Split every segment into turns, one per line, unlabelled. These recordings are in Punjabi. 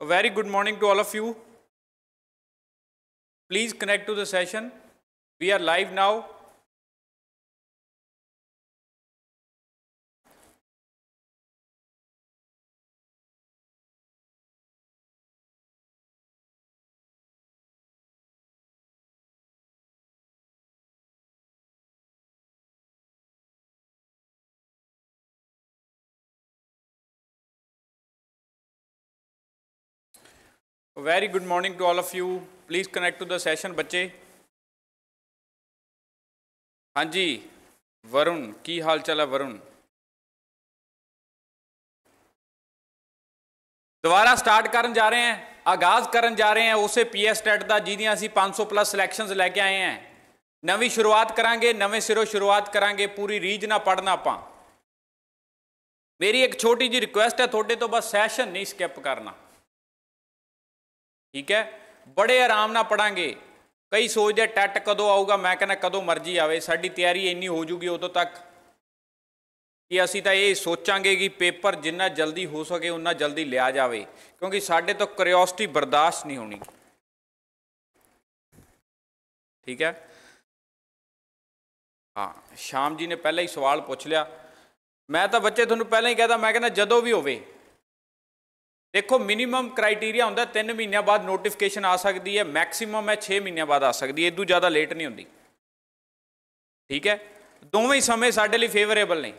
a very good morning to all of you please connect to the session we are live now
very good morning to all of you please connect to the session ਬੱਚੇ ਹਾਂਜੀ ਵਰੁਣ ਕੀ ਹਾਲ ਚਾਲ ਹੈ ਵਰੁਣ ਦੁਬਾਰਾ ਸਟਾਰਟ ਕਰਨ ਜਾ ਰਹੇ ਹਾਂ ਆਗਾਜ਼ ਕਰਨ ਜਾ ਰਹੇ ਹਾਂ ਉਸੇ ਪੀਐਸ ਟੈਟ ਦਾ ਜਿਹਦੀਆਂ ਅਸੀਂ 500 ਪਲੱਸ ਸਿਲੈਕਸ਼ਨਸ ਲੈ ਕੇ ਆਏ ਹਾਂ ਨਵੀਂ ਸ਼ੁਰੂਆਤ ਕਰਾਂਗੇ ਨਵੇਂ ਸਿਰੋਂ ਸ਼ੁਰੂਆਤ ਕਰਾਂਗੇ ਪੂਰੀ ਰੀਜ ਨਾਲ ਪੜਨਾ ਆਪਾਂ ਮੇਰੀ ਇੱਕ ਛੋਟੀ ਜੀ ਰਿਕੁਐਸਟ ਹੈ ਤੁਹਾਡੇ ਤੋਂ ਬਸ ਸੈਸ਼ਨ ਨਹੀਂ ਸਕਿਪ ਕਰਨਾ ਠੀਕ ਹੈ ਬੜੇ ਆਰਾਮ ਨਾਲ ਪੜਾਂਗੇ ਕਈ ਸੋਚਦੇ ਟੈਟ ਕਦੋਂ ਆਊਗਾ ਮੈਂ ਕਹਿੰਦਾ ਕਦੋਂ ਮਰਜ਼ੀ ਆਵੇ ਸਾਡੀ ਤਿਆਰੀ ਇੰਨੀ ਹੋ ਜੂਗੀ ਉਦੋਂ ਤੱਕ ਕਿ ਅਸੀਂ ਤਾਂ ਇਹ ਸੋਚਾਂਗੇ ਕਿ ਪੇਪਰ ਜਿੰਨਾ ਜਲਦੀ ਹੋ ਸਕੇ ਉਨਾ ਜਲਦੀ ਲਿਆ ਜਾਵੇ ਕਿਉਂਕਿ ਸਾਡੇ ਤੋਂ ਕਿਉਰਿਓਸਿਟੀ ਬਰਦਾਸ਼ਤ ਨਹੀਂ ਹੋਣੀ ਠੀਕ ਹੈ ਹਾਂ ਸ਼ਾਮ ਜੀ ਨੇ ਪਹਿਲਾਂ ਹੀ ਸਵਾਲ ਪੁੱਛ ਲਿਆ ਮੈਂ ਤਾਂ ਬੱਚੇ ਤੁਹਾਨੂੰ ਪਹਿਲਾਂ ਹੀ ਕਹਤਾ ਮੈਂ ਕਹਿੰਦਾ ਜਦੋਂ ਵੀ ਹੋਵੇ ਦੇਖੋ ਮਿਨੀਮਮ ਕ੍ਰਾਈਟੇਰੀਆ ਹੁੰਦਾ 3 ਮਹੀਨਿਆਂ ਬਾਅਦ ਨੋਟੀਫਿਕੇਸ਼ਨ ਆ ਸਕਦੀ ਹੈ ਮੈਕਸਿਮਮ ਹੈ 6 ਮਹੀਨਿਆਂ ਬਾਅਦ ਆ ਸਕਦੀ ਹੈ ਇਦੋਂ ਜ਼ਿਆਦਾ ਲੇਟ ਨਹੀਂ ਹੁੰਦੀ ਠੀਕ ਹੈ ਦੋਵੇਂ ਹੀ ਸਮੇਂ ਸਾਡੇ ਲਈ ਫੇਵਰੇਬਲ ਨੇ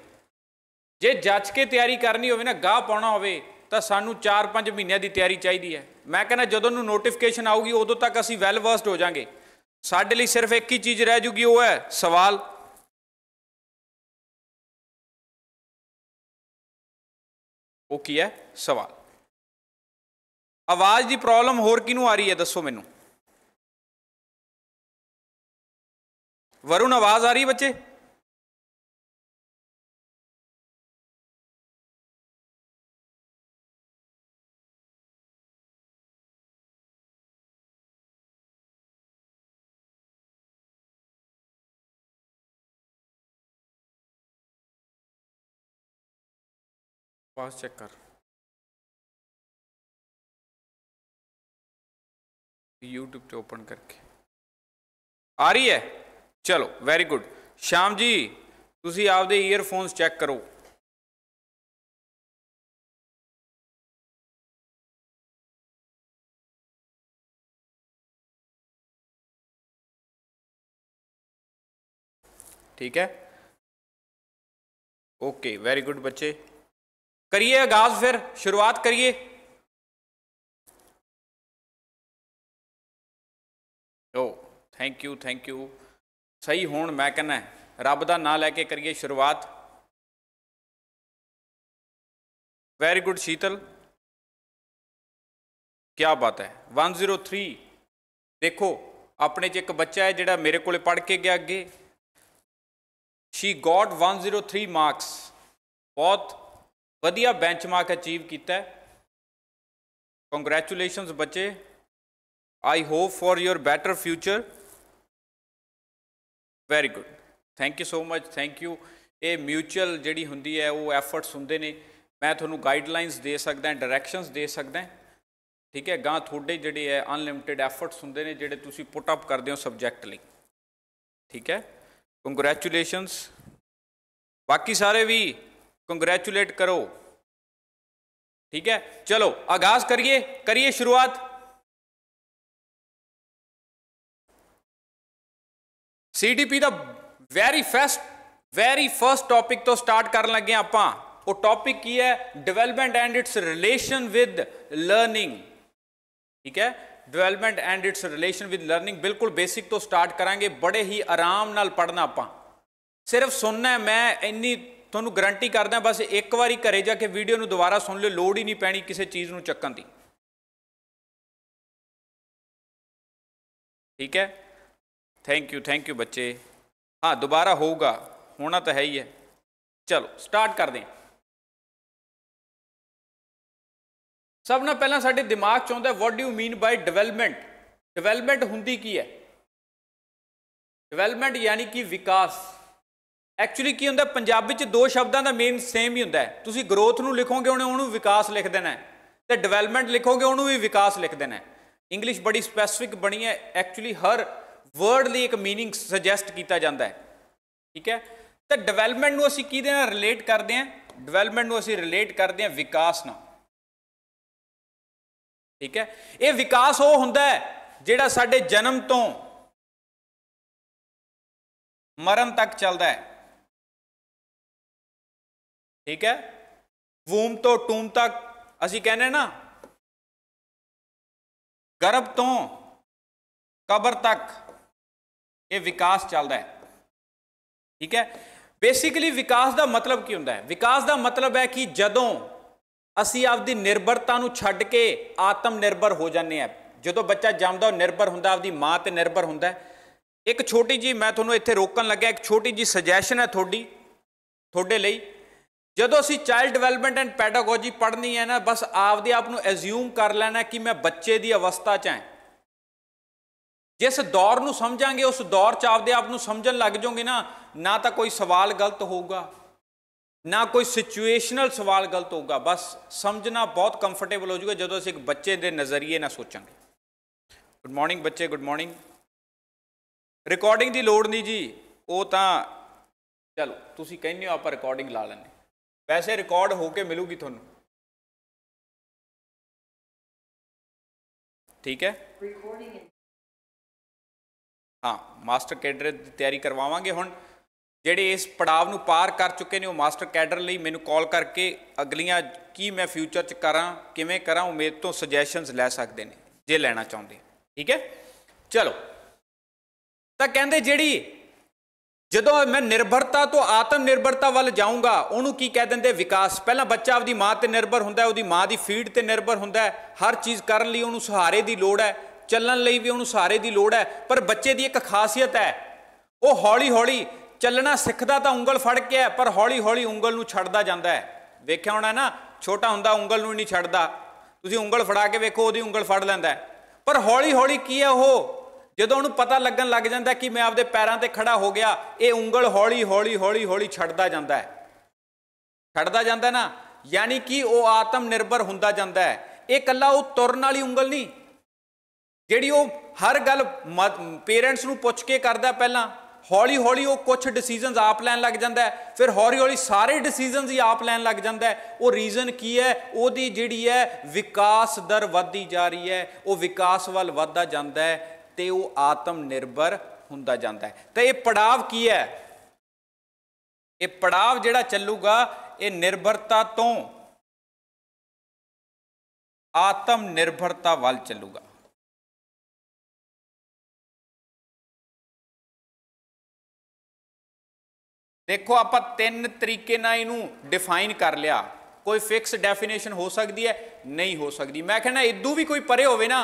ਜੇ ਜੱਜ ਕੇ ਤਿਆਰੀ ਕਰਨੀ ਹੋਵੇ ਨਾ ਗਾਹ ਪਾਉਣਾ ਹੋਵੇ ਤਾਂ ਸਾਨੂੰ 4-5 ਮਹੀਨਿਆਂ ਦੀ ਤਿਆਰੀ ਚਾਹੀਦੀ ਹੈ ਮੈਂ ਕਹਿੰਦਾ ਜਦੋਂ ਨੂੰ ਨੋਟੀਫਿਕੇਸ਼ਨ ਆਊਗੀ ਉਦੋਂ ਤੱਕ ਅਸੀਂ ਵੈਲ ਵਰਸਟ ਹੋ ਜਾਾਂਗੇ ਸਾਡੇ ਲਈ ਸਿਰਫ ਇੱਕ ਹੀ ਚੀਜ਼ ਰਹਿ ਜੂਗੀ ਉਹ ਹੈ ਸਵਾਲ
ਉਹ ਕੀ ਹੈ ਸਵਾਲ ਆਵਾਜ਼ ਦੀ ਪ੍ਰੋਬਲਮ ਹੋਰ ਕਿਨੂੰ ਆ ਰਹੀ ਹੈ ਦੱਸੋ ਮੈਨੂੰ ਵਰੁਣ ਆਵਾਜ਼ ਆ ਰਹੀ ਬੱਚੇ ਪਾਸ ਚੈੱਕ ਕਰ
यूट्यूब पे ओपन करके आ रही है चलो वेरी गुड शाम जी तुम ਆਪਦੇ ईयरफोन चेक करो
ठीक है ओके वेरी गुड बच्चे करिए आगाज फिर शुरुआत करिए oh thank you thank you ਸਹੀ ਹੋਣ ਮੈਂ ਕਹਿੰਦਾ ਰੱਬ ਦਾ ਨਾਮ ਲੈ ਕੇ ਕਰੀਏ ਸ਼ੁਰੂਆਤ ਵੈਰੀ ਗੁੱਡ ਸ਼ੀਤਲ ਕੀ ਬਾਤ
ਹੈ 103 ਦੇਖੋ ਆਪਣੇ ਚ ਇੱਕ ਬੱਚਾ ਹੈ ਜਿਹੜਾ ਮੇਰੇ ਕੋਲੇ ਪੜ ਕੇ ਗਿਆ ਅੱਗੇ ਸ਼ੀ ਗਾਟ 103 ਮਾਰਕਸ ਬਹੁਤ ਵਧੀਆ ਬੈਂਚਮਾਰਕ ਅਚੀਵ ਕੀਤਾ ਹੈ ਕੰਗ੍ਰੈਚੁਲੇਸ਼ਨਸ ਬੱਚੇ I hope for your better future. Very good thank you so much thank you ਇਹ ਮਿਊਚੁਅਲ ਜਿਹੜੀ ਹੁੰਦੀ ਹੈ ਉਹ ਐਫਰਟਸ ਹੁੰਦੇ ਨੇ ਮੈਂ ਤੁਹਾਨੂੰ ਗਾਈਡਲਾਈਨਸ ਦੇ ਸਕਦਾ ਡਾਇਰੈਕਸ਼ਨਸ ਦੇ ਸਕਦਾ ਠੀਕ ਹੈ ਗਾਂ ਤੁਹਾਡੇ ਜਿਹੜੇ ਹੈ ਅਨਲਿਮਿਟਿਡ ਐਫਰਟਸ ਹੁੰਦੇ ਨੇ ਜਿਹੜੇ ਤੁਸੀਂ ਪੁੱਟ ਅਪ ਕਰਦੇ ਹੋ ਸਬਜੈਕਟ ਲਈ ਠੀਕ ਹੈ ਕੰਗ੍ਰੈਚੁਲੇਸ਼ਨਸ ਬਾਕੀ ਸਾਰੇ ਵੀ ਕੰਗ੍ਰੈਚੁਲੇਟ ਕਰੋ ਠੀਕ ਹੈ ਚਲੋ ਆਗਾਜ਼ ਕਰੀਏ ਕਰੀਏ ਸ਼ੁਰੂਆਤ ਸੀਡੀਪੀ ਦਾ very first very first topic ਤੋਂ ਸਟਾਰਟ ਕਰਨ ਲੱਗੇ ਆਪਾਂ ਉਹ ਟੌਪਿਕ ਕੀ ਹੈ development and its relation with learning ਠੀਕ ਹੈ development and its relation with learning ਬਿਲਕੁਲ ਬੇਸਿਕ ਤੋਂ ਸਟਾਰਟ ਕਰਾਂਗੇ ਬੜੇ ਹੀ ਆਰਾਮ ਨਾਲ ਪੜਨਾ ਆਪਾਂ ਸਿਰਫ ਸੁਣਨਾ ਮੈਂ ਇੰਨੀ ਤੁਹਾਨੂੰ ਗਾਰੰਟੀ ਕਰਦਾ ਬਸ ਇੱਕ ਵਾਰੀ ਘਰੇ ਜਾ ਕੇ ਵੀਡੀਓ ਨੂੰ ਦੁਬਾਰਾ ਸੁਣ ਲਿਓ ਲੋੜ ਹੀ ਨਹੀਂ ਪੈਣੀ ਕਿਸੇ ਚੀਜ਼ ਨੂੰ ਚੱਕਣ ਦੀ
ਠੀਕ ਹੈ ਥੈਂਕ ਯੂ ਥੈਂਕ ਯੂ ਬੱਚੇ ਹਾਂ ਦੁਬਾਰਾ ਹੋਊਗਾ ਹੋਣਾ ਤਾਂ ਹੈ ਹੀ ਹੈ ਚਲੋ ਸਟਾਰਟ ਕਰਦੇ ਹਾਂ ਸਭ ਨਾਲ ਪਹਿਲਾਂ ਸਾਡੇ ਦਿਮਾਗ ਚ ਆਉਂਦਾ what do you
mean by development development ਹੁੰਦੀ ਕੀ ਹੈ ਡਿਵੈਲਪਮੈਂਟ ਯਾਨੀ ਕਿ ਵਿਕਾਸ ਐਕਚੁਅਲੀ ਕੀ ਹੁੰਦਾ ਪੰਜਾਬੀ ਚ ਦੋ ਸ਼ਬਦਾਂ ਦਾ ਮੀਨ ਸੇਮ ਹੀ ਹੁੰਦਾ ਤੁਸੀਂ ਗਰੋਥ ਨੂੰ ਲਿਖੋਗੇ ਉਹਨੇ ਉਹਨੂੰ ਵਿਕਾਸ ਲਿਖ ਦੇਣਾ ਤੇ ਡਿਵੈਲਪਮੈਂਟ ਲਿਖੋਗੇ ਉਹਨੂੰ ਵੀ ਵਿਕਾਸ ਲਿਖ ਦੇਣਾ ਇੰਗਲਿਸ਼ ਬੜੀ ਸਪੈਸਿਫਿਕ ਬਣੀ ਹੈ ਐਕਚੁਅਲੀ ਹਰ ਵਰਡ ਲਈ ਇੱਕ मीनिंग ਸੁਜੈਸਟ ਕੀਤਾ ਜਾਂਦਾ ਹੈ ਠੀਕ ਹੈ ਤਾਂ ਡਿਵੈਲਪਮੈਂਟ ਨੂੰ ਅਸੀਂ ਕਿਹਦੇ ਨਾਲ ਰਿਲੇਟ ਕਰਦੇ ਹਾਂ ਡਿਵੈਲਪਮੈਂਟ ਨੂੰ ਅਸੀਂ ਰਿਲੇਟ ਕਰਦੇ ਹਾਂ ਵਿਕਾਸ ਨਾਲ ਠੀਕ ਹੈ ਇਹ
ਵਿਕਾਸ ਉਹ ਹੁੰਦਾ ਹੈ ਜਿਹੜਾ ਸਾਡੇ ਜਨਮ ਤੋਂ ਮਰਨ ਤੱਕ ਚੱਲਦਾ ਹੈ ਠੀਕ ਹੈ ਵੂਮ ਤੋਂ ਟੂਮ ਤੱਕ ਅਸੀਂ ਕਹਿੰਦੇ ਨਾ
ਗਰਭ ਤੋਂ ਕਬਰ ਤੱਕ ਇਹ ਵਿਕਾਸ ਚੱਲਦਾ ਹੈ ਠੀਕ ਹੈ ਬੇਸਿਕਲੀ ਵਿਕਾਸ ਦਾ ਮਤਲਬ ਕੀ ਹੁੰਦਾ ਹੈ ਵਿਕਾਸ ਦਾ ਮਤਲਬ ਹੈ ਕਿ ਜਦੋਂ ਅਸੀਂ ਆਪਦੀ ਨਿਰਭਰਤਾ ਨੂੰ ਛੱਡ ਕੇ ਆਤਮ ਨਿਰਭਰ ਹੋ ਜਾਂਦੇ ਆ ਜਦੋਂ ਬੱਚਾ ਜੰਮਦਾ ਉਹ ਨਿਰਭਰ ਹੁੰਦਾ ਆਪਦੀ ਮਾਂ ਤੇ ਨਿਰਭਰ ਹੁੰਦਾ ਇੱਕ ਛੋਟੀ ਜੀ ਮੈਂ ਤੁਹਾਨੂੰ ਇੱਥੇ ਰੋਕਣ ਲੱਗਾ ਇੱਕ ਛੋਟੀ ਜੀ ਸੁਜੈਸ਼ਨ ਹੈ ਤੁਹਾਡੀ ਤੁਹਾਡੇ ਲਈ ਜਦੋਂ ਅਸੀਂ ਚਾਈਲਡ ਡਿਵੈਲਪਮੈਂਟ ਐਂਡ ਪੈਡਾਗੋਜੀ ਪੜ੍ਹਨੀ ਹੈ ਨਾ ਬਸ ਆਪਦੇ ਆਪ ਨੂੰ ਅਸਿਊਮ ਕਰ ਲੈਣਾ ਕਿ ਮੈਂ ਬੱਚੇ ਦੀ ਅਵਸਥਾ 'ਚ ਹਾਂ ਜਿਸ ਦੌਰ ਨੂੰ ਸਮਝਾਂਗੇ ਉਸ ਦੌਰ 'ਚ ਆਪਦੇ ਆਪ ਨੂੰ ਸਮਝਣ ਲੱਗ ਜਾਓਗੇ ਨਾ ਨਾ ਤਾਂ ਕੋਈ ਸਵਾਲ ਗਲਤ ਹੋਊਗਾ ਨਾ ਕੋਈ ਸਿਚੁਏਸ਼ਨਲ ਸਵਾਲ ਗਲਤ ਹੋਊਗਾ ਬਸ ਸਮਝਣਾ ਬਹੁਤ ਕੰਫਰਟੇਬਲ ਹੋ ਜਾਊਗਾ ਜਦੋਂ ਅਸੀਂ ਇੱਕ ਬੱਚੇ ਦੇ ਨਜ਼ਰੀਏ ਨਾਲ ਸੋਚਾਂਗੇ ਗੁੱਡ ਮਾਰਨਿੰਗ ਬੱਚੇ ਗੁੱਡ ਮਾਰਨਿੰਗ ਰਿਕਾਰਡਿੰਗ ਦੀ ਲੋੜ ਨਹੀਂ ਜੀ ਉਹ ਤਾਂ ਚਲੋ ਤੁਸੀਂ ਕਹਿੰਦੇ ਹੋ ਆਪਾਂ ਰਿਕਾਰਡਿੰਗ ਲਾ ਲੈਣੇ ਵੈਸੇ
ਰਿਕਾਰਡ ਹੋ ਕੇ ਮਿਲੂਗੀ ਤੁਹਾਨੂੰ ਠੀਕ ਹੈ ਰਿਕਾਰਡਿੰਗ
ਹਾਂ ਮਾਸਟਰ ਕੈਡਰ ਦੀ ਤਿਆਰੀ ਕਰਵਾਵਾਂਗੇ ਹੁਣ ਜਿਹੜੇ ਇਸ ਪੜਾਵ ਨੂੰ ਪਾਰ ਕਰ ਚੁੱਕੇ ਨੇ ਉਹ ਮਾਸਟਰ ਕੈਡਰ ਲਈ ਮੈਨੂੰ ਕਾਲ ਕਰਕੇ ਅਗਲੀਆਂ ਕੀ ਮੈਂ ਫਿਊਚਰ ਚ ਕਰਾਂ ਕਿਵੇਂ ਕਰਾਂ ਉਹ ਮੇਰੇ ਤੋਂ ਸੁਜੈਸ਼ਨਸ ਲੈ ਸਕਦੇ ਨੇ ਜੇ ਲੈਣਾ ਚਾਹੁੰਦੇ ਠੀਕ ਹੈ ਚਲੋ ਤਾਂ ਕਹਿੰਦੇ ਜਿਹੜੀ ਜਦੋਂ ਮੈਂ ਨਿਰਭਰਤਾ ਤੋਂ ਆਤਮ ਨਿਰਭਰਤਾ ਵੱਲ ਜਾਊਂਗਾ ਉਹਨੂੰ ਕੀ ਕਹਿ ਦਿੰਦੇ ਵਿਕਾਸ ਪਹਿਲਾਂ ਬੱਚਾ ਆਪਦੀ ਮਾਂ ਤੇ ਨਿਰਭਰ ਹੁੰਦਾ ਹੈ ਉਹਦੀ ਮਾਂ ਦੀ ਫੀਡ ਤੇ ਨਿਰਭਰ ਹੁੰਦਾ ਹੈ ਹਰ ਚੀਜ਼ ਕਰਨ ਲਈ ਉਹਨੂੰ ਸਹਾਰੇ ਦੀ ਲੋੜ ਹੈ ਚੱਲਣ ਲਈ ਵੀ ਉਹਨੂੰ ਸਾਰੇ ਦੀ ਲੋੜ ਹੈ ਪਰ ਬੱਚੇ ਦੀ ਇੱਕ ਖਾਸੀਅਤ ਹੈ ਉਹ ਹੌਲੀ-ਹੌਲੀ ਚੱਲਣਾ ਸਿੱਖਦਾ ਤਾਂ ਉਂਗਲ ਫੜ ਕੇ ਹੈ ਪਰ ਹੌਲੀ-ਹੌਲੀ ਉਂਗਲ ਨੂੰ ਛੱਡਦਾ ਜਾਂਦਾ ਹੈ ਵੇਖਿਆ ਹੋਣਾ ਨਾ ਛੋਟਾ ਹੁੰਦਾ ਉਂਗਲ ਨੂੰ ਨਹੀਂ ਛੱਡਦਾ ਤੁਸੀਂ ਉਂਗਲ ਫੜਾ ਕੇ ਵੇਖੋ ਉਹਦੀ ਉਂਗਲ ਫੜ ਲੈਂਦਾ ਪਰ ਹੌਲੀ-ਹੌਲੀ ਕੀ ਹੈ ਉਹ ਜਦੋਂ ਉਹਨੂੰ ਪਤਾ ਲੱਗਣ ਲੱਗ ਜਾਂਦਾ ਕਿ ਮੈਂ ਆਪਦੇ ਪੈਰਾਂ ਤੇ ਖੜਾ ਹੋ ਗਿਆ ਇਹ ਉਂਗਲ ਹੌਲੀ-ਹੌਲੀ ਹੌਲੀ-ਹੌਲੀ ਛੱਡਦਾ ਜਾਂਦਾ ਹੈ ਛੱਡਦਾ ਜਾਂਦਾ ਨਾ ਯਾਨੀ ਕਿ ਉਹ ਆਤਮ ਨਿਰਭਰ ਹੁੰਦਾ ਜਾਂਦਾ ਹੈ ਇਹ ਕੱਲਾ ਉਹ ਤੁਰਨ ਵਾਲੀ ਉਂਗਲ ਨਹੀਂ ਜਿਹੜੀ ਉਹ ਹਰ ਗੱਲ ਪੇਰੈਂਟਸ ਨੂੰ ਪੁੱਛ ਕੇ ਕਰਦਾ ਪਹਿਲਾਂ ਹੌਲੀ ਹੌਲੀ ਉਹ ਕੁਝ ਡਿਸੀਜਨਸ ਆਪ ਲੈਣ ਲੱਗ ਜਾਂਦਾ ਫਿਰ ਹੌਲੀ ਹੌਲੀ ਸਾਰੇ ਡਿਸੀਜਨਸ ਹੀ ਆਪ ਲੈਣ ਲੱਗ ਜਾਂਦਾ ਉਹ ਰੀਜ਼ਨ ਕੀ ਹੈ ਉਹਦੀ ਜਿਹੜੀ ਹੈ ਵਿਕਾਸ ਦਰ ਵੱਧਦੀ ਜਾ ਰਹੀ ਹੈ ਉਹ ਵਿਕਾਸ ਵੱਲ ਵੱਧਦਾ ਜਾਂਦਾ ਤੇ ਉਹ ਆਤਮ ਨਿਰਭਰ ਹੁੰਦਾ ਜਾਂਦਾ ਤੇ ਤਾਂ ਇਹ ਪੜਾਵ ਕੀ ਹੈ ਇਹ ਪੜਾਵ ਜਿਹੜਾ ਚੱਲੂਗਾ ਇਹ ਨਿਰਭਰਤਾ ਤੋਂ ਆਤਮ ਨਿਰਭਰਤਾ ਵੱਲ ਚੱਲੂਗਾ ਦੇਖੋ ਆਪਾਂ ਤਿੰਨ ਤਰੀਕੇ ਨਾਲ ਇਹਨੂੰ ਡਿਫਾਈਨ ਕਰ ਲਿਆ ਕੋਈ ਫਿਕਸ ਡੈਫੀਨੇਸ਼ਨ ਹੋ ਸਕਦੀ ਹੈ ਨਹੀਂ ਹੋ ਸਕਦੀ ਮੈਂ ਕਹਿੰਦਾ ਇਦੋਂ ਵੀ ਕੋਈ ਪਰੇ ਹੋਵੇ ਨਾ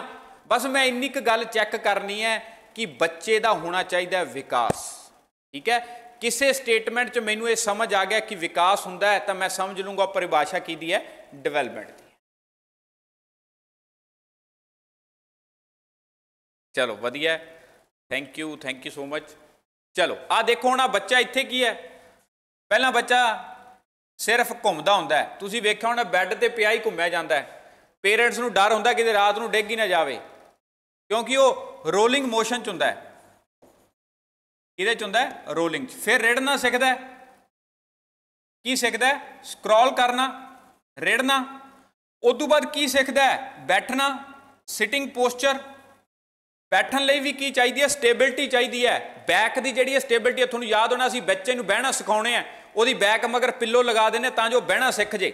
ਬਸ ਮੈਂ ਇੰਨੀ ਕੁ ਗੱਲ ਚੈੱਕ ਕਰਨੀ ਹੈ ਕਿ ਬੱਚੇ ਦਾ ਹੋਣਾ ਚਾਹੀਦਾ ਵਿਕਾਸ ਠੀਕ ਹੈ ਕਿਸੇ ਸਟੇਟਮੈਂਟ 'ਚ ਮੈਨੂੰ ਇਹ ਸਮਝ ਆ ਗਿਆ ਕਿ ਵਿਕਾਸ ਹੁੰਦਾ ਹੈ ਤਾਂ ਮੈਂ ਸਮਝ ਲੂੰਗਾ ਪਰਿਭਾਸ਼ਾ ਕੀ ਦੀ ਹੈ ਡਿਵੈਲਪਮੈਂਟ ਦੀ ਚਲੋ ਵਧੀਆ thank you thank you so much ਚਲੋ ਆ ਦੇਖੋ ਹੁਣ ਆ ਬੱਚਾ ਇੱਥੇ ਕੀ ਹੈ ਪਹਿਲਾਂ ਬੱਚਾ ਸਿਰਫ ਘੁੰਮਦਾ ਹੁੰਦਾ ਤੁਸੀਂ ਵੇਖਿਆ ਹੋਣਾ ਬੈੱਡ ਤੇ ਪਿਆ ਹੀ ਘੁੰਮਿਆ ਜਾਂਦਾ ਪੇਰੈਂਟਸ ਨੂੰ ਡਰ ਹੁੰਦਾ ਕਿਤੇ ਰਾਤ ਨੂੰ ਡਿੱਗ ਹੀ ਨਾ ਜਾਵੇ ਕਿਉਂਕਿ ਉਹ ਰੋਲਿੰਗ ਮੋਸ਼ਨ ਚ ਹੁੰਦਾ ਇਹਦੇ ਚ ਹੁੰਦਾ ਰੋਲਿੰਗ ਫਿਰ ਰੇੜਨਾ ਸਿੱਖਦਾ ਕੀ ਸਿੱਖਦਾ ਸਕਰੋਲ ਕਰਨਾ ਰੇੜਨਾ ਉਸ ਤੋਂ ਬਾਅਦ ਕੀ ਸਿੱਖਦਾ ਬੈਠਣਾ ਸਿਟਿੰਗ ਪੋਸਚਰ ਬੈਠਣ ਲਈ ਵੀ ਕੀ ਚਾਹੀਦੀ ਹੈ ਸਟੇਬਿਲਟੀ ਚਾਹੀਦੀ ਹੈ ਬੈਕ ਦੀ ਜਿਹੜੀ ਹੈ ਸਟੇਬਿਲਟੀ ਤੁਹਾਨੂੰ ਯਾਦ ਹੋਣਾ ਸੀ ਬੱਚੇ ਨੂੰ ਬਹਿਣਾ ਸਿਖਾਉਣੇ ਆ ਉਹਦੀ ਬੈਕ ਮਗਰ ਪਿੱਲੋ ਲਗਾ ਦੇਣੇ ਤਾਂ ਜੋ ਬਹਿਣਾ ਸਿੱਖ ਜੇ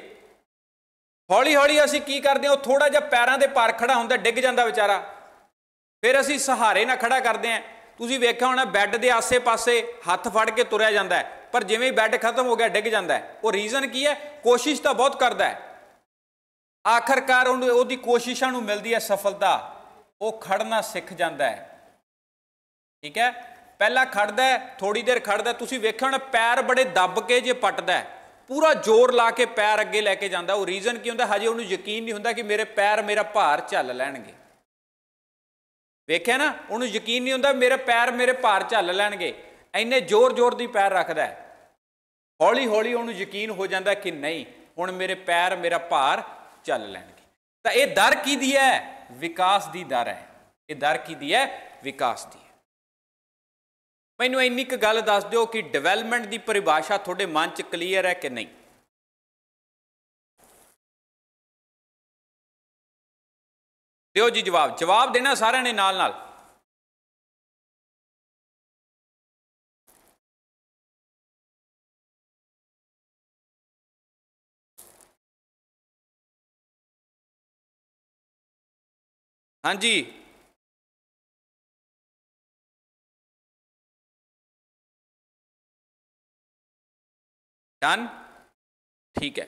ਹੌਲੀ ਹੌਲੀ ਅਸੀਂ ਕੀ ਕਰਦੇ ਹਾਂ ਉਹ ਥੋੜਾ ਜਿਹਾ ਪੈਰਾਂ ਦੇ ਪਾਰ ਖੜਾ ਹੁੰਦਾ ਡਿੱਗ ਜਾਂਦਾ ਵਿਚਾਰਾ ਫਿਰ ਅਸੀਂ ਸਹਾਰੇ ਨਾਲ ਖੜਾ ਕਰਦੇ ਹਾਂ ਤੁਸੀਂ ਵੇਖਿਆ ਹੋਣਾ ਬੈੱਡ ਦੇ ਆਸੇ-ਪਾਸੇ ਹੱਥ ਫੜ ਕੇ ਤੁਰਿਆ ਜਾਂਦਾ ਹੈ ਪਰ ਜਿਵੇਂ ਹੀ ਬੈੱਡ ਖਤਮ ਹੋ ਗਿਆ ਡਿੱਗ ਜਾਂਦਾ ਹੈ ਉਹ ਰੀਜ਼ਨ ਕੀ ਹੈ ਕੋਸ਼ਿਸ਼ ਤਾਂ ਬਹੁਤ ਕਰਦਾ ਹੈ ਆਖਰਕਾਰ ਉਹਦੀ ਕੋਸ਼ਿਸ਼ਾਂ ਨੂੰ ਮਿਲਦੀ ਹੈ ਸਫਲਤਾ ਉਹ ਖੜਨਾ ਸਿੱਖ ਜਾਂਦਾ ਹੈ ਠੀਕ ਹੈ ਪਹਿਲਾਂ ਖੜਦਾ ਥੋੜੀ ਦੇਰ ਖੜਦਾ ਤੁਸੀਂ ਵੇਖਣ ਪੈਰ ਬੜੇ ਦੱਬ ਕੇ ਜੇ ਹੈ ਪੂਰਾ ਜ਼ੋਰ ਲਾ ਕੇ ਪੈਰ ਅੱਗੇ ਲੈ ਕੇ ਜਾਂਦਾ ਉਹ ਰੀਜ਼ਨ ਕੀ ਹੁੰਦਾ ਹਜੇ ਉਹਨੂੰ ਯਕੀਨ ਨਹੀਂ ਹੁੰਦਾ ਕਿ ਮੇਰੇ ਪੈਰ ਮੇਰਾ ਭਾਰ ਝੱਲ ਲੈਣਗੇ ਵੇਖਿਆ ਨਾ ਉਹਨੂੰ ਯਕੀਨ ਨਹੀਂ ਹੁੰਦਾ ਮੇਰੇ ਪੈਰ ਮੇਰੇ ਭਾਰ ਝੱਲ ਲੈਣਗੇ ਐਨੇ ਜ਼ੋਰ-ਜ਼ੋਰ ਦੀ ਪੈਰ ਰੱਖਦਾ ਹੌਲੀ-ਹੌਲੀ ਉਹਨੂੰ ਯਕੀਨ ਹੋ ਜਾਂਦਾ ਕਿ ਨਹੀਂ ਹੁਣ ਮੇਰੇ ਪੈਰ ਮੇਰਾ ਭਾਰ ਚੱਲ ਲੈਣਗੇ ਤਾਂ ਇਹ ਦਰ ਕੀ ਦੀ ਹੈ ਵਿਕਾਸ ਦੀ ਦਰ ਹੈ ਇਹ ਦਰ ਕੀ ਦੀ ਹੈ ਵਿਕਾਸ ਦੀ ਮੈਨੂੰ ਇੰਨੀ ਕੁ ਗੱਲ ਦੱਸ ਦਿਓ ਕਿ ਡਿਵੈਲਪਮੈਂਟ ਦੀ ਪਰਿਭਾਸ਼ਾ ਤੁਹਾਡੇ ਮਨ 'ਚ ਕਲੀਅਰ ਹੈ ਕਿ ਨਹੀਂ
ਦਿਓ ਜੀ ਜਵਾਬ ਜਵਾਬ ਦੇਣਾ ਸਾਰਿਆਂ ਨੇ ਨਾਲ ਨਾਲ ਹਾਂਜੀ ਡਨ ਠੀਕ ਹੈ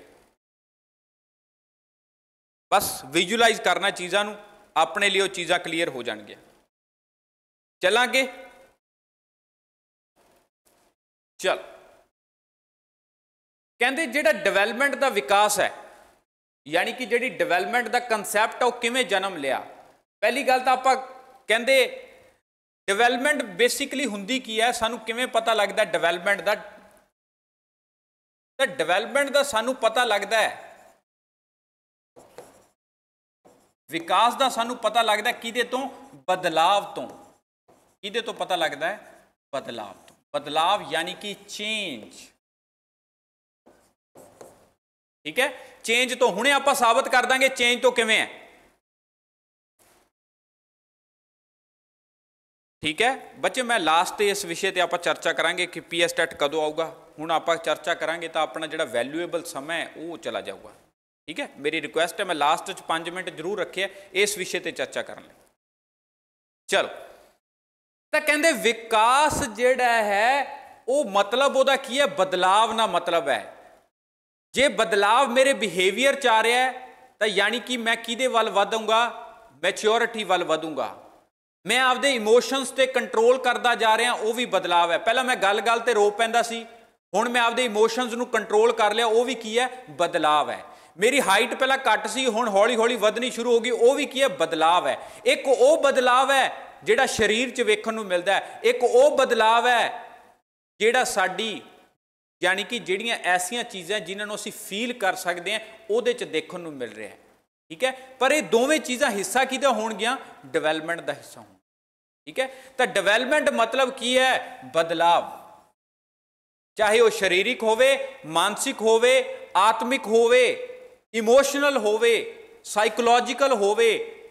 ਬਸ ਵਿਜ਼ੂਅਲਾਈਜ਼ ਕਰਨਾ ਚੀਜ਼ਾਂ ਨੂੰ ਆਪਣੇ ਲਈ ਉਹ ਚੀਜ਼ਾਂ ਕਲੀਅਰ ਹੋ ਜਾਣਗੀਆਂ ਚੱਲਾਂਗੇ
ਚਲ ਕਹਿੰਦੇ ਜਿਹੜਾ ਡਿਵੈਲਪਮੈਂਟ ਦਾ ਵਿਕਾਸ ਹੈ ਯਾਨੀ ਕਿ ਜਿਹੜੀ ਡਿਵੈਲਪਮੈਂਟ ਦਾ ਕਨਸੈਪਟ ਆ ਉਹ ਕਿਵੇਂ ਜਨਮ ਲਿਆ ਪਹਿਲੀ ਗੱਲ ਤਾਂ ਆਪਾਂ ਕਹਿੰਦੇ ਡਿਵੈਲਪਮੈਂਟ ਬੇਸਿਕਲੀ ਹੁੰਦੀ ਕੀ ਹੈ ਸਾਨੂੰ ਕਿਵੇਂ ਪਤਾ ਲੱਗਦਾ ਡਿਵੈਲਪਮੈਂਟ ਦਾ ਤਾਂ ਡਿਵੈਲਪਮੈਂਟ ਦਾ ਸਾਨੂੰ ਪਤਾ ਲੱਗਦਾ ਹੈ ਵਿਕਾਸ ਦਾ ਸਾਨੂੰ ਪਤਾ ਲੱਗਦਾ ਕਿਹਦੇ ਤੋਂ ਬਦਲਾਵ ਤੋਂ ਕਿਹਦੇ ਤੋਂ ਪਤਾ ਲੱਗਦਾ ਹੈ ਬਦਲਾਵ ਤੋਂ ਬਦਲਾਵ ਯਾਨੀ ਕਿ ਚੇਂਜ ਠੀਕ ਹੈ ਚੇਂਜ ਤੋਂ ਹੁਣੇ ਆਪਾਂ ਸਾਬਤ ਕਰ ਦਾਂਗੇ ਚੇਂਜ ਤੋਂ ਕਿਵੇਂ ਹੈ ਠੀਕ ਹੈ ਬੱਚੇ ਮੈਂ ਲਾਸਟ ਤੇ ਇਸ ਵਿਸ਼ੇ ਤੇ ਆਪਾਂ ਚਰਚਾ ਕਰਾਂਗੇ ਕਿ ਪੀਐਸ ਟੈਟ ਕਦੋਂ ਆਊਗਾ ਹੁਣ ਆਪਾਂ ਚਰਚਾ ਕਰਾਂਗੇ ਤਾਂ ਆਪਣਾ ਜਿਹੜਾ ਵੈਲਿਊਏਬਲ ਸਮਾਂ ਹੈ ਉਹ ਚਲਾ ਜਾਊਗਾ ਠੀਕ ਹੈ ਮੇਰੀ ਰਿਕੁਐਸਟ ਹੈ ਮੈਂ ਲਾਸਟ ਚ 5 ਮਿੰਟ ਜ਼ਰੂਰ ਰੱਖਿਆ ਇਸ ਵਿਸ਼ੇ ਤੇ ਚਰਚਾ ਕਰਨ ਲਈ ਚਲੋ ਤਾਂ ਕਹਿੰਦੇ ਵਿਕਾਸ ਜਿਹੜਾ ਹੈ ਉਹ ਮਤਲਬ ਉਹਦਾ ਕੀ ਹੈ ਬਦਲਾਵ ਨਾ ਮਤਲਬ ਹੈ ਜੇ ਬਦਲਾਵ ਮੇਰੇ ਬਿਹੇਵੀਅਰ ਚ ਆ ਰਿਹਾ ਹੈ ਤਾਂ ਯਾਨੀ ਕਿ ਮੈਂ ਕਿਹਦੇ ਵੱਲ ਵਧਾਂਗਾ ਮੈਚਿਓਰਿਟੀ ਵੱਲ ਵਧੂੰਗਾ ਮੈਂ ਆਪਦੇ ਇਮੋਸ਼ਨਸ ਤੇ ਕੰਟਰੋਲ ਕਰਦਾ ਜਾ ਰਿਹਾ ਉਹ ਵੀ ਬਦਲਾਅ ਹੈ ਪਹਿਲਾਂ ਮੈਂ ਗੱਲ-ਗੱਲ ਤੇ ਰੋ ਪੈਂਦਾ ਸੀ ਹੁਣ ਮੈਂ ਆਪਦੇ ਇਮੋਸ਼ਨਸ ਨੂੰ ਕੰਟਰੋਲ ਕਰ ਲਿਆ ਉਹ ਵੀ ਕੀ ਹੈ ਬਦਲਾਅ ਹੈ ਮੇਰੀ ਹਾਈਟ ਪਹਿਲਾਂ ਘੱਟ ਸੀ ਹੁਣ ਹੌਲੀ-ਹੌਲੀ ਵਧਣੀ ਸ਼ੁਰੂ ਹੋ ਗਈ ਉਹ ਵੀ ਕੀ ਹੈ ਬਦਲਾਅ ਹੈ ਇੱਕ ਉਹ ਬਦਲਾਅ ਹੈ ਜਿਹੜਾ ਸਰੀਰ 'ਚ ਵੇਖਣ ਨੂੰ ਮਿਲਦਾ ਹੈ ਇੱਕ ਉਹ ਬਦਲਾਅ ਹੈ ਜਿਹੜਾ ਸਾਡੀ ਯਾਨੀ ਕਿ ਜਿਹੜੀਆਂ ਐਸੀਆਂ ਚੀਜ਼ਾਂ ਜਿਨ੍ਹਾਂ ਨੂੰ ਅਸੀਂ ਫੀਲ ਕਰ ਸਕਦੇ ਹਾਂ ਉਹਦੇ 'ਚ ਦੇਖਣ ਨੂੰ ਮਿਲ ਰਿਹਾ ਹੈ ਠੀਕ ਹੈ ਪਰ ਇਹ ਦੋਵੇਂ ਚੀਜ਼ਾਂ ਹਿੱਸਾ ਕਿਹਦਾ ਹੋਣਗੀਆਂ ਡਿਵੈਲਪਮੈਂਟ ਦਾ ਹਿੱਸਾ ਹੋਣ ਠੀਕ ਹੈ ਤਾਂ ਡਿਵੈਲਪਮੈਂਟ ਮਤਲਬ ਕੀ ਹੈ ਬਦਲਾਵ ਚਾਹੇ ਉਹ ਸਰੀਰਿਕ ਹੋਵੇ ਮਾਨਸਿਕ ਹੋਵੇ ਆਤਮਿਕ ਹੋਵੇ ਇਮੋਸ਼ਨਲ ਹੋਵੇ ਸਾਈਕੋਲੋਜੀਕਲ ਹੋਵੇ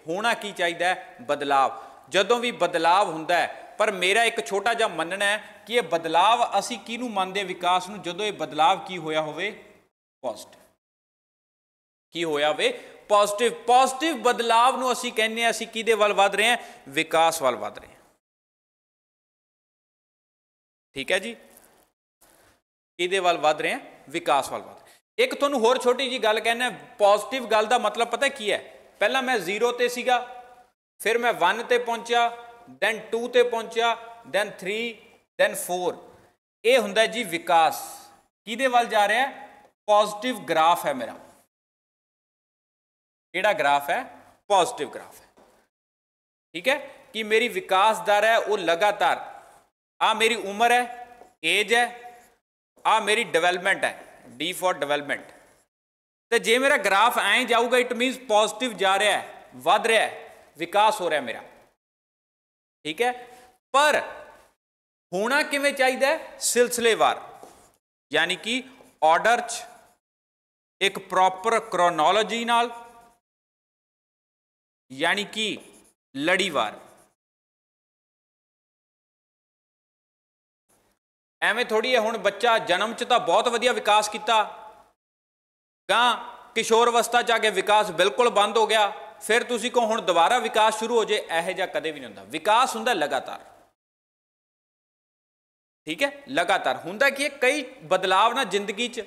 ਹੋਣਾ ਕੀ ਚਾਹੀਦਾ ਹੈ ਬਦਲਾਵ ਜਦੋਂ ਵੀ ਬਦਲਾਵ ਹੁੰਦਾ ਹੈ ਪਰ ਮੇਰਾ ਇੱਕ ਛੋਟਾ ਜਿਹਾ ਮੰਨਣਾ ਹੈ ਕਿ ਇਹ ਬਦਲਾਵ ਅਸੀਂ ਕਿਹਨੂੰ ਮੰਨਦੇ ਵਿਕਾਸ ਨੂੰ ਜਦੋਂ ਇਹ ਬਦਲਾਵ ਕੀ ਹੋਇਆ ਹੋਵੇ ਪੋਜ਼ਿਟਿਵ ਕੀ ਹੋਇਆ ਹੋਵੇ ਪੋਜ਼ਿਟਿਵ ਪੋਜ਼ਿਟਿਵ ਬਦਲਾਵ ਨੂੰ ਅਸੀਂ ਕਹਿੰਦੇ ਆ ਅਸੀਂ ਕਿਹਦੇ ਵੱਲ ਵਧ ਰਹੇ ਆ ਵਿਕਾਸ ਵੱਲ ਵਧ ਰਹੇ ਆ ਠੀਕ ਹੈ ਜੀ ਕਿਹਦੇ ਵੱਲ ਵਧ ਰਹੇ ਆ ਵਿਕਾਸ ਵੱਲ ਵਧ ਇੱਕ ਤੁਹਾਨੂੰ ਹੋਰ ਛੋਟੀ ਜੀ ਗੱਲ ਕਹਿਣਾ ਪੋਜ਼ਿਟਿਵ ਗੱਲ ਦਾ ਮਤਲਬ ਪਤਾ ਕੀ ਹੈ ਪਹਿਲਾਂ ਮੈਂ 0 ਤੇ ਸੀਗਾ ਫਿਰ ਮੈਂ 1 ਤੇ ਪਹੁੰਚਿਆ ਦੈਨ 2 ਤੇ ਪਹੁੰਚਿਆ ਦੈਨ 3 ਦੈਨ 4 ਇਹ ਹੁੰਦਾ ਜੀ ਵਿਕਾਸ ਕਿਹਦੇ ਵੱਲ ਜਾ ਰਿਹਾ ਪੋਜ਼ਿਟਿਵ ਗ੍ਰਾਫ ਹੈ ਮੇਰਾ ਕਿਹੜਾ ਗ੍ਰਾਫ ਹੈ ਪੋਜ਼ਿਟਿਵ ਗ੍ਰਾਫ ਹੈ ਠੀਕ ਹੈ ਕਿ ਮੇਰੀ ਵਿਕਾਸ ਦਰ ਹੈ ਉਹ ਲਗਾਤਾਰ ਆ ਮੇਰੀ ਉਮਰ ਹੈ ਏਜ ਹੈ ਆ ਮੇਰੀ ਡਿਵੈਲਪਮੈਂਟ ਹੈ ਡੀ ਫॉर ਡਿਵੈਲਪਮੈਂਟ ਤੇ ਜੇ ਮੇਰਾ ਗ੍ਰਾਫ ਐਂ ਜਾਊਗਾ ਇਟ ਮੀਨਸ ਪੋਜ਼ਿਟਿਵ ਜਾ ਰਿਹਾ ਹੈ ਵੱਧ ਰਿਹਾ ਹੈ ਵਿਕਾਸ ਹੋ ਰਿਹਾ ਮੇਰਾ ਠੀਕ ਹੈ ਪਰ ਹੋਣਾ ਕਿਵੇਂ ਚਾਹੀਦਾ ਹੈ ਸਿਲਸਿਲੇਵਾਰ ਯਾਨੀ ਕਿ ਆਰਡਰ 'ਚ ਇੱਕ ਪ੍ਰੋਪਰ ਕ੍ਰੋਨੋਲੋਜੀ ਨਾਲ ਯਾਨੀ ਕਿ ਲੜੀਵਾਰ ਐਵੇਂ ਥੋੜੀ ਹੈ ਹੁਣ ਬੱਚਾ ਜਨਮ 'ਚ ਤਾਂ ਬਹੁਤ ਵਧੀਆ ਵਿਕਾਸ ਕੀਤਾ ਗਾਂ ਕਿਸ਼ੋਰ ਅਵਸਥਾ 'ਚ ਆ ਕੇ ਵਿਕਾਸ ਬਿਲਕੁਲ ਬੰਦ ਹੋ ਗਿਆ ਫਿਰ ਤੁਸੀਂ ਕੋ ਹੁਣ ਦੁਬਾਰਾ ਵਿਕਾਸ ਸ਼ੁਰੂ ਹੋ ਜੇ ਇਹੋ ਜਿਹਾ ਕਦੇ ਵੀ ਨਹੀਂ ਹੁੰਦਾ ਵਿਕਾਸ ਹੁੰਦਾ ਲਗਾਤਾਰ ਠੀਕ ਹੈ ਲਗਾਤਾਰ ਹੁੰਦਾ ਕਿ ਕਈ ਬਦਲਾਵ ਨਾ ਜ਼ਿੰਦਗੀ 'ਚ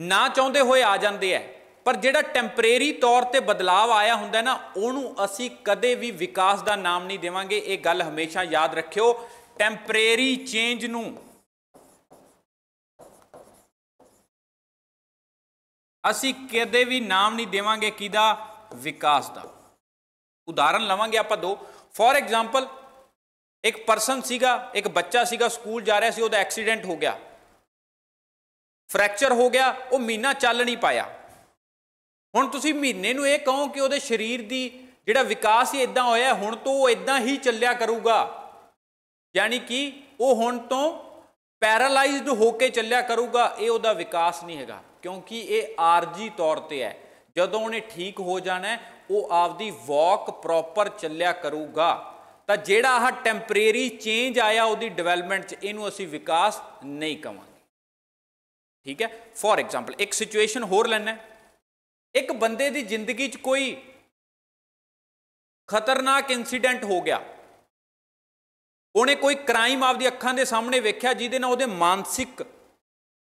ਨਾ ਚਾਹੁੰਦੇ ਹੋਏ ਆ ਜਾਂਦੇ ਐ ਪਰ ਜਿਹੜਾ ਟੈਂਪਰੇਰੀ ਤੌਰ ਤੇ ਬਦਲਾਅ ਆਇਆ ਹੁੰਦਾ ਨਾ ਉਹਨੂੰ ਅਸੀਂ ਕਦੇ ਵੀ ਵਿਕਾਸ ਦਾ ਨਾਮ ਨਹੀਂ ਦੇਵਾਂਗੇ ਇਹ ਗੱਲ ਹਮੇਸ਼ਾ ਯਾਦ ਰੱਖਿਓ ਟੈਂਪਰੇਰੀ ਚੇਂਜ ਨੂੰ ਅਸੀਂ ਕਦੇ ਵੀ ਨਾਮ ਨਹੀਂ ਦੇਵਾਂਗੇ ਕਿਦਾ ਵਿਕਾਸ ਦਾ ਉਦਾਹਰਨ ਲਵਾਂਗੇ ਆਪਾਂ ਦੋ ਫੋਰ ਐਗਜ਼ਾਮਪਲ ਇੱਕ ਪਰਸਨ ਸੀਗਾ ਇੱਕ ਬੱਚਾ ਸੀਗਾ ਸਕੂਲ ਜਾ ਰਿਹਾ ਸੀ ਉਹਦਾ ਐਕਸੀਡੈਂਟ ਹੋ ਗਿਆ ਫ੍ਰੈਕਚਰ ਹੋ ਗਿਆ ਉਹ ਮਹੀਨਾ ਚੱਲ ਨਹੀਂ ਪਾਇਆ ਹੁਣ ਤੁਸੀਂ ਮਹੀਨੇ ਨੂੰ ਇਹ ਕਹੋ ਕਿ ਉਹਦੇ ਸਰੀਰ ਦੀ ਜਿਹੜਾ ਵਿਕਾਸ ਹੀ ਇਦਾਂ ਹੋਇਆ ਹੁਣ ਤੋਂ ਉਹ ਇਦਾਂ ਹੀ ਚੱਲਿਆ ਕਰੂਗਾ ਯਾਨੀ ਕਿ ਉਹ ਹੁਣ ਤੋਂ ਪੈਰਾਲਾਈਜ਼ਡ ਹੋ ਕੇ ਚੱਲਿਆ ਕਰੂਗਾ ਇਹ ਉਹਦਾ ਵਿਕਾਸ ਨਹੀਂ ਹੈਗਾ ਕਿਉਂਕਿ ਇਹ ਆਰਜੀ ਤੌਰ ਤੇ ਹੈ ਜਦੋਂ ਉਹਨੇ ਠੀਕ ਹੋ ਜਾਣਾ ਉਹ ਆਪਦੀ ਵਾਕ ਪ੍ਰੋਪਰ ਚੱਲਿਆ ਕਰੂਗਾ ਤਾਂ ਜਿਹੜਾ ਆਹ ਟੈਂਪਰੇਰੀ ਚੇਂਜ ਆਇਆ ਉਹਦੀ ਡਿਵੈਲਪਮੈਂਟ 'ਚ ਇਹਨੂੰ ਅਸੀਂ ਵਿਕਾਸ ਨਹੀਂ ਕਵਾਂਗੇ ਠੀਕ ਹੈ ਫੋਰ ਐਗਜ਼ਾਮਪਲ ਇੱਕ ਸਿਚੁਏਸ਼ਨ ਹੋਰ ਲੈਣਾ ਇੱਕ ਬੰਦੇ ਦੀ ਜ਼ਿੰਦਗੀ 'ਚ ਕੋਈ ਖਤਰਨਾਕ ਇਨਸੀਡੈਂਟ ਹੋ ਗਿਆ ਉਹਨੇ ਕੋਈ ਕ੍ਰਾਈਮ ਆਪਦੀ ਅੱਖਾਂ ਦੇ ਸਾਹਮਣੇ ਵੇਖਿਆ ਜਿਹਦੇ ਨਾਲ ਉਹਦੇ ਮਾਨਸਿਕ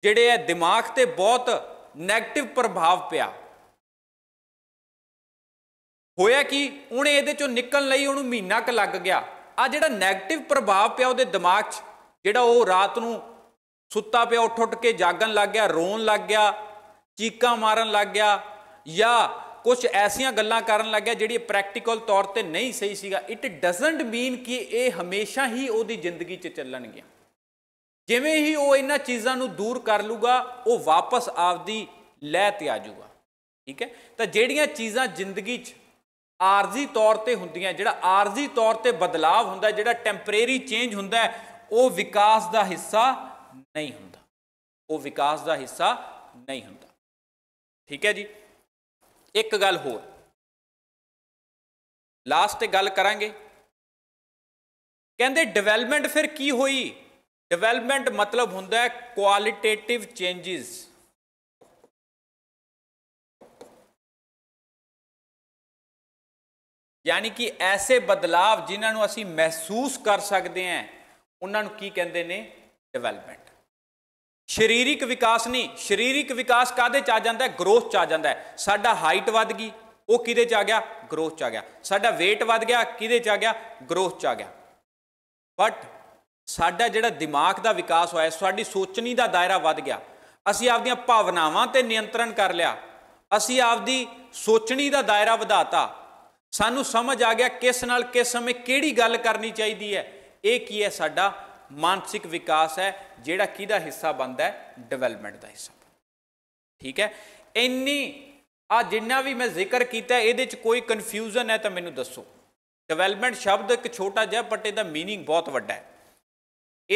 ਜਿਹੜੇ ਹੈ ਦਿਮਾਗ ਤੇ ਬਹੁਤ 네ਗੇਟਿਵ ਪ੍ਰਭਾਵ ਪਿਆ ਹੋਇਆ ਕਿ ਉਹਨੇ ਇਹਦੇ ਚੋਂ ਨਿਕਲਣ ਲਈ ਉਹਨੂੰ ਮਹੀਨਾ ਕ ਲੱਗ ਗਿਆ ਆ ਜਿਹੜਾ 네ਗੇਟਿਵ ਪ੍ਰਭਾਵ ਪਿਆ ਉਹਦੇ ਦਿਮਾਗ 'ਚ ਜਿਹੜਾ ਉਹ ਰਾਤ ਨੂੰ ਸੁੱਤਾ ਪਿਆ ਉੱਠ ਉੱਠ ਕੇ ਜਾਗਣ ਲੱਗ ਗਿਆ ਰੋਣ ਲੱਗ ਗਿਆ ਚੀਕਾਂ ਮਾਰਨ ਲੱਗ ਗਿਆ ਜਾਂ ਕੁਝ ਐਸੀਆਂ ਗੱਲਾਂ ਕਰਨ ਲੱਗਿਆ ਜਿਹੜੀ ਪ੍ਰੈਕਟੀਕਲ ਤੌਰ ਤੇ ਨਹੀਂ ਸਹੀ ਸੀਗਾ ਇਟ ਡਸਨਟ ਮੀਨ ਕਿ ਇਹ ਹਮੇਸ਼ਾ ਹੀ ਉਹਦੀ ਜ਼ਿੰਦਗੀ 'ਚ ਚੱਲਣਗੀਆਂ ਜਿਵੇਂ ਹੀ ਉਹ ਇਹਨਾਂ ਚੀਜ਼ਾਂ ਨੂੰ ਦੂਰ ਕਰ ਲੂਗਾ ਉਹ ਵਾਪਸ ਆਪਦੀ ਲੈ ਤੇ ਆ ਜਾਊਗਾ ਠੀਕ ਹੈ ਤਾਂ ਜਿਹੜੀਆਂ ਚੀਜ਼ਾਂ ਜ਼ਿੰਦਗੀ 'ਚ ਆਰਜ਼ੀ ਤੌਰ ਤੇ ਹੁੰਦੀਆਂ ਜਿਹੜਾ ਆਰਜ਼ੀ ਤੌਰ ਤੇ ਬਦਲਾਅ ਹੁੰਦਾ ਜਿਹੜਾ ਟੈਂਪਰੇਰੀ ਚੇਂਜ ਹੁੰਦਾ ਉਹ ਵਿਕਾਸ ਦਾ ਹਿੱਸਾ ਨਹੀਂ ਹੁੰਦਾ ਉਹ ਵਿਕਾਸ ਦਾ ਹਿੱਸਾ ਨਹੀਂ ਹੁੰਦਾ ਠੀਕ ਹੈ ਜੀ ਇੱਕ ਗੱਲ ਹੋਰ ਲਾਸਟ ਗੱਲ ਕਰਾਂਗੇ ਕਹਿੰਦੇ ਡਿਵੈਲਪਮੈਂਟ ਫਿਰ ਕੀ ਹੋਈ ਡਿਵੈਲਪਮੈਂਟ ਮਤਲਬ ਹੁੰਦਾ ਹੈ ਕੁਆਲਿਟੇਟਿਵ ਚੇਂजेस ਯਾਨੀ ਕਿ ਐਸੇ ਬਦਲਾਵ ਜਿਨ੍ਹਾਂ ਨੂੰ ਅਸੀਂ ਮਹਿਸੂਸ ਕਰ ਸਕਦੇ ਹਾਂ ਉਹਨਾਂ ਨੂੰ ਕੀ ਕਹਿੰਦੇ ਨੇ ਡਿਵੈਲਪਮੈਂਟ ਸਰੀਰਿਕ ਵਿਕਾਸ ਨਹੀਂ ਸਰੀਰਿਕ ਵਿਕਾਸ ਕਾਦੇ ਚ ਆ ਜਾਂਦਾ ਹੈ ਗਰੋਥ ਚ ਆ ਜਾਂਦਾ ਹੈ ਸਾਡਾ ਹਾਈਟ ਵੱਧ ਗਈ ਉਹ ਕਿਦੇ ਚ ਆ ਗਿਆ ਗਰੋਥ ਚ ਆ ਗਿਆ ਸਾਡਾ weight ਵੱਧ ਗਿਆ ਕਿਦੇ ਚ ਆ ਗਿਆ ਗਰੋਥ ਚ ਆ ਗਿਆ ਬਟ ਸਾਡਾ ਜਿਹੜਾ ਦਿਮਾਗ ਦਾ ਵਿਕਾਸ ਹੋਇਆ ਸਾਡੀ ਸੋਚਣੀ ਦਾ ਦਾਇਰਾ ਵੱਧ ਗਿਆ ਅਸੀਂ ਆਪਦੀਆਂ ਭਾਵਨਾਵਾਂ ਤੇ ਨਿਯੰਤਰਣ ਕਰ ਲਿਆ ਅਸੀਂ ਆਪਦੀ ਸੋਚਣੀ ਦਾ ਦਾਇਰਾ ਵਧਾਤਾ ਸਾਨੂੰ ਸਮਝ ਆ ਗਿਆ ਕਿਸ ਨਾਲ ਕਿਸ ਸਮੇਂ ਕਿਹੜੀ ਗੱਲ ਕਰਨੀ ਚਾਹੀਦੀ ਹੈ ਇਹ ਕੀ ਹੈ ਸਾਡਾ ਮਾਨਸਿਕ ਵਿਕਾਸ ਹੈ ਜਿਹੜਾ ਕਿਹਦਾ ਹਿੱਸਾ ਬਣਦਾ ਹੈ ਡਿਵੈਲਪਮੈਂਟ ਦਾ ਹਿੱਸਾ ਠੀਕ ਹੈ ਇੰਨੀ ਆ ਜਿੰਨਾ ਵੀ ਮੈਂ ਜ਼ਿਕਰ ਕੀਤਾ ਇਹਦੇ ਚ ਕੋਈ ਕਨਫਿਊਜ਼ਨ ਹੈ ਤਾਂ ਮੈਨੂੰ ਦੱਸੋ ਡਿਵੈਲਪਮੈਂਟ ਸ਼ਬਦ ਇੱਕ ਛੋਟਾ ਜਿਹਾ ਬਟ ਇਹਦਾ मीनिंग ਬਹੁਤ ਵੱਡਾ ਹੈ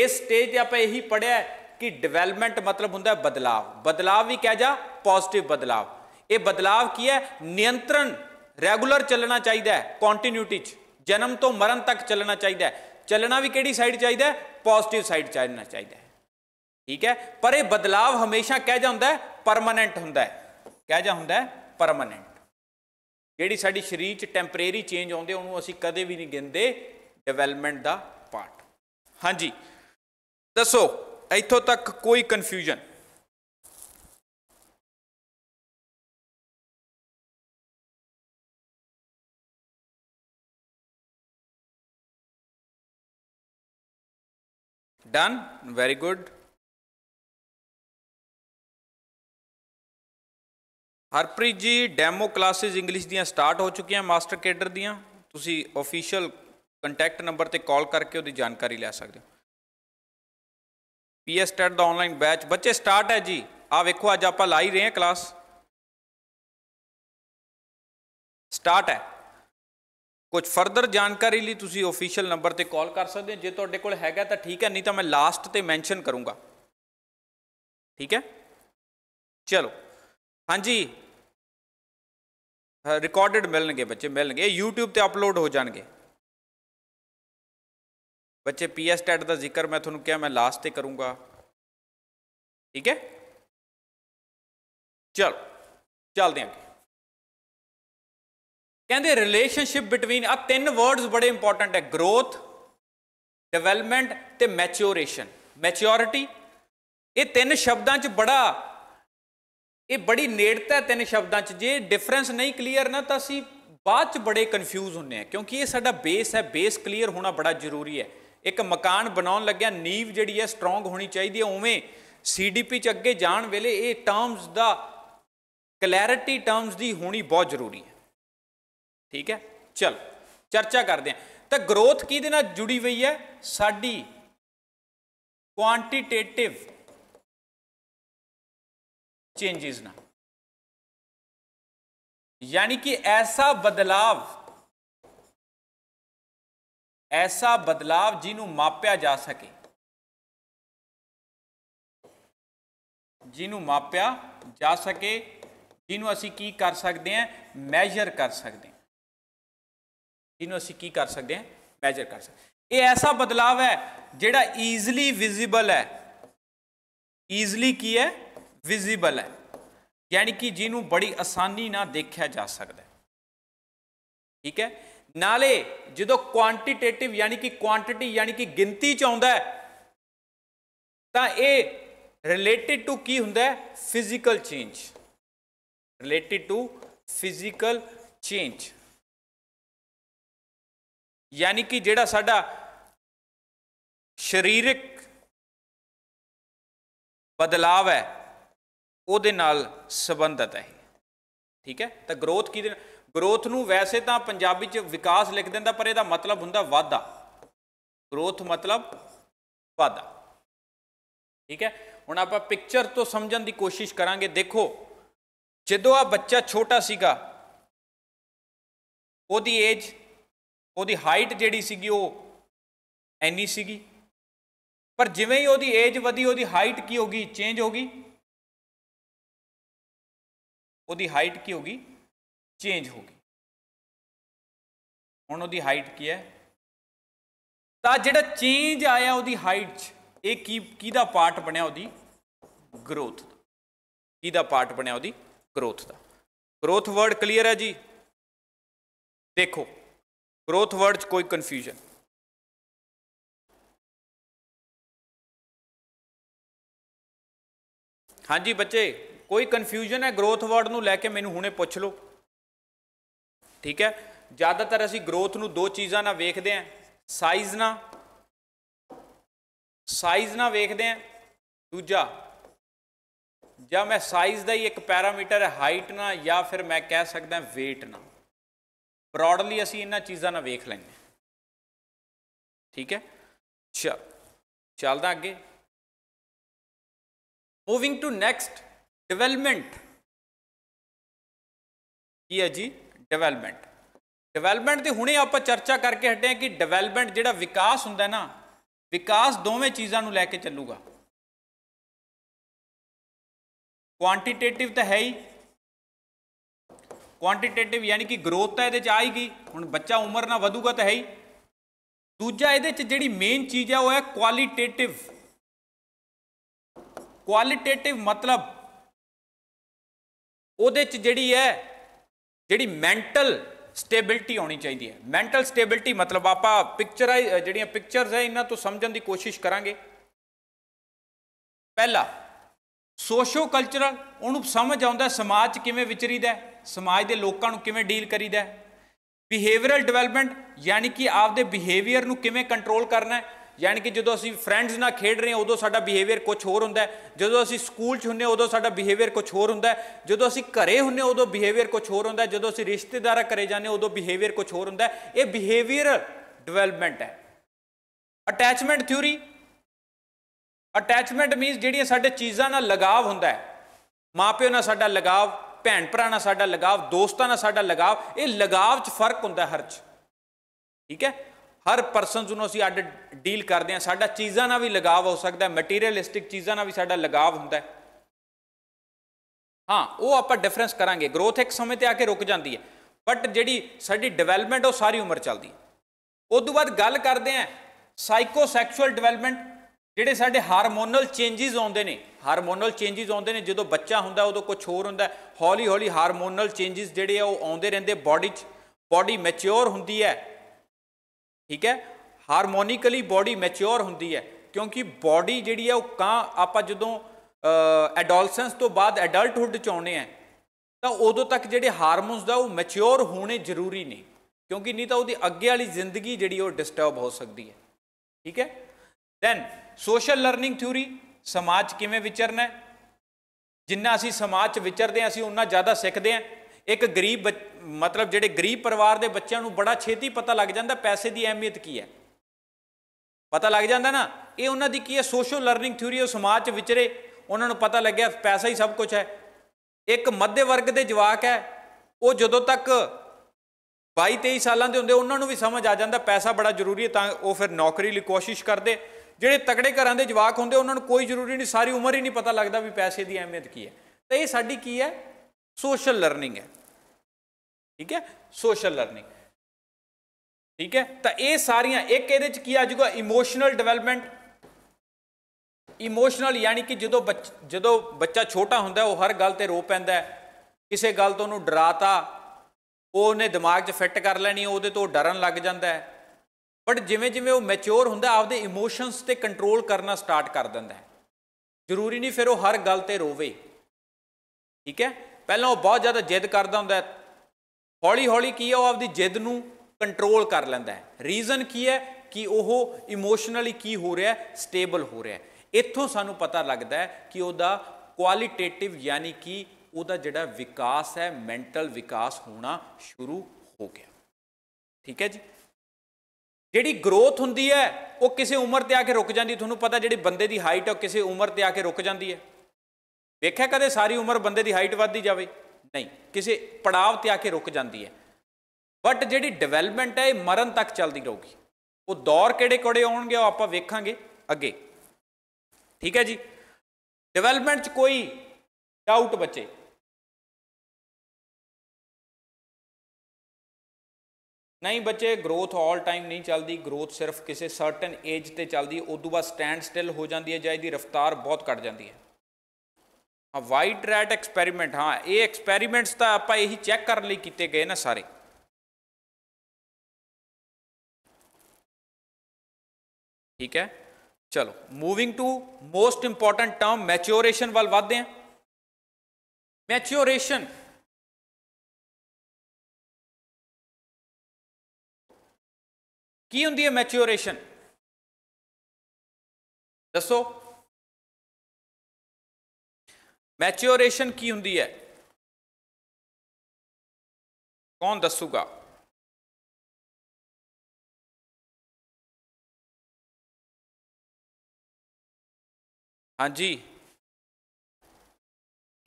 ਇਸ ਸਟੇਜ ਤੇ ਆਪਾਂ ਇਹੀ ਪੜਿਆ ਕਿ ਡਿਵੈਲਪਮੈਂਟ ਮਤਲਬ ਹੁੰਦਾ ਬਦਲਾਵ ਬਦਲਾਵ ਵੀ ਕਹਿ ਜਾ ਪੋਜ਼ਿਟਿਵ ਬਦਲਾਵ ਇਹ ਬਦਲਾਵ ਕੀ ਹੈ ਨਿਯੰਤਰਣ ਰੈਗੂਲਰ ਚੱਲਣਾ ਚਾਹੀਦਾ ਹੈ ਕੰਟੀਨਿਊਟੀ ਚ ਜਨਮ ਤੋਂ ਮਰਨ ਤੱਕ ਚੱਲਣਾ ਚਾਹੀਦਾ ਹੈ ਚੱਲਣਾ ਵੀ ਕਿਹੜੀ ਸਾਈਡ ਚਾਹੀਦਾ ਹੈ ਪੋਜ਼ਿਟਿਵ ਸਾਈਡ ਚਾਹਨਾ ਚਾਹੀਦਾ ਹੈ ਠੀਕ ਹੈ ਪਰ ਇਹ ਬਦਲਾਵ ਹਮੇਸ਼ਾ ਕਹਿ ਜਾਂਦਾ ਹੈ ਪਰਮਨੈਂਟ ਹੁੰਦਾ ਹੈ ਕਹਿ ਜਾ ਹੁੰਦਾ ਹੈ ਪਰਮਨੈਂਟ ਜਿਹੜੀ ਸਾਡੀ ਸਰੀਰ 'ਚ ਟੈਂਪਰੇਰੀ ਚੇਂਜ ਆਉਂਦੇ ਉਹਨੂੰ ਅਸੀਂ ਕਦੇ ਵੀ ਨਹੀਂ ਗਿੰਦੇ ਡਿਵੈਲਪਮੈਂਟ ਦਾ ਪਾਰਟ ਹਾਂਜੀ ਦੱਸੋ ਇੱਥੋਂ ਤੱਕ ਕੋਈ confusion
Done? Very good.
Harpreet ji demo classes English ਦੀਆਂ ਸਟਾਰਟ ਹੋ ਚੁੱਕੀਆਂ ਮਾਸਟਰ ਕੇਡਰ ਦੀਆਂ ਤੁਸੀਂ ਅਫੀਸ਼ੀਅਲ ਕੰਟੈਕਟ ਨੰਬਰ ਤੇ ਕਾਲ ਕਰਕੇ ਉਹਦੀ ਜਾਣਕਾਰੀ ਲੈ ਸਕਦੇ ਹੋ ਪੀਐਸ ਟੈਟ ਦਾ ਆਨਲਾਈਨ ਬੈਚ ਬੱਚੇ ਸਟਾਰਟ ਹੈ ਜੀ ਆ ਵੇਖੋ ਅੱਜ ਆਪਾਂ ਲਾਈ ਰਹੇ ਹਾਂ ਕਲਾਸ ਸਟਾਰਟ ਹੈ ਕੁਝ ਫਰਦਰ ਜਾਣਕਾਰੀ ਲਈ ਤੁਸੀਂ ਅਫੀਸ਼ੀਅਲ ਨੰਬਰ ਤੇ ਕਾਲ ਕਰ ਸਕਦੇ ਹੋ ਜੇ ਤੁਹਾਡੇ ਕੋਲ ਹੈਗਾ ਤਾਂ ਠੀਕ ਹੈ ਨਹੀਂ ਤਾਂ ਮੈਂ ਲਾਸਟ ਤੇ ਮੈਂਸ਼ਨ ਕਰੂੰਗਾ ਠੀਕ ਹੈ ਚਲੋ ਹਾਂਜੀ ਰਿਕਾਰਡਡ ਮਿਲਣਗੇ ਬੱਚੇ ਮਿਲਣਗੇ
YouTube ਤੇ ਅਪਲੋਡ ਹੋ ਜਾਣਗੇ ਬੱਚੇ ਪੀਐਸ ਟੈਟ ਦਾ ਜ਼ਿਕਰ ਮੈਂ ਤੁਹਾਨੂੰ ਕਿਹਾ ਮੈਂ ਲਾਸਟ ਤੇ ਕਰੂੰਗਾ ਠੀਕ ਹੈ ਚਲੋ ਚੱਲਦੇ ਆਂ ਕਹਿੰਦੇ ਰਿਲੇਸ਼ਨਸ਼ਿਪ
ਬਿਟਵੀਨ ਆ ਤਿੰਨ ਵਰਡਸ ਬੜੇ ਇੰਪੋਰਟੈਂਟ ਹੈ ਗਰੋਥ ਡਿਵੈਲਪਮੈਂਟ ਤੇ ਮੈਚੂਰੇਸ਼ਨ ਮੈਚੂਰਿਟੀ ਇਹ ਤਿੰਨ ਸ਼ਬਦਾਂ 'ਚ ਬੜਾ ਇਹ ਬੜੀ ਨੇੜਤਾ ਤਿੰਨ ਸ਼ਬਦਾਂ 'ਚ ਜੇ ਡਿਫਰੈਂਸ ਨਹੀਂ ਕਲੀਅਰ ਨਾ ਤਾਂ ਅਸੀਂ ਬਾਅਦ 'ਚ ਬੜੇ ਕਨਫਿਊਜ਼ ਹੁੰਨੇ ਆ ਕਿਉਂਕਿ ਇਹ ਸਾਡਾ ਬੇਸ ਹੈ ਬੇਸ ਕਲੀਅਰ ਹੋਣਾ ਬੜਾ ਜ਼ਰੂਰੀ ਹੈ ਇੱਕ ਮਕਾਨ ਬਣਾਉਣ ਲੱਗਿਆ ਨੀਵ ਜਿਹੜੀ ਹੈ ਸਟਰੋਂਗ ਹੋਣੀ ਚਾਹੀਦੀ ਹੈ ਉਵੇਂ ਸੀਡੀਪੀ 'ਚ ਅੱਗੇ ਜਾਣ ਵੇਲੇ ਇਹ ਟਰਮਸ ਦਾ ਕਲੈਰਿਟੀ ਟਰਮਸ ਦੀ ਹੋਣੀ ਬਹੁਤ ਜ਼ਰੂਰੀ ਹੈ ਠੀਕ ਹੈ ਚਲ ਚਰਚਾ ਕਰਦੇ ਹਾਂ ਤਾਂ ਗਰੋਥ ਕੀ ਦੇ ਨਾਲ ਜੁੜੀ ਹੋਈ ਹੈ ਸਾਡੀ ਕੁਆਂਟੀਟੇਟਿਵ
ਚੇਂजेस ਨਾਲ ਯਾਨੀ ਕਿ ਐਸਾ ਬਦਲਾਵ ਐਸਾ ਬਦਲਾਵ ਜਿਹਨੂੰ ਮਾਪਿਆ ਜਾ ਸਕੇ ਜਿਹਨੂੰ ਮਾਪਿਆ
ਜਾ ਸਕੇ ਜਿਹਨੂੰ ਅਸੀਂ ਕੀ ਕਰ ਸਕਦੇ ਆ ਮੈਜ਼ਰ ਕਰ ਸਕਦੇ ਹਾਂ ਜਿਹਨੂੰ ਅਸੀਂ ਕੀ ਕਰ ਸਕਦੇ ਹਾਂ ਮੈਜਰ ਕਰ ਸਕਦੇ ਇਹ ਐਸਾ ਬਦਲਾਵ ਹੈ ਜਿਹੜਾ ਈਜ਼ਲੀ ਵਿਜ਼ੀਬਲ ਹੈ ਈਜ਼ਲੀ ਕੀ ਹੈ ਵਿਜ਼ੀਬਲ ਹੈ ਯਾਨੀ ਕਿ ਜਿਹਨੂੰ ਬੜੀ ਆਸਾਨੀ ਨਾਲ ਦੇਖਿਆ ਜਾ ਸਕਦਾ ਠੀਕ ਹੈ ਨਾਲੇ ਜਦੋਂ ਕੁਆਂਟੀਟੇਟਿਵ ਯਾਨੀ ਕਿ ਕੁਆਂਟੀਟੀ ਯਾਨੀ ਕਿ ਗਿਣਤੀ ਚ ਆਉਂਦਾ ਤਾਂ ਇਹ ਰਿਲੇਟਡ ਟੂ ਕੀ ਹੁੰਦਾ physical change related to physical change
ਯਾਨੀ ਕਿ ਜਿਹੜਾ ਸਾਡਾ ਸਰੀਰਕ
ਬਦਲਾਵ ਹੈ ਉਹਦੇ ਨਾਲ ਸੰਬੰਧਤ ਹੈ ਠੀਕ ਹੈ ਤਾਂ ਗਰੋਥ ਕੀ ਗਰੋਥ ਨੂੰ ਵੈਸੇ ਤਾਂ ਪੰਜਾਬੀ ਚ ਵਿਕਾਸ ਲਿਖ ਦਿੰਦਾ ਪਰ ਇਹਦਾ ਮਤਲਬ ਹੁੰਦਾ ਵਾਧਾ ਗਰੋਥ ਮਤਲਬ ਵਾਧਾ ਠੀਕ ਹੈ ਹੁਣ ਆਪਾਂ ਪਿਕਚਰ ਤੋਂ ਸਮਝਣ ਦੀ ਕੋਸ਼ਿਸ਼ ਕਰਾਂਗੇ ਦੇਖੋ ਜਦੋਂ ਆ ਬੱਚਾ ਛੋਟਾ ਸੀਗਾ ਉਹਦੀ ਏਜ ਉਹਦੀ ਹਾਈਟ ਜਿਹੜੀ ਸੀਗੀ ਉਹ ਐਨੀ ਸੀਗੀ ਪਰ ਜਿਵੇਂ ਹੀ ਉਹਦੀ ਏਜ ਵਧੀ ਉਹਦੀ ਹਾਈਟ ਕੀ ਹੋ ਗਈ ਚੇਂਜ ਹੋ ਗਈ
ਉਹਦੀ ਹਾਈਟ ਕੀ ਹੋ ਗਈ ਚੇਂਜ ਹੋ ਗਈ
ਹੁਣ ਉਹਦੀ ਹਾਈਟ ਕੀ ਹੈ ਤਾਂ ਜਿਹੜਾ ਚੇਂਜ ਆਇਆ ਉਹਦੀ ਹਾਈਟ 'ਚ ਇਹ ਕੀ ਕਿਹਦਾ ਪਾਰਟ ਬਣਿਆ ਉਹਦੀ ਗਰੋਥ ਦਾ ਕਿਹਦਾ ਪਾਰਟ ਬਣਿਆ ਉਹਦੀ ਗਰੋਥ ਦਾ ਗਰੋਥ ਵਰਡ ਕਲੀਅਰ ਹੈ ਜੀ
ਦੇਖੋ ਗ੍ਰੋਥ ਵਰਡ 'ਚ ਕੋਈ ਕਨਫਿਊਜ਼ਨ ਹਾਂਜੀ ਬੱਚੇ ਕੋਈ
ਕਨਫਿਊਜ਼ਨ ਹੈ ਗਰੋਥ ਵਰਡ ਨੂੰ ਲੈ ਕੇ ਮੈਨੂੰ ਹੁਣੇ ਪੁੱਛ ਲਓ ਠੀਕ ਹੈ ਜ਼ਿਆਦਾਤਰ ਅਸੀਂ ਗਰੋਥ ਨੂੰ ਦੋ ਚੀਜ਼ਾਂ ਨਾਲ ਵੇਖਦੇ ਆਂ ਸਾਈਜ਼ ਨਾਲ ਸਾਈਜ਼ ਨਾਲ ਵੇਖਦੇ ਆਂ ਦੂਜਾ ਜਾਂ ਮੈਂ ਸਾਈਜ਼ ਦਾ ਹੀ ਇੱਕ ਪੈਰਾਮੀਟਰ ਹੈ ਹਾਈਟ ਨਾਲ ਜਾਂ ਫਿਰ ਮੈਂ ਕਹਿ ਸਕਦਾ ਵੇਟ ਨਾਲ ਬ੍ਰੌਡਲੀ ਅਸੀਂ ਇਹਨਾਂ ਚੀਜ਼ਾਂ ਨਾਲ ਵੇਖ ਲੈਂਦੇ ਠੀਕ ਹੈ ਚਲ
ਚੱਲਦਾ ਅੱਗੇ ਮੂਵਿੰਗ ਟੂ ਨੈਕਸਟ ਡਿਵੈਲਪਮੈਂਟ
ਕੀ ਹੈ ਜੀ ਡਿਵੈਲਪਮੈਂਟ ਡਿਵੈਲਪਮੈਂਟ ਤੇ ਹੁਣੇ ਆਪਾਂ ਚਰਚਾ ਕਰਕੇ ਹਟੇ ਆ ਕਿ ਡਿਵੈਲਪਮੈਂਟ ਜਿਹੜਾ ਵਿਕਾਸ ਹੁੰਦਾ ਨਾ ਵਿਕਾਸ ਦੋਵੇਂ ਚੀਜ਼ਾਂ ਨੂੰ ਲੈ ਕੇ ਚੱਲੂਗਾ ਕੁਆਂਟੀਟੇਟਿਵ ਤਾਂ ਹੈ ਹੀ ਕੁਆਂਟੀਟੇਟਿਵ ਯਾਨੀ ਕਿ ਗਰੋਥ ਤਾਂ ਇਹਦੇ ਚ ਆਏਗੀ ਹੁਣ ਬੱਚਾ ਉਮਰ ਨਾਲ ਵਧੂਗਾ ਤਾਂ ਹੈ ਹੀ ਦੂਜਾ ਇਹਦੇ ਚ ਜਿਹੜੀ ਮੇਨ ਚੀਜ਼ ਹੈ ਉਹ ਹੈ ਕੁਆਲੀਟੇਟਿਵ ਕੁਆਲੀਟੇਟਿਵ ਮਤਲਬ ਉਹਦੇ ਚ ਜਿਹੜੀ ਹੈ ਜਿਹੜੀ ਮੈਂਟਲ ਸਟੇਬਿਲਟੀ ਹੋਣੀ ਚਾਹੀਦੀ ਹੈ ਮੈਂਟਲ ਸਟੇਬਿਲਟੀ ਮਤਲਬ ਆਪਾਂ ਪਿਕਚਰ ਜਿਹੜੀਆਂ ਪਿਕਚਰਸ ਹੈ ਇਹਨਾਂ ਤੋਂ ਸਮਝਣ ਦੀ ਕੋਸ਼ਿਸ਼ ਕਰਾਂਗੇ ਪਹਿਲਾ ਸੋਸ਼ੀਓ ਕਲਚਰਲ ਉਹਨੂੰ ਸਮਝ ਆਉਂਦਾ ਸਮਾਜ ਕਿਵੇਂ ਵਿਚਰੀਦਾ ਹੈ ਸਮਾਜ ਦੇ ਲੋਕਾਂ ਨੂੰ ਕਿਵੇਂ ਡੀਲ ਕਰੀਦਾ ਹੈ ਬਿਹੇਵੀਅਰਲ ਡਿਵੈਲਪਮੈਂਟ ਯਾਨੀ ਕਿ ਆਪਦੇ ਬਿਹੇਵੀਅਰ ਨੂੰ ਕਿਵੇਂ ਕੰਟਰੋਲ ਕਰਨਾ ਹੈ ਯਾਨੀ ਕਿ ਜਦੋਂ ਅਸੀਂ ਫਰੈਂਡਸ ਨਾਲ ਖੇਡ ਰਹੇ ਹਾਂ ਉਦੋਂ ਸਾਡਾ ਬਿਹੇਵੀਅਰ ਕੁਝ ਹੋਰ ਹੁੰਦਾ ਹੈ ਜਦੋਂ ਅਸੀਂ ਸਕੂਲ 'ਚ ਹੁੰਨੇ ਉਦੋਂ ਸਾਡਾ ਬਿਹੇਵੀਅਰ ਕੁਝ ਹੋਰ ਹੁੰਦਾ ਹੈ ਜਦੋਂ ਅਸੀਂ ਘਰੇ ਹੁੰਨੇ ਉਦੋਂ ਬਿਹੇਵੀਅਰ ਕੁਝ ਹੋਰ ਹੁੰਦਾ ਹੈ ਜਦੋਂ ਅਸੀਂ ਰਿਸ਼ਤੇਦਾਰਾਂ ਘਰੇ ਜਾਂਦੇ ਉਦੋਂ ਬਿਹੇਵੀਅਰ ਕੁਝ ਹੋਰ ਹੁੰਦਾ ਹੈ ਇਹ ਬਿਹੇਵੀਅਰ ਡਿਵੈਲਪਮੈਂਟ ਹੈ ਅਟੈਚਮੈਂਟ ਥਿਊਰੀ ਅਟੈਚਮੈਂਟ ਮੀਨਸ ਜਿਹੜੀਆਂ ਸਾਡੇ ਚੀਜ਼ਾਂ ਨਾਲ ਲਗਾਵ ਹੁੰਦਾ ਹੈ ਮਾਪਿਓ ਨਾਲ ਸਾਡਾ ਲਗਾਵ ਭੈਣ ਭਰਾ ਨਾਲ ਸਾਡਾ ਲਗਾਵ ਦੋਸਤਾਂ ਨਾਲ ਸਾਡਾ ਲਗਾਵ ਇਹ ਲਗਾਵ 'ਚ ਫਰਕ ਹੁੰਦਾ ਹਰ 'ਚ ਠੀਕ ਹੈ ਹਰ ਪਰਸਨ ਨੂੰ ਅਸੀਂ ਅੱਡ ਡੀਲ ਕਰਦੇ ਆ ਸਾਡਾ ਚੀਜ਼ਾਂ ਨਾਲ ਵੀ ਲਗਾਵ ਹੋ ਸਕਦਾ ਹੈ ਮਟੀਰੀਅਲਿਸਟਿਕ ਚੀਜ਼ਾਂ ਨਾਲ ਵੀ ਸਾਡਾ ਲਗਾਵ ਹੁੰਦਾ ਹੈ ਹਾਂ ਉਹ ਆਪਾਂ ਡਿਫਰੈਂਸ ਕਰਾਂਗੇ ਗਰੋਥ ਇੱਕ ਸਮੇਂ ਤੇ ਆ ਕੇ ਰੁਕ ਜਾਂਦੀ ਹੈ ਬਟ ਜਿਹੜੀ ਸਾਡੀ ਡਿਵੈਲਪਮੈਂਟ ਉਹ ਸਾਰੀ ਉਮਰ ਚੱਲਦੀ ਹੈ ਉਸ ਤੋਂ ਬਾਅਦ ਗੱਲ ਕਰਦੇ ਆ ਸਾਈਕੋਸੈਕਸ਼ੂਅਲ ਡਿਵੈਲਪਮੈਂਟ ਜਿਹੜੇ ਸਾਡੇ ਹਾਰਮੋਨਲ ਚੇਂजेस ਆਉਂਦੇ ਨੇ ਹਾਰਮੋਨਲ ਚੇਂजेस ਆਉਂਦੇ ਨੇ ਜਦੋਂ ਬੱਚਾ ਹੁੰਦਾ ਉਦੋਂ ਕੁਝ ਹੋਰ ਹੁੰਦਾ ਹੌਲੀ ਹੌਲੀ ਹਾਰਮੋਨਲ ਚੇਂजेस ਜਿਹੜੇ ਆ ਉਹ ਆਉਂਦੇ ਰਹਿੰਦੇ ਬਾਡੀ 'ਚ ਬਾਡੀ ਮੈਚਿਓਰ ਹੁੰਦੀ ਹੈ ਠੀਕ ਹੈ ਹਾਰਮੋਨਿਕਲੀ ਬਾਡੀ ਮੈਚਿਓਰ ਹੁੰਦੀ ਹੈ ਕਿਉਂਕਿ ਬਾਡੀ ਜਿਹੜੀ ਆ ਉਹ ਕਾਂ ਆਪਾਂ ਜਦੋਂ ਐਡੋਲਸੈਂਸ ਤੋਂ ਬਾਅਦ ਐਡਲਟਹੁੱਡ ਚ ਆਉਨੇ ਆ ਤਾਂ ਉਦੋਂ ਤੱਕ ਜਿਹੜੇ ਹਾਰਮੋਨਸ ਦਾ ਉਹ ਮੈਚਿਓਰ ਹੋਣੇ ਜ਼ਰੂਰੀ ਨੇ ਕਿਉਂਕਿ ਨਹੀਂ ਤਾਂ ਉਹਦੀ ਅੱਗੇ ਵਾਲੀ ਜ਼ਿੰਦਗੀ ਜਿਹੜੀ ਉਹ ਡਿਸਟਰਬ ਹੋ ਸਕਦੀ ਹੈ ਠੀਕ ਹੈ ਦੈਨ ਸੋਸ਼ਲ ਲਰਨਿੰਗ ਥਿਊਰੀ ਸਮਾਜ ਕਿਵੇਂ ਵਿਚਰਨਾ ਜਿੰਨਾ ਅਸੀਂ ਸਮਾਜ 'ਚ ਵਿਚਰਦੇ ਆ ਅਸੀਂ ਉਨਾ ਜ਼ਿਆਦਾ ਸਿੱਖਦੇ ਆ ਇੱਕ ਗਰੀਬ ਮਤਲਬ ਜਿਹੜੇ ਗਰੀਬ ਪਰਿਵਾਰ ਦੇ ਬੱਚਿਆਂ ਨੂੰ ਬੜਾ ਛੇਤੀ ਪਤਾ ਲੱਗ ਜਾਂਦਾ ਪੈਸੇ ਦੀ ਅਹਿਮੀਅਤ ਕੀ ਹੈ ਪਤਾ ਲੱਗ ਜਾਂਦਾ ਨਾ ਇਹ ਉਹਨਾਂ ਦੀ ਕੀ ਹੈ ਸੋਸ਼ਲ ਲਰਨਿੰਗ ਥਿਊਰੀ ਉਹ ਸਮਾਜ 'ਚ ਵਿਚਰੇ ਉਹਨਾਂ ਨੂੰ ਪਤਾ ਲੱਗਿਆ ਪੈਸਾ ਹੀ ਸਭ ਕੁਝ ਹੈ ਇੱਕ ਮੱਧ ਵਰਗ ਦੇ ਜਵਾਕ ਹੈ ਉਹ ਜਦੋਂ ਤੱਕ 22 23 ਸਾਲਾਂ ਦੇ ਹੁੰਦੇ ਉਹਨਾਂ ਨੂੰ ਵੀ ਸਮਝ ਆ ਜਾਂਦਾ ਪੈਸਾ ਬੜਾ ਜ਼ਰੂਰੀ ਹੈ ਤਾਂ ਉਹ ਫਿਰ ਨੌਕਰੀ ਲਈ ਕੋਸ਼ਿਸ਼ ਕਰਦੇ ਜਿਹੜੇ ਤਕੜੇ ਘਰਾਂ ਦੇ ਜਵਾਕ ਹੁੰਦੇ ਉਹਨਾਂ ਨੂੰ ਕੋਈ ਜ਼ਰੂਰੀ ਨਹੀਂ ਸਾਰੀ ਉਮਰ ਹੀ ਨਹੀਂ ਪਤਾ ਲੱਗਦਾ ਵੀ ਪੈਸੇ ਦੀ ਅਹਿਮੀਅਤ ਕੀ ਹੈ ਤਾਂ ਇਹ ਸਾਡੀ ਕੀ ਹੈ ਸੋਸ਼ਲ ਲਰਨਿੰਗ ਹੈ ਠੀਕ ਹੈ ਸੋਸ਼ਲ ਲਰਨਿੰਗ ਠੀਕ ਹੈ ਤਾਂ ਇਹ ਸਾਰੀਆਂ ਇੱਕ ਇਹਦੇ ਚ ਕੀ ਆ ਜਾਊਗਾ ਇਮੋਸ਼ਨਲ ਡਿਵੈਲਪਮੈਂਟ ਇਮੋਸ਼ਨਲ ਯਾਨੀ ਕਿ ਜਦੋਂ ਜਦੋਂ ਬੱਚਾ ਛੋਟਾ ਹੁੰਦਾ ਉਹ ਹਰ ਗੱਲ ਤੇ ਰੋ ਪੈਂਦਾ ਕਿਸੇ ਗੱਲ ਤੋਂ ਉਹਨੂੰ ਡਰਾਤਾ ਉਹ ਉਹਨੇ ਦਿਮਾਗ 'ਚ ਫਿੱਟ ਕਰ ਲੈਣੀ ਉਹਦੇ ਤੋਂ ਡਰਨ ਲੱਗ ਜਾਂਦਾ ਹੈ ਬਟ ਜਿਵੇਂ ਜਿਵੇਂ ਉਹ ਮੈਚੁਰ ਹੁੰਦਾ ਆਪਦੇ ਇਮੋਸ਼ਨਸ ਤੇ ਕੰਟਰੋਲ ਕਰਨਾ ਸਟਾਰਟ ਕਰ ਦਿੰਦਾ ਹੈ ਜ਼ਰੂਰੀ ਨਹੀਂ ਫਿਰ ਉਹ ਹਰ ਗੱਲ ਤੇ ਰੋਵੇ ਠੀਕ ਹੈ ਪਹਿਲਾਂ ਉਹ ਬਹੁਤ ਜ਼ਿਆਦਾ ਜਿੱਦ ਕਰਦਾ ਹੁੰਦਾ ਹੈ ਹੌਲੀ ਹੌਲੀ ਕੀ ਹੈ ਉਹ ਆਪਦੀ ਜਿੱਦ ਨੂੰ ਕੰਟਰੋਲ ਕਰ ਲੈਂਦਾ ਹੈ ਰੀਜ਼ਨ ਕੀ ਹੈ ਕਿ ਉਹ ਇਮੋਸ਼ਨਲੀ ਕੀ ਹੋ ਰਿਹਾ ਸਟੇਬਲ ਹੋ ਰਿਹਾ ਇੱਥੋਂ ਸਾਨੂੰ ਪਤਾ ਲੱਗਦਾ ਹੈ ਕਿ ਉਹਦਾ ਕੁਆਲਿਟੇਟਿਵ ਯਾਨੀ ਕਿ ਉਹਦਾ ਜਿਹੜਾ ਵਿਕਾਸ ਹੈ ਮੈਂਟਲ ਵਿਕਾਸ ਹੋਣਾ ਸ਼ੁਰੂ ਹੋ ਗਿਆ ਠੀਕ ਹੈ ਜੀ ਜਿਹੜੀ ਗਰੋਥ ਹੁੰਦੀ ਹੈ ਉਹ ਕਿਸੇ ਉਮਰ ਤੇ ਆ ਕੇ ਰੁਕ ਜਾਂਦੀ ਤੁਹਾਨੂੰ ਪਤਾ ਜਿਹੜੀ ਬੰਦੇ ਦੀ ਹਾਈਟ ਉਹ ਕਿਸੇ ਉਮਰ ਤੇ ਆ ਕੇ ਰੁਕ ਜਾਂਦੀ ਹੈ ਵੇਖਿਆ ਕਦੇ ਸਾਰੀ ਉਮਰ ਬੰਦੇ ਦੀ ਹਾਈਟ ਵੱਧਦੀ ਜਾਵੇ ਨਹੀਂ ਕਿਸੇ ਪੜਾਵ ਤੇ ਆ ਕੇ ਰੁਕ ਜਾਂਦੀ ਹੈ ਬਟ ਜਿਹੜੀ ਡਿਵੈਲਪਮੈਂਟ ਹੈ ਇਹ ਮਰਨ ਤੱਕ ਚੱਲਦੀ ਰਹੂਗੀ ਉਹ ਦੌਰ ਕਿਹੜੇ ਕੋੜੇ ਆਉਣਗੇ ਉਹ ਆਪਾਂ ਵੇਖਾਂਗੇ ਅੱਗੇ ਠੀਕ ਹੈ ਜੀ ਡਿਵੈਲਪਮੈਂਟ 'ਚ ਕੋਈ ਡਾਊਟ ਬਚੇ ਨਹੀਂ ਬੱਚੇ ਗਰੋਥ ਆਲ ਟਾਈਮ ਨਹੀਂ ਚੱਲਦੀ ਗਰੋਥ ਸਿਰਫ ਕਿਸੇ ਸਰਟਨ ਏਜ ਤੇ ਚੱਲਦੀ ਉਸ ਤੋਂ ਬਾਅਦ ਸਟੈਂਡ ਸਟਿਲ ਹੋ ਜਾਂਦੀ ਹੈ ਜਾਂ ਇਹਦੀ ਰਫ਼ਤਾਰ ਬਹੁਤ ਘਟ ਜਾਂਦੀ ਹੈ ਹਾਂ ਵਾਈਟ ਰੈਟ ਐਕਸਪੈਰੀਮੈਂਟ ਹਾਂ ਇਹ ਐਕਸਪੈਰੀਮੈਂਟਸ ਤਾਂ ਆਪਾਂ ਇਹੀ ਚੈੱਕ ਕਰਨ ਲਈ ਕੀਤੇ ਗਏ ਨਾ ਸਾਰੇ
ਠੀਕ ਹੈ ਚਲੋ moving to most important term maturation ਵੱਲ ਵਧਦੇ ਹਾਂ ਮੈਚੂਰੇਸ਼ਨ ਕੀ ਹੁੰਦੀ ਹੈ ਮੈਚੂਰੇਸ਼ਨ ਦੱਸੋ ਮੈਚੂਰੇਸ਼ਨ ਕੀ ਹੁੰਦੀ ਹੈ ਕੌਣ ਦੱਸੂਗਾ ਹਾਂਜੀ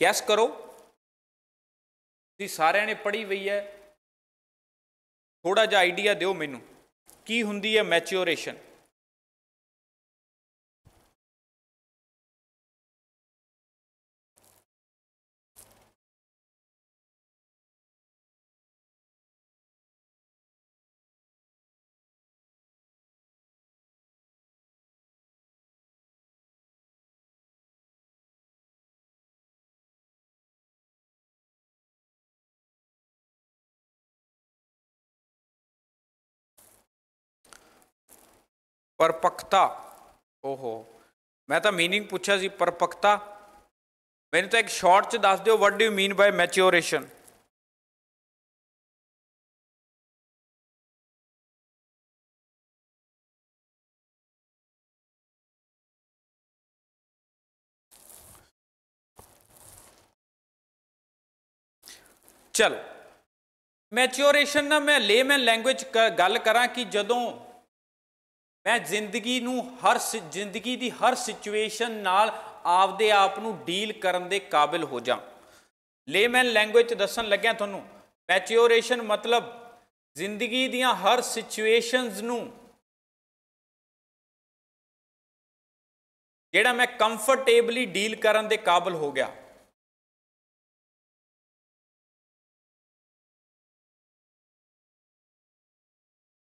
ਗੈਸ ਕਰੋ ਤੁਸੀਂ ਸਾਰਿਆਂ ਨੇ ਪੜ੍ਹੀ ਹੋਈ ਹੈ ਥੋੜਾ ਜਿਹਾ ਆਈਡੀਆ ਦਿਓ ਮੈਨੂੰ ਕੀ ਹੁੰਦੀ ਹੈ ਮੈਚੂਰੇਸ਼ਨ
ਪਰਪਕਤਾ ਓਹੋ ਮੈਂ ਤਾਂ मीनिंग ਪੁੱਛਿਆ ਸੀ ਪਰਪਕਤਾ ਮੈਨੂੰ ਤਾਂ ਇੱਕ ਸ਼ਾਰਟ ਚ ਦੱਸ ਦਿਓ
ਵਾਟ ਡੂ ਯੂ ਮੀਨ ਬਾਈ ਮੈਚੂਰੇਸ਼ਨ
ਚਲ ਮੈਚੂਰੇਸ਼ਨ ਨਾ ਮੈਂ ਲੇਮਨ ਲੈਂਗੁਏਜ ਗੱਲ ਕਰਾਂ ਕਿ ਜਦੋਂ ਮੈਂ ਜ਼ਿੰਦਗੀ ਨੂੰ ਹਰ ਜ਼ਿੰਦਗੀ ਦੀ ਹਰ ਸਿਚੁਏਸ਼ਨ ਨਾਲ ਆਪਦੇ ਆਪ ਨੂੰ ਡੀਲ ਕਰਨ ਦੇ ਕਾਬਿਲ ਹੋ ਜਾ ਲੇਮਨ ਲੈਂਗੁਏਜ ਦੱਸਣ ਲੱਗਿਆ ਤੁਹਾਨੂੰ ਮੈਚੂਰੇਸ਼ਨ ਮਤਲਬ ਜ਼ਿੰਦਗੀ ਦੀਆਂ ਹਰ ਸਿਚੁਏਸ਼ਨਸ ਨੂੰ
ਜਿਹੜਾ ਮੈਂ ਕੰਫਰਟੇਬਲੀ ਡੀਲ ਕਰਨ ਦੇ ਕਾਬਿਲ ਹੋ ਗਿਆ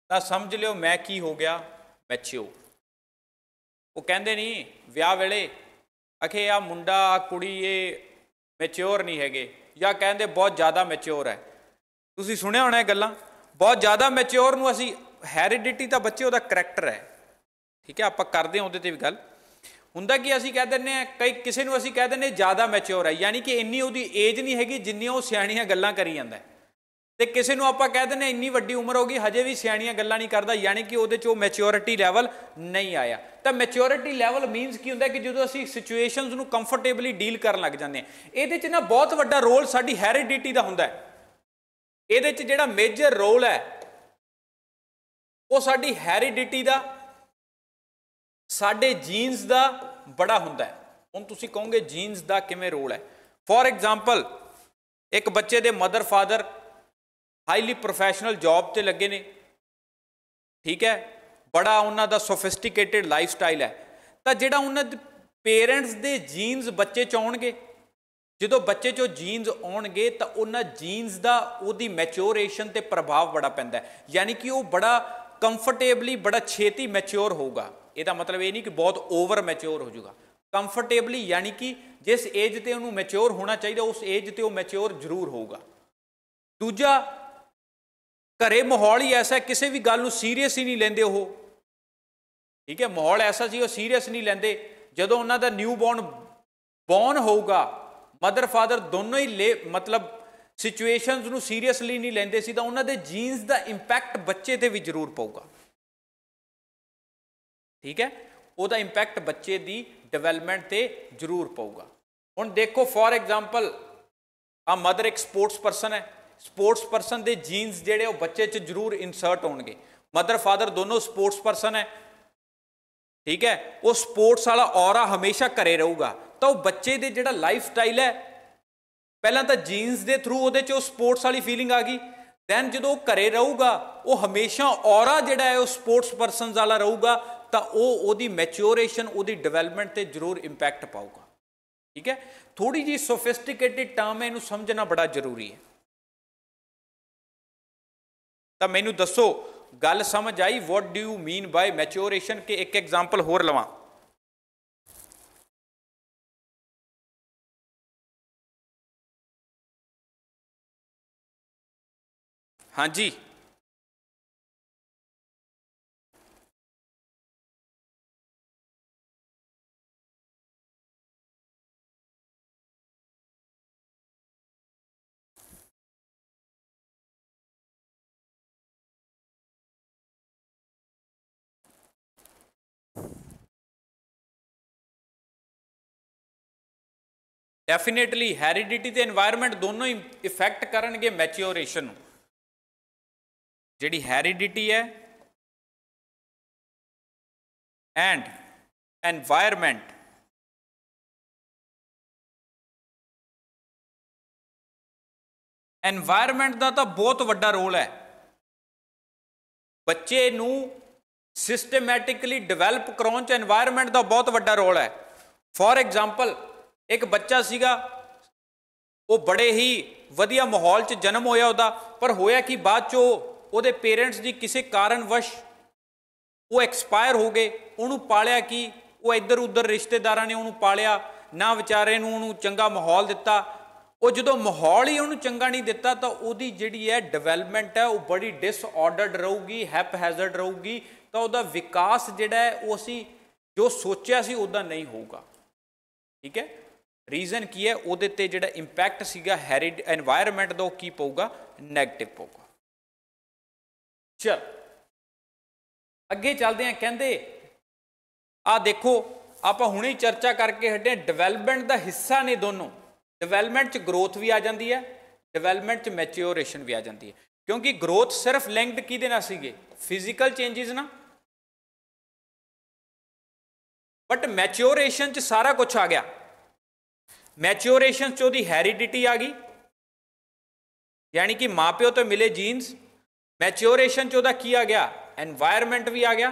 ਤਾਂ ਸਮਝ ਲਿਓ ਮੈਂ ਕੀ ਹੋ ਗਿਆ ਮੈਚਿਓ ਉਹ ਕਹਿੰਦੇ ਨਹੀਂ ਵਿਆਹ ਵੇਲੇ ਅਖੇ ਆ ਮੁੰਡਾ ਆ ਕੁੜੀ ਇਹ ਮੈਚਿਓਰ ਨਹੀਂ ਹੈਗੇ ਜਾਂ ਕਹਿੰਦੇ ਬਹੁਤ ਜ਼ਿਆਦਾ ਮੈਚਿਓਰ ਹੈ ਤੁਸੀਂ ਸੁਣਿਆ ਹੋਣਾ ਇਹ ਗੱਲਾਂ ਬਹੁਤ ਜ਼ਿਆਦਾ ਮੈਚਿਓਰ ਨੂੰ ਅਸੀਂ ਹੈਰੀਡਿਟੀ ਤਾਂ ਬੱਚੇ ਉਹਦਾ ਕੈਰੈਕਟਰ ਹੈ ਠੀਕ ਹੈ ਆਪਾਂ ਕਰਦੇ ਹਾਂ ਉਹਦੇ ਤੇ ਵੀ ਗੱਲ ਹੁੰਦਾ ਕੀ ਅਸੀਂ ਕਹਿ ਦਿੰਨੇ ਆ ਕਈ ਕਿਸੇ ਨੂੰ ਅਸੀਂ ਕਹਿ ਦਿੰਨੇ ਜ਼ਿਆਦਾ ਮੈਚਿਓਰ ਹੈ ਯਾਨੀ ਕਿ ਇੰਨੀ ਉਹਦੀ ਏਜ ਨਹੀਂ ਹੈਗੀ ਜਿੰਨੀ ਉਹ ਸਿਆਣੀਆਂ ਗੱਲਾਂ ਕਰੀ ਜਾਂਦਾ ਹੈ ਤੇ ਕਿਸੇ ਨੂੰ ਆਪਾਂ ਕਹਿ ਦਿੰਨੇ ਇੰਨੀ ਵੱਡੀ ਉਮਰ ਹੋ ਗਈ ਹਜੇ ਵੀ ਸਿਆਣੀਆਂ ਗੱਲਾਂ ਨਹੀਂ ਕਰਦਾ ਯਾਨੀ ਕਿ ਉਹਦੇ 'ਚ ਉਹ ਮੈਚਿਓਰਿਟੀ ਲੈਵਲ ਨਹੀਂ ਆਇਆ ਤਾਂ ਮੈਚਿਓਰਿਟੀ ਲੈਵਲ ਮੀਨਸ ਕੀ ਹੁੰਦਾ ਕਿ ਜਦੋਂ ਅਸੀਂ ਸਿਚੁਏਸ਼ਨਸ ਨੂੰ ਕੰਫਰਟੇਬਲੀ ਡੀਲ ਕਰਨ ਲੱਗ ਜਾਂਦੇ ਆ ਇਹਦੇ 'ਚ ਨਾ ਬਹੁਤ ਵੱਡਾ ਰੋਲ ਸਾਡੀ ਹੈਰੀਡਿਟੀ ਦਾ ਹੁੰਦਾ ਹੈ ਇਹਦੇ 'ਚ ਜਿਹੜਾ ਮੇਜਰ ਰੋਲ ਹੈ ਉਹ ਸਾਡੀ ਹੈਰੀਡਿਟੀ ਦਾ ਸਾਡੇ ਜੀਨਸ ਦਾ ਬੜਾ ਹੁੰਦਾ ਹੁਣ ਤੁਸੀਂ ਕਹੋਗੇ ਜੀਨਸ ਦਾ ਕਿਵੇਂ ਰੋਲ ਹੈ ਫੋਰ ਐਗਜ਼ਾਮਪਲ ਇੱਕ ਬੱਚੇ ਦੇ mother father highly professional job ਤੇ ਲੱਗੇ ਨੇ ਠੀਕ ਹੈ ਬੜਾ ਉਹਨਾਂ ਦਾ ਸੋਫਿਸਟੀਕੇਟਿਡ ਲਾਈਫ ਸਟਾਈਲ ਹੈ ਤਾਂ ਜਿਹੜਾ ਉਹਨਾਂ ਦੇ ਪੇਰੈਂਟਸ ਦੇ ਜੀਨਸ ਬੱਚੇ ਚ ਆਉਣਗੇ ਜਦੋਂ ਬੱਚੇ ਚੋਂ ਜੀਨਸ ਆਉਣਗੇ ਤਾਂ ਉਹਨਾਂ ਜੀਨਸ ਦਾ ਉਹਦੀ ਮੈਚੂਰੇਸ਼ਨ ਤੇ ਪ੍ਰਭਾਵ ਬੜਾ ਪੈਂਦਾ ਹੈ ਯਾਨੀ ਕਿ ਉਹ ਬੜਾ ਕੰਫਰਟੇਬਲੀ ਬੜਾ ਛੇਤੀ ਮੈਚੂਰ ਹੋਊਗਾ ਇਹਦਾ ਮਤਲਬ ਇਹ ਨਹੀਂ ਕਿ ਬਹੁਤ ਓਵਰ ਮੈਚੂਰ ਹੋ ਜਾਊਗਾ ਕੰਫਰਟੇਬਲੀ ਯਾਨੀ ਕਿ ਜਿਸ ਏਜ ਤੇ ਉਹਨੂੰ ਮੈਚੂਰ ਹੋਣਾ ਚਾਹੀਦਾ ਉਸ ਏਜ ਤੇ ਉਹ ਮੈਚੂਰ ਜ਼ਰੂਰ ਹੋਊਗਾ ਦੂਜਾ ਘਰੇ ਮਾਹੌਲ ਹੀ ਐਸਾ ਕਿਸੇ ਵੀ ਗੱਲ ਨੂੰ ਸੀਰੀਅਸ ਹੀ ਨਹੀਂ ਲੈਂਦੇ ਉਹ ਠੀਕ ਹੈ ਮਾਹੌਲ ਐਸਾ ਸੀ ਉਹ ਸੀਰੀਅਸ ਨਹੀਂ ਲੈਂਦੇ ਜਦੋਂ ਉਹਨਾਂ ਦਾ ਨਿਊ ਬੌਰਨ ਬੌਰਨ ਹੋਊਗਾ ਮਦਰ ਫਾਦਰ ਦੋਨੋਂ ਹੀ ਮਤਲਬ ਸਿਚੁਏਸ਼ਨਸ ਨੂੰ ਸੀਰੀਅਸਲੀ ਨਹੀਂ ਲੈਂਦੇ ਸੀ ਤਾਂ ਉਹਨਾਂ ਦੇ ਜੀਨਸ ਦਾ ਇੰਪੈਕਟ ਬੱਚੇ ਤੇ ਵੀ ਜ਼ਰੂਰ ਪਊਗਾ ਠੀਕ ਹੈ ਉਹਦਾ ਇੰਪੈਕਟ ਬੱਚੇ ਦੀ ਡਿਵੈਲਪਮੈਂਟ ਤੇ ਜ਼ਰੂਰ ਪਊਗਾ ਹੁਣ ਦੇਖੋ ਫੋਰ ਐਗਜ਼ਾਮਪਲ ਆ ਮਦਰ ਇੱਕ ਸਪੋਰਟਸ ਪਰਸਨ ਹੈ ਸਪੋਰਟਸ ਪਰਸਨ ਦੇ ਜੀਨਸ ਜਿਹੜੇ ਉਹ ਬੱਚੇ 'ਚ ਜ਼ਰੂਰ ਇਨਸਰਟ ਹੋਣਗੇ ਮਦਰ ਫਾਦਰ ਦੋਨੋਂ ਸਪੋਰਟਸ ਪਰਸਨ ਹੈ ਠੀਕ ਹੈ ਉਹ ਸਪੋਰਟਸ ਵਾਲਾ ਔਰਾ ਹਮੇਸ਼ਾ ਘਰੇ ਰਹੂਗਾ ਤਾਂ ਉਹ ਬੱਚੇ ਦੇ ਜਿਹੜਾ ਲਾਈਫ ਸਟਾਈਲ ਹੈ ਪਹਿਲਾਂ ਤਾਂ ਜੀਨਸ ਦੇ ਥਰੂ ਉਹਦੇ 'ਚ ਉਹ ਸਪੋਰਟਸ ਵਾਲੀ ਫੀਲਿੰਗ ਆ ਗਈ ਦੈਨ ਜਦੋਂ ਉਹ ਘਰੇ ਰਹੂਗਾ ਉਹ ਹਮੇਸ਼ਾ ਔਰਾ ਜਿਹੜਾ ਹੈ ਉਹ ਸਪੋਰਟਸ ਪਰਸਨਸ ਵਾਲਾ ਰਹੂਗਾ ਤਾਂ ਉਹ ਉਹਦੀ ਮੈਚੂਰੇਸ਼ਨ ਉਹਦੀ ਡਿਵੈਲਪਮੈਂਟ ਤੇ ਜ਼ਰੂਰ ਇੰਪੈਕਟ ਪਾਊਗਾ ਠੀਕ ਹੈ ਥੋੜੀ ਜੀ ਸੋਫਿਸਟੀਕੇਟਿਡ ਟਰਮ ਹੈ ਇਹਨੂੰ ਸਮਝਣਾ ਬੜਾ ਜ਼ਰੂਰੀ ਹੈ ਤਾਂ ਮੈਨੂੰ ਦੱਸੋ ਗੱਲ ਸਮਝ ਆਈ ਵਾਟ ਡੂ ਯੂ ਮੀਨ ਬਾਈ ਮੈਚੂਰੇਸ਼ਨ ਕਿ ਇੱਕ ਐਗਜ਼ਾਮਪਲ ਹੋਰ ਲਵਾਂ
ਹਾਂਜੀ ਡੈਫੀਨੇਟਲੀ ਹੈਰੀਡਿਟੀ ਤੇ এনवायरमेंट ਦੋਨੋਂ ਹੀ ਇਫੈਕਟ ਕਰਨਗੇ ਮੈਚਿਓਰੇਸ਼ਨ ਨੂੰ ਜਿਹੜੀ ਹੈਰੀਡਿਟੀ ਹੈ ਐਂਡ এনवायरमेंट
এনवायरमेंट ਦਾ ਤਾਂ ਬਹੁਤ ਵੱਡਾ ਰੋਲ ਹੈ ਬੱਚੇ ਨੂੰ ਸਿਸਟਮੈਟਿਕਲੀ ਡਿਵੈਲਪ ਕਰਾਉਣ ਚ এনवायरमेंट ਦਾ ਬਹੁਤ ਵੱਡਾ ਰੋਲ ਹੈ ਫੋਰ ਐਗਜ਼ਾਮਪਲ ਇੱਕ ਬੱਚਾ ਸੀਗਾ ਉਹ ਬੜੇ ਹੀ ਵਧੀਆ ਮਾਹੌਲ 'ਚ ਜਨਮ ਹੋਇਆ ਉਹਦਾ ਪਰ ਹੋਇਆ ਕਿ ਬਾਅਦ 'ਚ ਉਹਦੇ ਪੇਰੈਂਟਸ ਦੀ ਕਿਸੇ ਕਾਰਨ ਵਸ਼ ਉਹ ਐਕਸਪਾਇਰ ਹੋ ਗਏ ਉਹਨੂੰ ਪਾਲਿਆ ਕਿ ਉਹ ਇੱਧਰ ਉੱਧਰ ਰਿਸ਼ਤੇਦਾਰਾਂ ਨੇ ਉਹਨੂੰ ਪਾਲਿਆ ਨਾ ਵਿਚਾਰੇ ਨੂੰ ਉਹਨੂੰ ਚੰਗਾ ਮਾਹੌਲ ਦਿੱਤਾ ਉਹ ਜਦੋਂ ਮਾਹੌਲ ਹੀ ਉਹਨੂੰ ਚੰਗਾ ਨਹੀਂ ਦਿੱਤਾ ਤਾਂ ਉਹਦੀ ਜਿਹੜੀ ਹੈ ਡਿਵੈਲਪਮੈਂਟ ਹੈ ਉਹ ਬੜੀ ਡਿਸਆਰਡਰਡ ਰਹੂਗੀ ਹੈਪ ਹੈਜ਼ਰਡ ਰਹੂਗੀ ਤਾਂ ਉਹਦਾ ਵਿਕਾਸ ਜਿਹੜਾ ਹੈ ਉਹ ਅਸੀਂ ਜੋ ਸੋਚਿਆ ਸੀ ਉਦਾਂ ਨਹੀਂ ਹੋਊਗਾ ਠੀਕ ਹੈ ਰੀਜ਼ਨ ਕੀ ਹੈ ਉਹਦੇ ਤੇ ਜਿਹੜਾ ਇੰਪੈਕਟ ਸੀਗਾ ਹੈਰਿਡ এনवायरमेंट ਦਾ ਉਹ ਕੀ ਪਊਗਾ 네ਗੇਟਿਵ ਪਊਗਾ ਚਲ ਅੱਗੇ ਚੱਲਦੇ ਆ ਕਹਿੰਦੇ ਆ ਦੇਖੋ ਆਪਾਂ ਹੁਣੇ ਚਰਚਾ ਕਰਕੇ ਹਟੇ ਡਿਵੈਲਪਮੈਂਟ ਦਾ ਹਿੱਸਾ ਨੇ ਦੋਨੋਂ ਡਿਵੈਲਪਮੈਂਟ 'ਚ ਗਰੋਥ ਵੀ ਆ ਜਾਂਦੀ ਹੈ ਡਿਵੈਲਪਮੈਂਟ 'ਚ ਮੈਚੂਰੇਸ਼ਨ ਵੀ ਆ ਜਾਂਦੀ ਹੈ ਕਿਉਂਕਿ ਗਰੋਥ ਸਿਰਫ ਲਿੰਕਡ ਕਿਹਦੇ ਨਾਲ ਸੀਗੇ ਫਿਜ਼ੀਕਲ ਚੇਂਜਸ ਨਾਲ ਬਟ ਮੈਚੂਰੇਸ਼ਨ 'ਚ ਸਾਰਾ ਕੁਝ ਆ ਗਿਆ ਮੈਚੂਰੇਸ਼ਨ ਚ ਉਹਦੀ ਹੈਰੀਡਿਟੀ ਆ ਗਈ ਯਾਨੀ ਕਿ ਮਾਪਿਓ ਤੋਂ ਮਿਲੇ ਜੀਨਸ ਮੈਚੂਰੇਸ਼ਨ ਚ ਉਹਦਾ ਕੀ ਆ ਗਿਆ এনवायरमेंट ਵੀ ਆ ਗਿਆ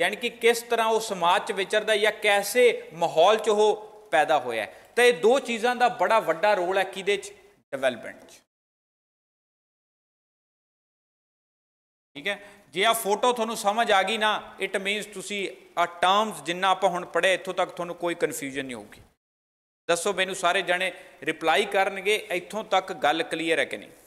ਯਾਨੀ ਕਿ ਕਿਸ ਤਰ੍ਹਾਂ ਉਹ ਸਮਾਜ ਚ ਵਿਚਰਦਾ ਜਾਂ ਕੈਸੇ ਮਾਹੌਲ ਚ ਉਹ ਪੈਦਾ ਹੋਇਆ ਤਾਂ ਇਹ ਦੋ ਚੀਜ਼ਾਂ ਦਾ ਬੜਾ ਵੱਡਾ ਰੋਲ ਹੈ ਕਿਦੇ ਚ ਡਿਵੈਲਪਮੈਂਟ ਚ ਠੀਕ ਹੈ ਜੇ ਆ ਫੋਟੋ ਤੁਹਾਨੂੰ ਸਮਝ ਆ ਗਈ ਨਾ ਇਟ ਮੀਨਸ ਤੁਸੀਂ ਆ ਟਰਮਸ ਜਿੰਨਾ ਆਪਾਂ ਹੁਣ ਪੜ੍ਹੇ ਇੱਥੋਂ ਤੱਕ ਤੁਹਾਨੂੰ ਕੋਈ ਕਨਫਿਊਜ਼ਨ ਨਹੀਂ ਹੋਊਗੀ ਦੱਸੋ ਮੈਨੂੰ ਸਾਰੇ ਜਣੇ ਰਿਪਲਾਈ ਕਰਨਗੇ ਇੱਥੋਂ ਤੱਕ ਗੱਲ ਕਲੀਅਰ ਹੈ ਕਿ ਨਹੀਂ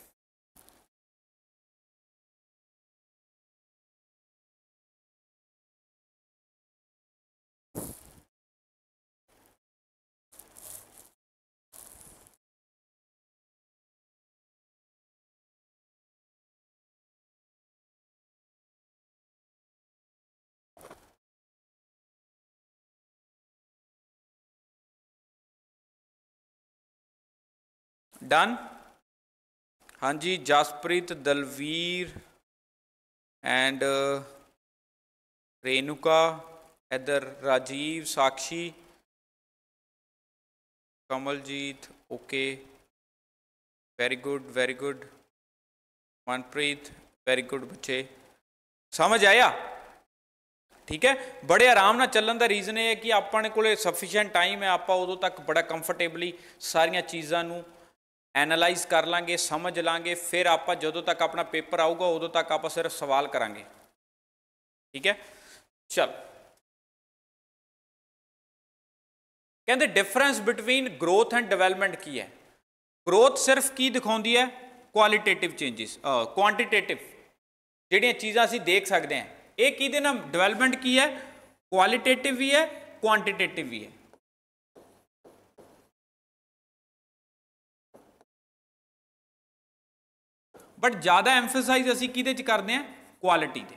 ਡਨ ਹਾਂਜੀ ਜਸਪ੍ਰੀਤ ਦਲਵੀਰ ਐਂਡ ਰੇਨੂਕਾ ਇਧਰ Rajiv Sakhi Kamaljeet
okay very good very good Manpreet very good ਬੱਚੇ ਸਮਝ ਆਇਆ ਠੀਕ ਹੈ ਬੜੇ ਆਰਾਮ ਨਾਲ ਚੱਲਣ ਦਾ ਰੀਜ਼ਨ ਇਹ ਹੈ ਕਿ ਆਪਾਂ ਨੇ ਕੋਲੇ ਸਫੀਸ਼ੀਐਂਟ ਟਾਈਮ ਹੈ ਆਪਾਂ ਉਦੋਂ ਤੱਕ ਬੜਾ ਕੰਫਰਟੇਬਲੀ ਸਾਰੀਆਂ ਚੀਜ਼ਾਂ ਨੂੰ ਐਨਲਾਈਜ਼ ਕਰ ਲਾਂਗੇ ਸਮਝ ਲਾਂਗੇ ਫਿਰ ਆਪਾਂ ਜਦੋਂ ਤੱਕ ਆਪਣਾ ਪੇਪਰ ਆਊਗਾ ਉਦੋਂ ਤੱਕ ਆਪਾਂ ਸਿਰਫ ਸਵਾਲ ਕਰਾਂਗੇ ਠੀਕ ਹੈ ਚਲ ਕਹਿੰਦੇ difference between growth and development ਕੀ ਹੈ ਗਰੋਥ ਸਿਰਫ ਕੀ ਦਿਖਾਉਂਦੀ ਹੈ ਕੁਆਲਿਟੇਟਿਵ ਚੇਂजेस ਕੁਆਂਟੀਟੇਟਿਵ ਜਿਹੜੀਆਂ ਚੀਜ਼ਾਂ ਅਸੀਂ ਦੇਖ ਸਕਦੇ ਹਾਂ ਇਹ ਕੀ ਦੇ ਨਾਲ ਡਿਵੈਲਪਮੈਂਟ ਕੀ ਹੈ ਕੁਆਲਿਟੇਟਿਵ ਵੀ ਹੈ ਕੁਆਂਟੀਟੇਟਿਵ ਵੀ ਹੈ
ਬਟ ਜ਼ਿਆਦਾ ਐਮਫਸਾਈਜ਼
ਅਸੀਂ ਕਿਹਦੇ 'ਚ ਕਰਦੇ ਆ ਕੁਆਲਿਟੀ ਤੇ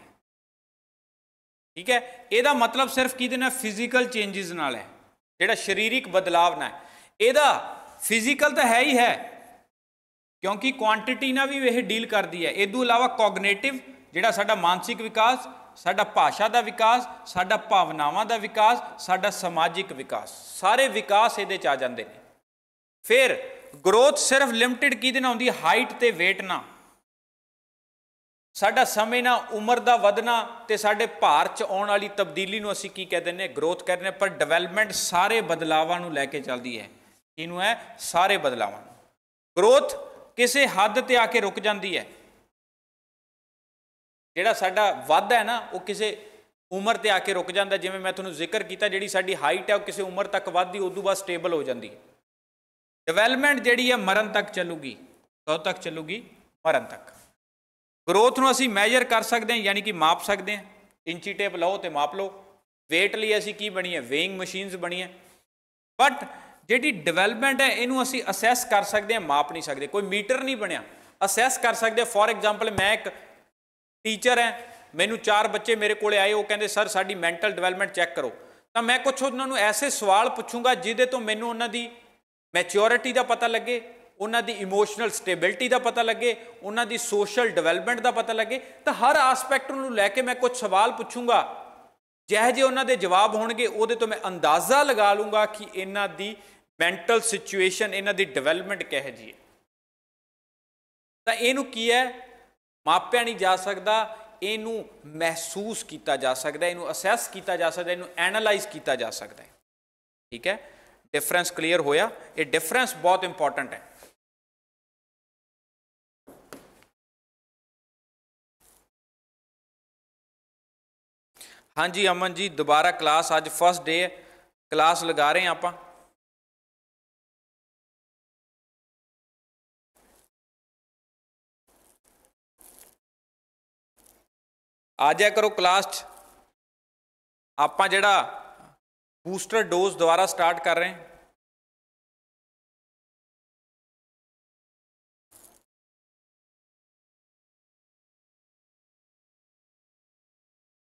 ਠੀਕ ਹੈ ਇਹਦਾ ਮਤਲਬ ਸਿਰਫ ਕਿਹਦੇ ਨਾਲ ਫਿਜ਼ੀਕਲ ਚੇਂजेस ਨਾਲ ਹੈ ਜਿਹੜਾ ਸਰੀਰਿਕ ਬਦਲਾਵ ਨਾਲ ਇਹਦਾ ਫਿਜ਼ੀਕਲ ਤਾਂ ਹੈ ਹੀ ਹੈ ਕਿਉਂਕਿ ਕੁਆਂਟੀਟੀ ਨਾਲ ਵੀ ਇਹ ਡੀਲ ਕਰਦੀ ਹੈ ਇਹਦੂ ਤੋਂ ਇਲਾਵਾ ਕੌਗਨੀਟਿਵ ਜਿਹੜਾ ਸਾਡਾ ਮਾਨਸਿਕ ਵਿਕਾਸ ਸਾਡਾ ਭਾਸ਼ਾ ਦਾ ਵਿਕਾਸ ਸਾਡਾ ਭਾਵਨਾਵਾਂ ਦਾ ਵਿਕਾਸ ਸਾਡਾ ਸਮਾਜਿਕ ਵਿਕਾਸ ਸਾਰੇ ਵਿਕਾਸ ਇਹਦੇ ਚ ਆ ਜਾਂਦੇ ਨੇ ਫਿਰ ਗਰੋਥ ਸਿਰਫ ਲਿਮਟਿਡ ਕਿਹਦੇ ਨਾਲ ਹੁੰਦੀ ਹਾਈਟ ਤੇ weight ਨਾਲ ਸਾਡਾ ਸਮੇਂ ਨਾਲ ਉਮਰ ਦਾ ਵਧਣਾ ਤੇ ਸਾਡੇ ਭਾਰ ਚ ਆਉਣ ਵਾਲੀ ਤਬਦੀਲੀ ਨੂੰ ਅਸੀਂ ਕੀ ਕਹਿ ਦਿੰਨੇ ਗਰੋਥ ਕਹਿ ਦਿੰਨੇ ਪਰ ਡਿਵੈਲਪਮੈਂਟ ਸਾਰੇ ਬਦਲਾਵਾਂ ਨੂੰ ਲੈ ਕੇ ਚੱਲਦੀ ਹੈ ਇਹਨੂੰ ਹੈ ਸਾਰੇ ਬਦਲਾਵਾਂ ਨੂੰ ਗਰੋਥ ਕਿਸੇ ਹੱਦ ਤੇ ਆ ਕੇ ਰੁਕ ਜਾਂਦੀ ਹੈ ਜਿਹੜਾ ਸਾਡਾ ਵੱਧ ਹੈ ਨਾ ਉਹ ਕਿਸੇ ਉਮਰ ਤੇ ਆ ਕੇ ਰੁਕ ਜਾਂਦਾ ਜਿਵੇਂ ਮੈਂ ਤੁਹਾਨੂੰ ਜ਼ਿਕਰ ਕੀਤਾ ਜਿਹੜੀ ਸਾਡੀ ਹਾਈਟ ਹੈ ਉਹ ਕਿਸੇ ਉਮਰ ਤੱਕ ਵੱਧਦੀ ਤੋਂ ਬਾਅਦ ਸਟੇਬਲ ਹੋ ਜਾਂਦੀ ਹੈ ਡਿਵੈਲਪਮੈਂਟ ਜਿਹੜੀ ਹੈ ਮਰਨ ਤੱਕ ਚੱਲੂਗੀ ਕਦੋਂ ਤੱਕ ਚੱਲੂਗੀ ਮਰਨ ਤੱਕ ਗਰੋਥ ਨੂੰ ਅਸੀਂ ਮੈਜਰ ਕਰ ਸਕਦੇ ਹਾਂ ਯਾਨੀ ਕਿ ਮਾਪ ਸਕਦੇ ਹਾਂ ਇੰਚੀ ਟੇਪ ਲਓ ਤੇ ਮਾਪ ਲਓ weight ਲਈ ਅਸੀਂ ਕੀ ਬਣੀ ਹੈ weighing ਮਸ਼ੀਨਸ ਬਣੀ ਹੈ ਬਟ ਜਿਹੜੀ ਡਿਵੈਲਪਮੈਂਟ ਹੈ ਇਹਨੂੰ ਅਸੀਂ ਅਸੈਸ ਕਰ ਸਕਦੇ ਹਾਂ ਮਾਪ ਨਹੀਂ ਸਕਦੇ ਕੋਈ ਮੀਟਰ ਨਹੀਂ ਬਣਿਆ ਅਸੈਸ ਕਰ ਸਕਦੇ ਫੋਰ ਐਗਜ਼ਾਮਪਲ ਮੈਂ ਇੱਕ ਟੀਚਰ ਹਾਂ ਮੈਨੂੰ ਚਾਰ ਬੱਚੇ ਮੇਰੇ ਕੋਲੇ ਆਏ ਉਹ ਕਹਿੰਦੇ ਸਰ ਸਾਡੀ ਮੈਂਟਲ ਡਿਵੈਲਪਮੈਂਟ ਚੈੱਕ ਕਰੋ ਤਾਂ ਮੈਂ ਕੁਝ ਉਹਨਾਂ ਨੂੰ ਐਸੇ ਸਵਾਲ ਪੁੱਛੂੰਗਾ ਜਿਹਦੇ ਤੋਂ ਮੈਨੂੰ ਉਹਨਾਂ ਦੀ ਮੈਚਿਓਰਿਟੀ ਦਾ ਪਤਾ ਲੱਗੇ ਉਹਨਾਂ ਦੀ ਇਮੋਸ਼ਨਲ ਸਟੇਬਿਲਟੀ ਦਾ ਪਤਾ ਲੱਗੇ ਉਹਨਾਂ ਦੀ ਸੋਸ਼ਲ ਡਿਵੈਲਪਮੈਂਟ ਦਾ ਪਤਾ ਲੱਗੇ ਤਾਂ ਹਰ ਐਸਪੈਕਟ ਨੂੰ ਲੈ ਕੇ ਮੈਂ ਕੁਝ ਸਵਾਲ ਪੁੱਛੂੰਗਾ ਜਿਹੇ ਜੇ ਉਹਨਾਂ ਦੇ ਜਵਾਬ ਹੋਣਗੇ ਉਹਦੇ ਤੋਂ ਮੈਂ ਅੰਦਾਜ਼ਾ ਲਗਾ ਲੂੰਗਾ ਕਿ ਇਹਨਾਂ ਦੀ ਮੈਂਟਲ ਸਿਚੁਏਸ਼ਨ ਇਹਨਾਂ ਦੀ ਡਿਵੈਲਪਮੈਂਟ ਕਿਹੋ ਜੀ ਹੈ ਤਾਂ ਇਹਨੂੰ ਕੀ ਹੈ ਮਾਪਿਆਂ ਨਹੀਂ ਜਾ ਸਕਦਾ ਇਹਨੂੰ ਮਹਿਸੂਸ ਕੀਤਾ ਜਾ ਸਕਦਾ ਇਹਨੂੰ ਅਸੈਸ ਕੀਤਾ ਜਾ ਸਕਦਾ ਇਹਨੂੰ ਐਨਾਲਾਈਜ਼ ਕੀਤਾ ਜਾ ਸਕਦਾ ਠੀਕ ਹੈ ਡਿਫਰੈਂਸ ਕਲੀਅਰ ਹੋਇਆ ਇਹ ਡਿਫਰੈਂਸ
ਬਹੁਤ ਇੰਪੋਰਟੈਂਟ ਹੈ ਹਾਂਜੀ ਅਮਨ ਜੀ ਦੁਬਾਰਾ ਕਲਾਸ ਅੱਜ ਫਸਟ ਡੇ ਹੈ ਕਲਾਸ ਲਗਾ ਰਹੇ ਆਪਾਂ ਆ ਜਾ ਕਰੋ ਕਲਾਸ 'ਚ ਆਪਾਂ ਜਿਹੜਾ ਬੂਸਟਰ ਡੋਜ਼ ਦੁਬਾਰਾ ਸਟਾਰਟ ਕਰ ਰਹੇ ਹਾਂ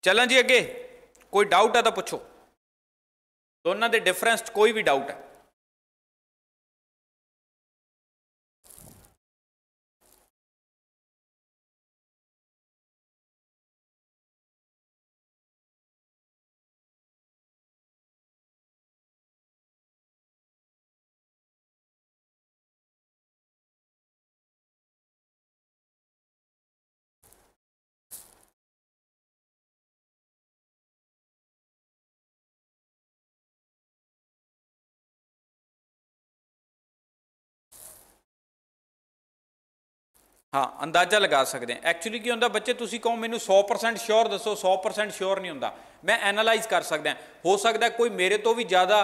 ਚੱਲਾਂ ਜੀ ਅੱਗੇ ਕੋਈ ਡਾਊਟ ਆ ਤਾਂ ਪੁੱਛੋ ਦੋਨਾਂ ਦੇ ਡਿਫਰੈਂਸ 'ਚ ਕੋਈ ਵੀ ਡਾਊਟ ਹੈ
ਹਾਂ ਅੰਦਾਜ਼ਾ ਲਗਾ ਸਕਦੇ ਆ ਐਕਚੁਅਲੀ ਕੀ ਹੁੰਦਾ ਬੱਚੇ ਤੁਸੀਂ ਕਹੋ ਮੈਨੂੰ 100% ਸ਼ੋਰ ਦੱਸੋ 100% ਸ਼ੋਰ ਨਹੀਂ ਹੁੰਦਾ ਮੈਂ ਐਨਲਾਈਜ਼ ਕਰ ਸਕਦਾ ਹੋ ਸਕਦਾ ਕੋਈ ਮੇਰੇ ਤੋਂ ਵੀ ਜ਼ਿਆਦਾ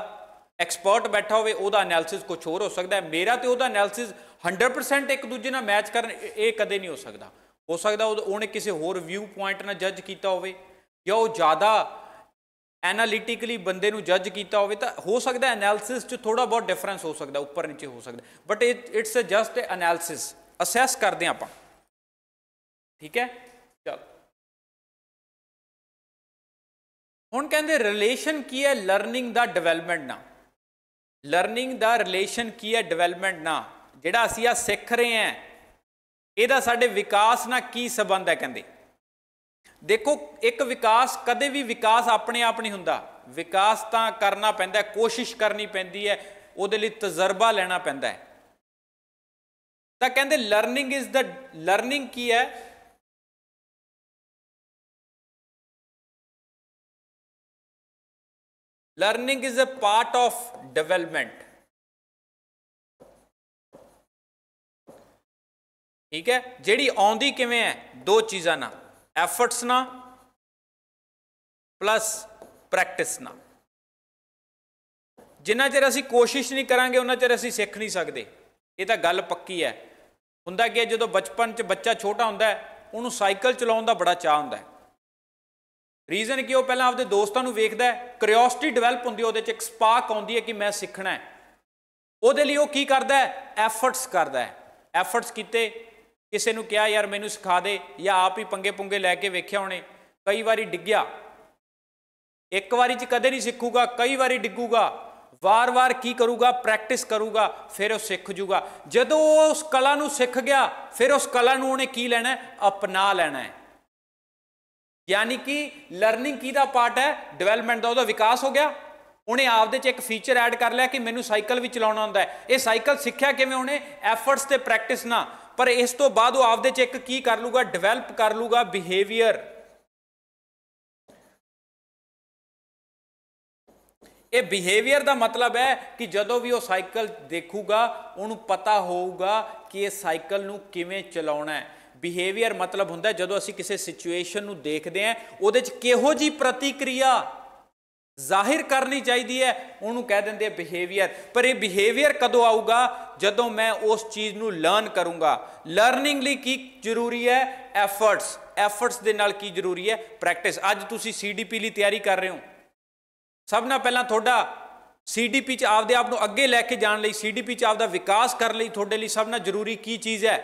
ਐਕਸਪਰਟ ਬੈਠਾ ਹੋਵੇ ਉਹਦਾ ਐਨਾਲਿਸਿਸ ਕੁਝ ਹੋਰ ਹੋ ਸਕਦਾ ਮੇਰਾ ਤੇ ਉਹਦਾ ਐਨਾਲਿਸਿਸ 100% ਇੱਕ ਦੂਜੇ ਨਾਲ ਮੈਚ ਕਰਨ ਇਹ ਕਦੇ ਨਹੀਂ ਹੋ ਸਕਦਾ ਹੋ ਸਕਦਾ ਉਹਨੇ ਕਿਸੇ ਹੋਰ ਵਿਊ ਪੁਆਇੰਟ ਨਾਲ ਜੱਜ ਕੀਤਾ ਹੋਵੇ ਜਾਂ ਉਹ ਜ਼ਿਆਦਾ ਐਨਾਲਿਟਿਕਲੀ ਬੰਦੇ ਨੂੰ ਜੱਜ ਕੀਤਾ ਹੋਵੇ ਤਾਂ ਹੋ ਸਕਦਾ ਐਨਾਲਿਸਿਸ 'ਚ ਥੋੜਾ ਬਹੁਤ ਡਿਫਰੈਂਸ ਹੋ ਸਕਦਾ ਉੱਪਰ ਨੀਚੇ ਹੋ ਸਕਦਾ but it's just analysis assess ਕਰਦੇ ਆਪਾਂ ਠੀਕ
ਹੈ ਚਲ ਹੁਣ ਕਹਿੰਦੇ ਰਿਲੇਸ਼ਨ
ਕੀ ਹੈ ਲਰਨਿੰਗ ਦਾ ਡਿਵੈਲਪਮੈਂਟ ਨਾਲ ਲਰਨਿੰਗ ਦਾ ਰਿਲੇਸ਼ਨ ਕੀ ਹੈ ਡਿਵੈਲਪਮੈਂਟ ਨਾਲ ਜਿਹੜਾ ਅਸੀਂ ਆ ਸਿੱਖ ਰਹੇ ਹਾਂ ਇਹਦਾ ਸਾਡੇ ਵਿਕਾਸ ਨਾਲ ਕੀ ਸਬੰਧ ਹੈ ਕਹਿੰਦੇ ਦੇਖੋ ਇੱਕ ਵਿਕਾਸ ਕਦੇ ਵੀ ਵਿਕਾਸ ਆਪਣੇ ਆਪ ਨਹੀਂ ਹੁੰਦਾ ਵਿਕਾਸ ਤਾਂ ਕਰਨਾ ਪੈਂਦਾ ਕੋਸ਼ਿਸ਼ ਕਰਨੀ ਪੈਂਦੀ ਹੈ ਉਹਦੇ ਲਈ ਤਜਰਬਾ ਲੈਣਾ ਪੈਂਦਾ ਹੈ ਤਾਂ ਕਹਿੰਦੇ ਲਰਨਿੰਗ ਇਜ਼ ਦਾ ਲਰਨਿੰਗ ਕੀ ਹੈ
learning is a part of development ਠੀਕ ਹੈ ਜਿਹੜੀ ਆਉਂਦੀ ਕਿਵੇਂ ਹੈ ਦੋ
ਚੀਜ਼ਾਂ ਨਾਲ ਐਫਰਟਸ ਨਾਲ ਪਲੱਸ ਪ੍ਰੈਕਟਿਸ ਨਾਲ ਜਿੰਨਾ ਚਿਰ ਅਸੀਂ ਕੋਸ਼ਿਸ਼ ਨਹੀਂ ਕਰਾਂਗੇ ਉਹਨਾਂ ਚਿਰ ਅਸੀਂ ਸਿੱਖ ਨਹੀਂ ਸਕਦੇ ਇਹ ਤਾਂ ਗੱਲ ਪੱਕੀ ਹੈ ਹੁੰਦਾ ਕਿ ਜਦੋਂ ਬਚਪਨ 'ਚ ਬੱਚਾ ਛੋਟਾ ਹੁੰਦਾ ਉਹਨੂੰ ਸਾਈਕਲ ਚਲਾਉਣ ਦਾ ਬੜਾ ਚਾਹ ਹੁੰਦਾ ਰੀਜ਼ਨ ਕਿ ਉਹ ਪਹਿਲਾਂ ਆਪਦੇ ਦੋਸਤਾਂ ਨੂੰ ਵੇਖਦਾ ਹੈ ਡਿਵੈਲਪ ਹੁੰਦੀ ਉਹਦੇ 'ਚ ਇੱਕ ਸਪਾਰਕ ਆਉਂਦੀ ਹੈ ਕਿ ਮੈਂ ਸਿੱਖਣਾ ਹੈ ਉਹਦੇ ਲਈ ਉਹ ਕੀ ਕਰਦਾ ਹੈ ਐਫਰਟਸ ਕਰਦਾ ਹੈ ਐਫਰਟਸ ਕੀਤੇ ਕਿਸੇ ਨੂੰ ਕਿਹਾ ਯਾਰ ਮੈਨੂੰ ਸਿਖਾ ਦੇ ਜਾਂ ਆਪ ਹੀ ਪੰਗੇ ਪੁੰਗੇ ਲੈ ਕੇ ਵੇਖਿਆ ਹੋਣੇ ਕਈ ਵਾਰੀ ਡਿੱਗਿਆ ਇੱਕ ਵਾਰੀ 'ਚ ਕਦੇ ਨਹੀਂ ਸਿੱਖੂਗਾ ਕਈ ਵਾਰੀ ਡਿੱਗੂਗਾ ਵਾਰ-ਵਾਰ ਕੀ ਕਰੂਗਾ ਪ੍ਰੈਕਟਿਸ ਕਰੂਗਾ ਫਿਰ ਉਹ ਸਿੱਖ ਜੂਗਾ ਜਦੋਂ ਉਹ ਉਸ ਕਲਾ ਨੂੰ ਸਿੱਖ ਗਿਆ ਫਿਰ ਉਸ ਕਲਾ ਨੂੰ ਉਹਨੇ ਕੀ ਲੈਣਾ ਅਪਣਾ ਲੈਣਾ ਯਾਨੀ ਕਿ ਲਰਨਿੰਗ ਕੀ ਦਾ ਪਾਰਟ ਹੈ ਡਿਵੈਲਪਮੈਂਟ ਦਾ ਉਹਦਾ ਵਿਕਾਸ ਹੋ ਗਿਆ ਉਹਨੇ ਆਪਦੇ 'ਚ ਇੱਕ ਫੀਚਰ ਐਡ ਕਰ ਲਿਆ ਕਿ ਮੈਨੂੰ ਸਾਈਕਲ ਵੀ ਚਲਾਉਣਾ ਹੁੰਦਾ ਹੈ ਇਹ ਸਾਈਕਲ ਸਿੱਖਿਆ ਕਿਵੇਂ ਉਹਨੇ ਐਫਰਟਸ ਤੇ ਪ੍ਰੈਕਟਿਸ ਨਾਲ ਪਰ ਇਸ ਤੋਂ ਬਾਅਦ ਉਹ ਆਪਦੇ 'ਚ ਇੱਕ ਕੀ ਕਰ ਲੂਗਾ ਡਿਵੈਲਪ ਕਰ ਲੂਗਾ ਬਿਹੇਵੀਅਰ ਇਹ ਬਿਹੇਵੀਅਰ ਦਾ ਮਤਲਬ ਹੈ ਕਿ ਜਦੋਂ ਵੀ ਉਹ ਸਾਈਕਲ ਦੇਖੂਗਾ ਉਹਨੂੰ ਪਤਾ ਹੋਊਗਾ ਕਿ ਇਹ ਸਾਈਕਲ ਨੂੰ ਕਿਵੇਂ ਚਲਾਉਣਾ ਹੈ ਬਿਹੇਵੀਅਰ ਮਤਲਬ ਹੁੰਦਾ ਜਦੋਂ ਅਸੀਂ ਕਿਸੇ ਸਿਚੁਏਸ਼ਨ ਨੂੰ ਦੇਖਦੇ ਹਾਂ ਉਹਦੇ 'ਚ ਕਿਹੋ ਜੀ ਪ੍ਰਤੀਕਿਰਿਆ ਜ਼ਾਹਿਰ ਕਰਨੀ ਚਾਹੀਦੀ ਹੈ ਉਹਨੂੰ ਕਹਿ ਦਿੰਦੇ ਬਿਹੇਵੀਅਰ ਪਰ ਇਹ ਬਿਹੇਵੀਅਰ ਕਦੋਂ ਆਊਗਾ ਜਦੋਂ ਮੈਂ ਉਸ ਚੀਜ਼ ਨੂੰ ਲਰਨ ਕਰੂੰਗਾ ਲਰਨਿੰਗ ਲਈ ਕੀ ਜ਼ਰੂਰੀ ਹੈ ਐਫਰਟਸ ਐਫਰਟਸ ਦੇ ਨਾਲ ਕੀ ਜ਼ਰੂਰੀ ਹੈ ਪ੍ਰੈਕਟਿਸ ਅੱਜ ਤੁਸੀਂ ਸੀਡੀਪੀ ਲਈ ਤਿਆਰੀ ਕਰ ਰਹੇ ਹੋ ਸਭ ਨਾਲ ਪਹਿਲਾਂ ਤੁਹਾਡਾ ਸੀਡੀਪੀ ਚ ਆਪਦੇ ਆਪ ਨੂੰ ਅੱਗੇ ਲੈ ਕੇ ਜਾਣ ਲਈ ਸੀਡੀਪੀ ਚ ਆਪਦਾ ਵਿਕਾਸ ਕਰਨ ਲਈ ਤੁਹਾਡੇ ਲਈ ਸਭ ਨਾਲ ਜ਼ਰੂਰੀ ਕੀ ਚੀਜ਼ ਹੈ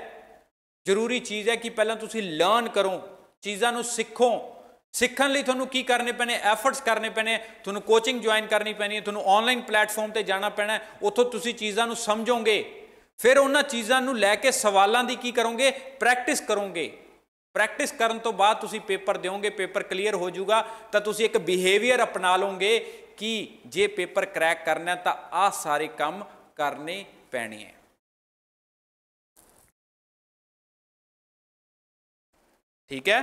ਜ਼ਰੂਰੀ ਚੀਜ਼ ਹੈ ਕਿ ਪਹਿਲਾਂ ਤੁਸੀਂ ਲਰਨ ਕਰੋ ਚੀਜ਼ਾਂ ਨੂੰ ਸਿੱਖੋ ਸਿੱਖਣ ਲਈ ਤੁਹਾਨੂੰ ਕੀ ਕਰਨੇ ਪੈਣੇ ਐਫਰਟਸ ਕਰਨੇ ਪੈਣੇ ਤੁਹਾਨੂੰ ਕੋਚਿੰਗ ਜੁਆਇਨ ਕਰਨੀ ਪੈਣੀ ਹੈ ਤੁਹਾਨੂੰ ਆਨਲਾਈਨ ਪਲੇਟਫਾਰਮ ਤੇ ਜਾਣਾ ਪੈਣਾ ਉੱਥੋਂ ਤੁਸੀਂ ਚੀਜ਼ਾਂ ਨੂੰ ਸਮਝੋਗੇ ਫਿਰ ਉਹਨਾਂ ਚੀਜ਼ਾਂ ਨੂੰ ਲੈ ਕੇ ਸਵਾਲਾਂ ਦੀ ਕੀ ਕਰੋਗੇ ਪ੍ਰੈਕਟਿਸ ਕਰੋਗੇ ਪ੍ਰੈਕਟਿਸ ਕਰਨ ਤੋਂ ਬਾਅਦ ਤੁਸੀਂ ਪੇਪਰ ਦਿਓਗੇ ਪੇਪਰ ਕਲੀਅਰ ਹੋ ਜਾਊਗਾ ਤਾਂ ਤੁਸੀਂ ਇੱਕ ਬਿਹੇਵੀਅਰ ਅਪਣਾ ਲਓਗੇ ਕਿ ਜੇ ਪੇਪਰ ਕ੍ਰੈਕ ਕਰਨਾ ਤਾਂ ਆ ਸਾਰੇ ਕੰਮ ਕਰਨੇ ਪੈਣੇ ਹੈ ਠੀਕ ਹੈ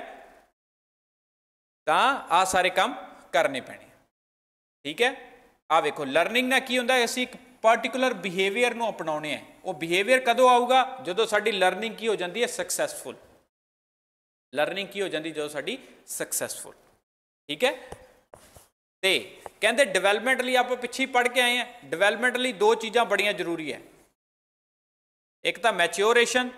ਤਾਂ ਆ ਸਾਰੇ ਕੰਮ ਕਰਨੇ ਪੈਣੇ ਠੀਕ ਹੈ ਆ ਵੇਖੋ ਲਰਨਿੰਗ ਨਾਲ ਕੀ ਹੁੰਦਾ ਅਸੀਂ ਇੱਕ ਪਾਰਟਿਕੂਲਰ ਬਿਹੇਵੀਅਰ ਨੂੰ ਅਪਣਾਉਣੇ ਆ ਉਹ ਬਿਹੇਵੀਅਰ ਕਦੋਂ ਆਊਗਾ ਜਦੋਂ ਸਾਡੀ ਲਰਨਿੰਗ ਕੀ ਹੋ ਜਾਂਦੀ ਹੈ ਸਕਸੈਸਫੁਲ ਲਰਨਿੰਗ ਕੀ ਹੋ ਜਾਂਦੀ ਜਦੋਂ ਸਾਡੀ ਸਕਸੈਸਫੁਲ ਠੀਕ ਹੈ ਤੇ ਕਹਿੰਦੇ ਡਿਵੈਲਪਮੈਂਟ ਲਈ ਆਪਾਂ ਪਿੱਛੇ ਪੜ ਕੇ ਆਏ ਆ ਡਿਵੈਲਪਮੈਂਟ ਲਈ ਦੋ ਚੀਜ਼ਾਂ ਬੜੀਆਂ ਜ਼ਰੂਰੀ ਹੈ ਇੱਕ ਤਾਂ ਮੈਚਿਓਰੇਸ਼ਨ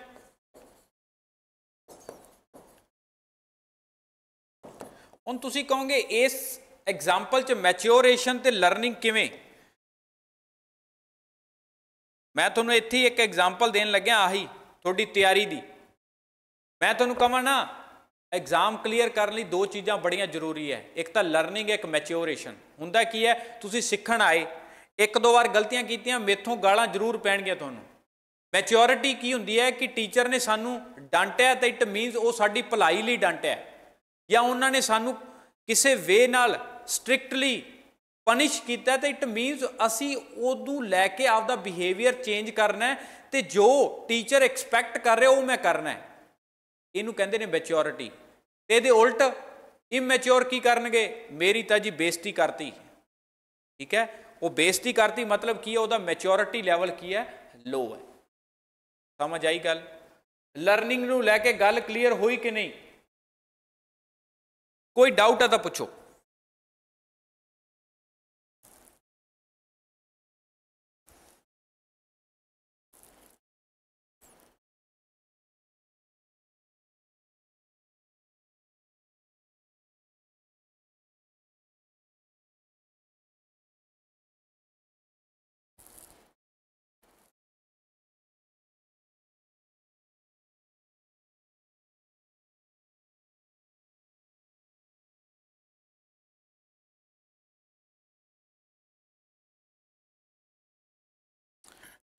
ਹੁਣ ਤੁਸੀਂ ਕਹੋਗੇ ਇਸ ਐਗਜ਼ਾਮਪਲ ਚ
ਮੈਚਿਓਰੇਸ਼ਨ ਤੇ ਲਰਨਿੰਗ ਕਿਵੇਂ ਮੈਂ ਤੁਹਾਨੂੰ ਇੱਥੇ ਇੱਕ ਐਗਜ਼ਾਮਪਲ ਦੇਣ ਲੱਗਿਆ ਆਹੀ ਤੁਹਾਡੀ ਤਿਆਰੀ ਦੀ ਮੈਂ ਤੁਹਾਨੂੰ ਕਹਾਂ ਨਾ ਐਗਜ਼ਾਮ ਕਲੀਅਰ ਕਰਨ ਲਈ ਦੋ ਚੀਜ਼ਾਂ ਬੜੀਆਂ ਜ਼ਰੂਰੀ ਹੈ ਇੱਕ ਤਾਂ ਲਰਨਿੰਗ ਇੱਕ ਮੈਚਿਓਰੇਸ਼ਨ ਹੁੰਦਾ ਕੀ ਹੈ ਤੁਸੀਂ ਸਿੱਖਣ ਆਏ ਇੱਕ ਦੋ ਵਾਰ ਗਲਤੀਆਂ ਕੀਤੀਆਂ ਮੇਥੋਂ ਗਾਲਾਂ ਜ਼ਰੂਰ ਪੈਣਗੀਆਂ ਤੁਹਾਨੂੰ ਮੈਚਿਓਰਿਟੀ ਕੀ ਹੁੰਦੀ ਹੈ ਕਿ ਟੀਚਰ ਨੇ ਸਾਨੂੰ ਡਾਂਟਿਆ ਤਾਂ ਇਟ ਮੀਨਸ ਉਹ ਸਾਡੀ ਭਲਾਈ ਲਈ ਡਾਂਟਿਆ ਜਾਂ ਉਹਨਾਂ ਨੇ ਸਾਨੂੰ ਕਿਸੇ ਵੇ ਨਾਲ ਸਟ੍ਰਿਕਟਲੀ ਪਨਿਸ਼ ਕੀਤਾ ਤਾਂ ਇਟ ਮੀਨਸ ਅਸੀਂ ਉਹਦੋਂ ਲੈ ਕੇ ਆਪਦਾ ਬਿਹੇਵੀਅਰ ਚੇਂਜ ਕਰਨਾ ਤੇ ਜੋ ਟੀਚਰ ਐਕਸਪੈਕਟ ਕਰ ਰਿਹਾ ਉਹ ਮੈਂ ਕਰਨਾ ਹੈ ਇਹਨੂੰ ਕਹਿੰਦੇ ਨੇ ਮੈਚਿਓਰਿਟੀ ਤੇ ਇਹਦੇ ਉਲਟ ਇਮੈਚਿਓਰ ਕੀ ਕਰਨਗੇ ਮੇਰੀ ਤਾਂ ਜੀ ਬੇਇੱਜ਼ਤੀ ਕਰਤੀ ਠੀਕ ਹੈ ਉਹ ਬੇਇੱਜ਼ਤੀ ਕਰਤੀ ਮਤਲਬ ਕੀ ਹੈ ਉਹਦਾ ਮੈਚਿਓਰਿਟੀ ਲੈਵਲ ਕੀ ਹੈ ਲੋ ਹੈ ਸਮਝ ਆਈ ਗੱਲ ਲਰਨਿੰਗ ਨੂੰ ਲੈ ਕੇ ਗੱਲ ਕਲੀਅਰ ਹੋਈ ਕਿ ਨਹੀਂ
ਕੋਈ ਡਾਊਟ ਆ ਤਾਂ ਪੁੱਛੋ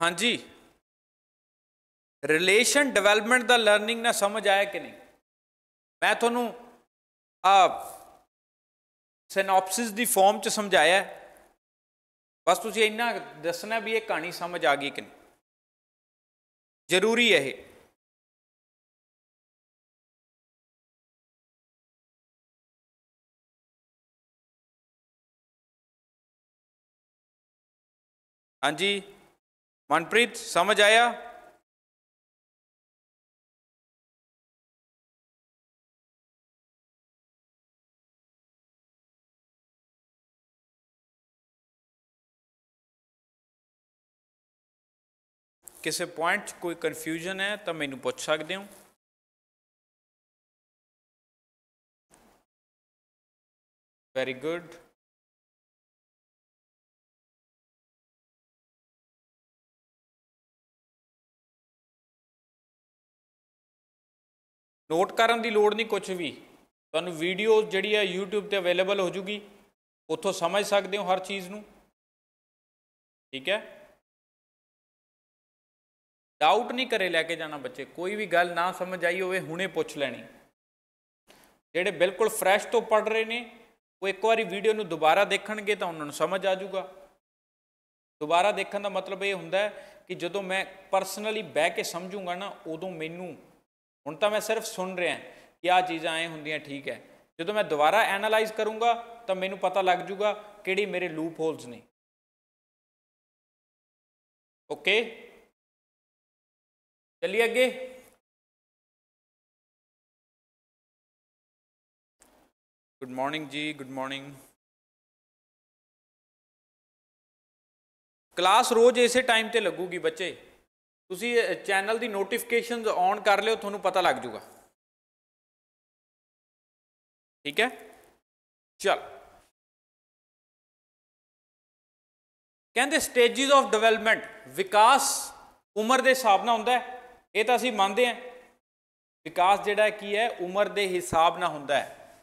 ਹਾਂਜੀ ਰਿਲੇਸ਼ਨ ਡਿਵੈਲਪਮੈਂਟ ਦਾ ਲਰਨਿੰਗ ਨਾਲ ਸਮਝ ਆਇਆ ਕਿ ਨਹੀਂ
ਮੈਂ ਤੁਹਾਨੂੰ ਆ ਸਿਨੋਪਸਿਸ ਦੀ ਫਾਰਮ ਚ ਸਮਝਾਇਆ ਬਸ ਤੁਸੀਂ ਇੰਨਾ ਦੱਸਣਾ ਵੀ ਇਹ ਕਹਾਣੀ ਸਮਝ ਆ ਗਈ ਕਿ ਨਹੀਂ
ਜ਼ਰੂਰੀ ਹੈ ਇਹ ਹਾਂਜੀ मनप्रीत समझ आया ਕਿਸੇ ਪੁਆਇੰਟ 'ਚ ਕੋਈ ਕਨਫਿਊਜ਼ਨ ਹੈ ਤਾਂ ਮੈਨੂੰ ਪੁੱਛ ਸਕਦੇ ਹੋ ਵੈਰੀ ਗੁੱਡ ਨੋਟ ਕਰਨ ਦੀ ਲੋੜ
ਨਹੀਂ ਕੁਝ ਵੀ ਤੁਹਾਨੂੰ ਵੀਡੀਓ ਜਿਹੜੀ ਹੈ YouTube ਤੇ ਅਵੇਲੇਬਲ ਹੋ ਜੂਗੀ ਉੱਥੋਂ ਸਮਝ ਸਕਦੇ ਹੋ ਹਰ ਚੀਜ਼ ਨੂੰ ਠੀਕ ਹੈ ਡਾਊਟ ਨਹੀਂ ਕਰੇ ਲੈ ਕੇ ਜਾਣਾ ਬੱਚੇ ਕੋਈ ਵੀ ਗੱਲ ਨਾ ਸਮਝ ਆਈ ਹੋਵੇ ਹੁਣੇ ਪੁੱਛ ਲੈਣੀ ਜਿਹੜੇ ਬਿਲਕੁਲ ਫਰੈਸ਼ ਤੋਂ ਪੜ ਰਹੇ ਨੇ ਉਹ ਇੱਕ ਵਾਰੀ ਵੀਡੀਓ ਨੂੰ ਦੁਬਾਰਾ ਦੇਖਣਗੇ ਤਾਂ ਉਹਨਾਂ ਨੂੰ ਸਮਝ ਆ ਜਾਊਗਾ ਦੁਬਾਰਾ ਦੇਖਣ ਦਾ ਮਤਲਬ ਇਹ ਹੁੰਦਾ ਕਿ ਜਦੋਂ ਮੈਂ ਪਰਸਨਲੀ ਬਹਿ ਕੇ ਸਮਝੂਗਾ ਨਾ ਉਦੋਂ ਮੈਨੂੰ ਹੁਣ ਤਾਂ ਮੈਂ ਸਿਰਫ ਸੁਣ ਰਿਹਾ ਕਿ ਆ ਚੀਜ਼ਾਂ ਐ ਹੁੰਦੀਆਂ ਠੀਕ ਐ ਜਦੋਂ ਮੈਂ ਦੁਬਾਰਾ ਐਨਾਲਾਈਜ਼ ਕਰੂੰਗਾ ਤਾਂ ਮੈਨੂੰ ਪਤਾ ਲੱਗ ਜੂਗਾ ਕਿਹੜੀ ਮੇਰੇ ਲੂਪ ਹੋਲਸ ਨੇ ਓਕੇ
ਚੱਲੀ ਅੱਗੇ ਗੁੱਡ ਮਾਰਨਿੰਗ ਜੀ ਗੁੱਡ ਮਾਰਨਿੰਗ
ਕਲਾਸ ਰੋਜ਼ ਇਸੇ ਟਾਈਮ ਤੇ ਲੱਗੂਗੀ ਬੱਚੇ ਤੁਸੀਂ ਚੈਨਲ ਦੀ ਨੋਟੀਫਿਕੇਸ਼ਨਸ ਔਨ ਕਰ ਲਿਓ ਤੁਹਾਨੂੰ ਪਤਾ ਲੱਗ ਜਾਊਗਾ
ਠੀਕ ਹੈ ਚਲ
ਕਹਿੰਦੇ ਸਟੇजेस ਆਫ ਡਿਵੈਲਪਮੈਂਟ ਵਿਕਾਸ ਉਮਰ ਦੇ ਹਿਸਾਬ ਨਾਲ ਹੁੰਦਾ ਹੈ ਇਹ ਤਾਂ ਅਸੀਂ ਮੰਨਦੇ ਹਾਂ ਵਿਕਾਸ ਜਿਹੜਾ ਕੀ ਹੈ ਉਮਰ ਦੇ ਹਿਸਾਬ ਨਾਲ ਹੁੰਦਾ ਹੈ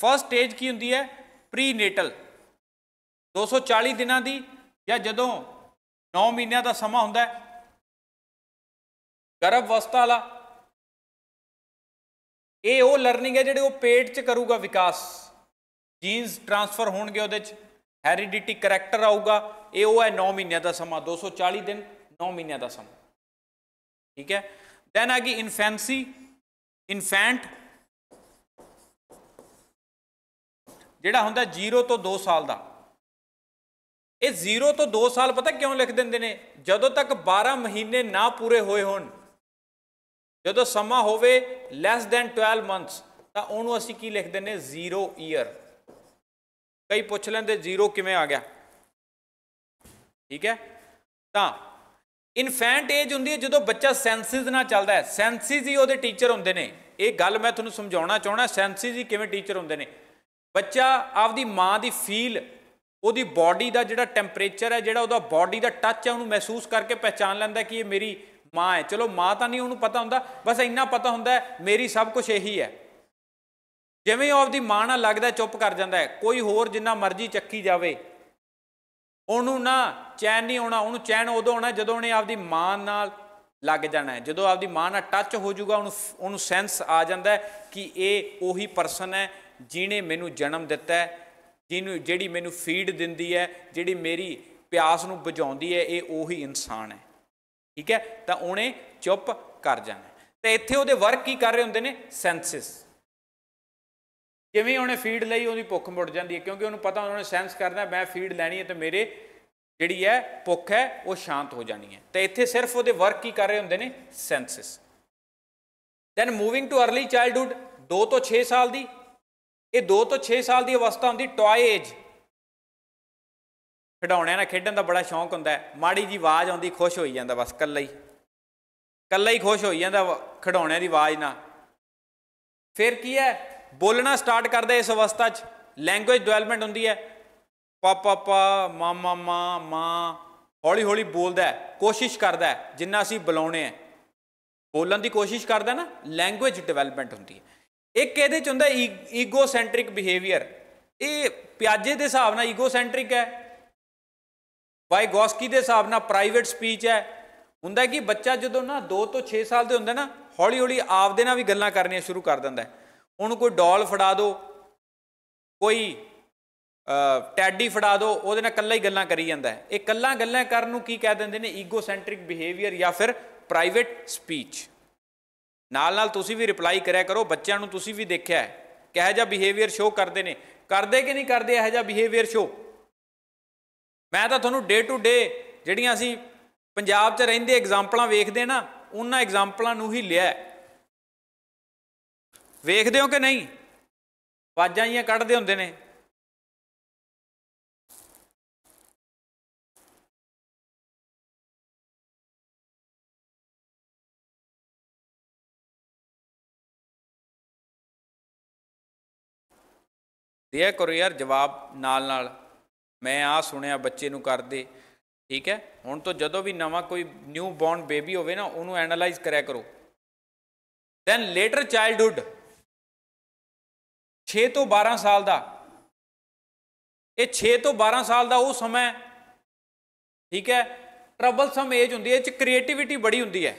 ਫਰਸਟ ਸਟੇਜ ਕੀ ਹੁੰਦੀ ਹੈ ਪ੍ਰੀਨੇਟਲ 240 ਦਿਨਾਂ ਦੀ ਜਾਂ ਜਦੋਂ 9 ਮਹੀਨਿਆਂ
ਦਾ ਸਮਾਂ ਹੁੰਦਾ ਹੈ ਗਰਭ ਅਵਸਥਾ ਵਾਲਾ
ਇਹ ਉਹ ਲਰਨਿੰਗ ਹੈ ਜਿਹੜੇ ਉਹ ਪੇਟ 'ਚ ਕਰੂਗਾ ਵਿਕਾਸ ਜੀਨਸ ਟ੍ਰਾਂਸਫਰ ਹੋਣਗੇ ਉਹਦੇ 'ਚ ਹੈਰੀਡਿਟੀ ਕੈਰੈਕਟਰ ਆਊਗਾ ਇਹ ਉਹ ਹੈ 9 ਮਹੀਨਿਆਂ ਦਾ ਸਮਾਂ 240 ਦਿਨ 9 ਮਹੀਨਿਆਂ ਦਾ ਸਮਾਂ ਠੀਕ ਹੈ ਦੈਨ ਆ ਗਈ ਇਨਫੈਂਸੀ ਇਨਫੈਂਟ ਜਿਹੜਾ ਹੁੰਦਾ 0 ਤੋਂ 2 ਸਾਲ ਦਾ ਇਹ 0 ਤੋਂ 2 ਸਾਲ ਪਤਾ ਕਿਉਂ ਲਿਖ ਦਿੰਦੇ ਨੇ ਜਦੋਂ ਤੱਕ 12 ਮਹੀਨੇ ਨਾ ਪੂਰੇ ਹੋਏ ਹੋਣ ਜਦੋਂ ਸਮਾਂ ਹੋਵੇ ਲੈਸ ਦੈਨ 12 ਮੰਥਸ ਤਾਂ ਉਹਨੂੰ ਅਸੀਂ ਕੀ ਲਿਖ ਦਿੰਨੇ 0 ਈਅਰ ਕਈ ਪੁੱਛ ਲੈਂਦੇ 0 ਕਿਵੇਂ ਆ ਗਿਆ ਠੀਕ ਹੈ ਤਾਂ ਇਨਫੈਂਟ ਏਜ ਹੁੰਦੀ ਹੈ ਜਦੋਂ ਬੱਚਾ ਸੈਂਸਿਸ ਨਾਲ ਚੱਲਦਾ ਹੈ ਸੈਂਸਿਸ ਹੀ ਉਹਦੇ ਟੀਚਰ ਹੁੰਦੇ ਨੇ ਇਹ ਗੱਲ ਮੈਂ ਤੁਹਾਨੂੰ ਸਮਝਾਉਣਾ ਚਾਹਣਾ ਸੈਂਸਿਸ ਹੀ ਕਿਵੇਂ ਟੀਚਰ ਹੁੰਦੇ ਨੇ ਬੱਚਾ ਆਪਦੀ ਮਾਂ ਦੀ ਫੀਲ ਉਹਦੀ ਬਾਡੀ ਦਾ ਜਿਹੜਾ ਟੈਂਪਰੇਚਰ ਹੈ ਜਿਹੜਾ ਉਹਦਾ ਬਾਡੀ ਦਾ ਟੱਚ ਹੈ ਉਹਨੂੰ ਮਹਿਸੂਸ ਕਰਕੇ ਪਹਿਚਾਨ ਲੈਂਦਾ ਕਿ ਇਹ ਮੇਰੀ ਮਾਂ ਹੈ ਚਲੋ ਮਾਂ ਤਾਂ ਨਹੀਂ ਉਹਨੂੰ ਪਤਾ ਹੁੰਦਾ ਬਸ ਇੰਨਾ ਪਤਾ ਹੁੰਦਾ ਮੇਰੀ ਸਭ ਕੁਝ ਇਹੀ ਹੈ ਜਿਵੇਂ ਉਹ ਆਪਦੀ ਮਾਂ ਨਾਲ ਲੱਗਦਾ ਚੁੱਪ ਕਰ ਜਾਂਦਾ ਹੈ ਕੋਈ ਹੋਰ ਜਿੰਨਾ ਮਰਜ਼ੀ ਚੱਕੀ ਜਾਵੇ ਉਹਨੂੰ ਨਾ ਚੈਨ ਨਹੀਂ ਆਉਣਾ ਉਹਨੂੰ ਚੈਨ ਉਦੋਂ ਆਉਣਾ ਜਦੋਂ ਉਹਨੇ ਆਪਦੀ ਮਾਂ ਨਾਲ ਲੱਗ ਜਾਣਾ ਜਦੋਂ ਆਪਦੀ ਮਾਂ ਨਾਲ ਟੱਚ ਹੋ ਜਾਊਗਾ ਉਹਨੂੰ ਉਹਨੂੰ ਸੈਂਸ ਆ ਜਾਂਦਾ ਕਿ ਇਹ ਉਹੀ ਪਰਸਨ ਹੈ ਜਿਨੇ ਮੈਨੂੰ ਜਨਮ ਦਿੱਤਾ ਹੈ ਜਿਹਨੂੰ ਜਿਹੜੀ ਮੈਨੂੰ ਫੀਡ ਦਿੰਦੀ ਹੈ ਜਿਹੜੀ ਮੇਰੀ ਪਿਆਸ ਨੂੰ ਬੁਝਾਉਂਦੀ ਹੈ ਇਹ ਉਹੀ ਇਨਸਾਨ ਹੈ ਠੀਕ ਹੈ ਤਾਂ ਉਹਨੇ ਚੁੱਪ ਕਰ ਜਾਣਾ ਤੇ ਇੱਥੇ ਉਹਦੇ ਵਰਕ ਕੀ ਕਰ ਰਹੇ ਹੁੰਦੇ ਨੇ ਸੈਂਸਸ ਜਿਵੇਂ ਉਹਨੇ ਫੀਡ ਲਈ ਉਹਦੀ ਭੁੱਖ ਮੁੜ ਜਾਂਦੀ ਹੈ ਕਿਉਂਕਿ ਉਹਨੂੰ ਪਤਾ ਉਹਨੇ ਸੈਂਸ ਕਰਨਾ ਮੈਂ ਫੀਡ ਲੈਣੀ ਹੈ ਤੇ ਮੇਰੇ ਜਿਹੜੀ ਹੈ ਭੁੱਖ ਹੈ ਉਹ ਸ਼ਾਂਤ ਹੋ ਜਾਣੀ ਹੈ ਤੇ ਇੱਥੇ ਸਿਰਫ ਉਹਦੇ ਵਰਕ ਕੀ ਕਰ ਰਹੇ ਹੁੰਦੇ ਨੇ senses then moving to early childhood 2 ਤੋਂ 6 ਸਾਲ ਦੀ ਇਹ 2 ਤੋਂ 6 ਸਾਲ ਦੀ ਅਵਸਥਾ ਹੁੰਦੀ ਟੌਏ ਏਜ ਖਡਾਉਣਿਆਂ ਨਾਲ ਖੇਡਣ ਦਾ ਬੜਾ ਸ਼ੌਂਕ ਹੁੰਦਾ ਮਾੜੀ ਜੀ ਆਵਾਜ਼ ਆਉਂਦੀ ਖੁਸ਼ ਹੋਈ ਜਾਂਦਾ ਬਸ ਕੱਲਾ ਹੀ ਕੱਲਾ ਹੀ ਖੁਸ਼ ਹੋਈ ਜਾਂਦਾ ਖਡਾਉਣਿਆਂ ਦੀ ਆਵਾਜ਼ ਨਾਲ ਫਿਰ ਕੀ ਹੈ ਬੋਲਣਾ ਸਟਾਰਟ ਕਰਦਾ ਇਸ ਅਵਸਥਾ 'ਚ ਲੈਂਗੁਏਜ ਡਿਵੈਲਪਮੈਂਟ ਹੁੰਦੀ ਹੈ ਪਾਪਾ ਪਾ ਪਾ ਮਾ ਮਾ ਹੌਲੀ ਹੌਲੀ ਬੋਲਦਾ ਕੋਸ਼ਿਸ਼ ਕਰਦਾ ਜਿੰਨਾ ਅਸੀਂ ਬੁਲਾਉਣੇ ਆ ਬੋਲਣ ਦੀ ਕੋਸ਼ਿਸ਼ ਕਰਦਾ ਨਾ ਲੈਂਗੁਏਜ ਡਿਵੈਲਪਮੈਂਟ ਹੁੰਦੀ ਹੈ ਇੱਕ ਇਹਦੇ ਚ ਹੁੰਦਾ ਈਗੋਸੈਂਟ੍ਰਿਕ ਬਿਹੇਵੀਅਰ ਇਹ ਪਿਆਜੇ ਦੇ ਹਿਸਾਬ ਨਾਲ ਈਗੋਸੈਂਟ੍ਰਿਕ ਹੈ ਵਾਈਗੋਸਕੀ ਦੇ ਹਿਸਾਬ ਨਾਲ ਪ੍ਰਾਈਵੇਟ ਸਪੀਚ ਹੈ ਹੁੰਦਾ ਕਿ ਬੱਚਾ ਜਦੋਂ ਨਾ 2 ਤੋਂ 6 ਸਾਲ ਦੇ ਹੁੰਦਾ ਨਾ ਹੌਲੀ ਹੌਲੀ ਆਪਦੇ ਨਾਲ ਵੀ ਗੱਲਾਂ ਕਰਨੀਆਂ ਸ਼ੁਰੂ ਕਰ ਦਿੰਦਾ ਉਹਨੂੰ ਕੋਈ ਡਾਲ ਫੜਾ ਦਿਓ ਕੋਈ ਟੈਡੀ ਫੜਾ ਦਿਓ ਉਹਦੇ ਨਾਲ ਇਕੱਲਾ ਹੀ ਗੱਲਾਂ ਕਰੀ ਜਾਂਦਾ ਇਹ ਇਕੱਲਾ ਗੱਲਾਂ ਕਰਨ ਨੂੰ ਕੀ ਕਹਿ ਦਿੰਦੇ ਨੇ ਈਗੋਸੈਂਟ੍ਰਿਕ ਬਿਹੇਵੀਅਰ ਜਾਂ ਫਿਰ ਪ੍ਰਾਈਵੇਟ ਸਪੀਚ ਨਾਲ ਨਾਲ ਤੁਸੀਂ ਵੀ ਰਿਪਲਾਈ ਕਰਿਆ ਕਰੋ ਬੱਚਿਆਂ ਨੂੰ ਤੁਸੀਂ ਵੀ ਦੇਖਿਆ ਹੈ ਕਿਹੋ ਜਿਹਾ ਬਿਹੇਵੀਅਰ ਸ਼ੋ ਕਰਦੇ ਨੇ ਕਰਦੇ ਕਿ ਨਹੀਂ ਕਰਦੇ ਇਹੋ ਜਿਹਾ ਬਿਹੇਵੀਅਰ ਸ਼ੋ ਮੈਂ ਤਾਂ ਤੁਹਾਨੂੰ ਡੇ ਟੂ ਡੇ ਜਿਹੜੀਆਂ ਅਸੀਂ ਪੰਜਾਬ 'ਚ ਰਹਿੰਦੇ ਐਗਜ਼ਾਮਪਲਾਂ ਵੇਖਦੇ ਨਾ ਉਹਨਾਂ ਐਗਜ਼ਾਮਪਲਾਂ ਨੂੰ ਹੀ ਲਿਆ ਵੇਖਦੇ ਹੋ ਕਿ ਨਹੀਂ ਵਾਜਾਂ ਜੀਆਂ ਕੱਢਦੇ ਹੁੰਦੇ ਨੇ ਦਿਆ ਕਰੋ ਯਾਰ ਜਵਾਬ ਨਾਲ ਨਾਲ ਮੈਂ ਆ ਸੁਣਿਆ ਬੱਚੇ ਨੂੰ ਕਰਦੇ ਠੀਕ ਹੈ ਹੁਣ ਤੋਂ ਜਦੋਂ ਵੀ ਨਵਾਂ ਕੋਈ ਨਿਊ ਬੌਰਨ ਬੇਬੀ ਹੋਵੇ ਨਾ ਉਹਨੂੰ ਐਨਲਾਈਜ਼ ਕਰਿਆ ਕਰੋ ਦੈਨ ਲੇਟਰ ਚਾਈਲਡਹੂਡ 6 ਤੋਂ 12 ਸਾਲ ਦਾ ਇਹ 6 ਤੋਂ 12 ਸਾਲ ਦਾ ਉਹ ਸਮਾਂ ਠੀਕ ਹੈ ਸਮ ਏਜ ਹੁੰਦੀ ਹੈ ਇਹ ਚ ਕ੍ਰੀਏਟੀਵਿਟੀ ਬੜੀ ਹੁੰਦੀ ਹੈ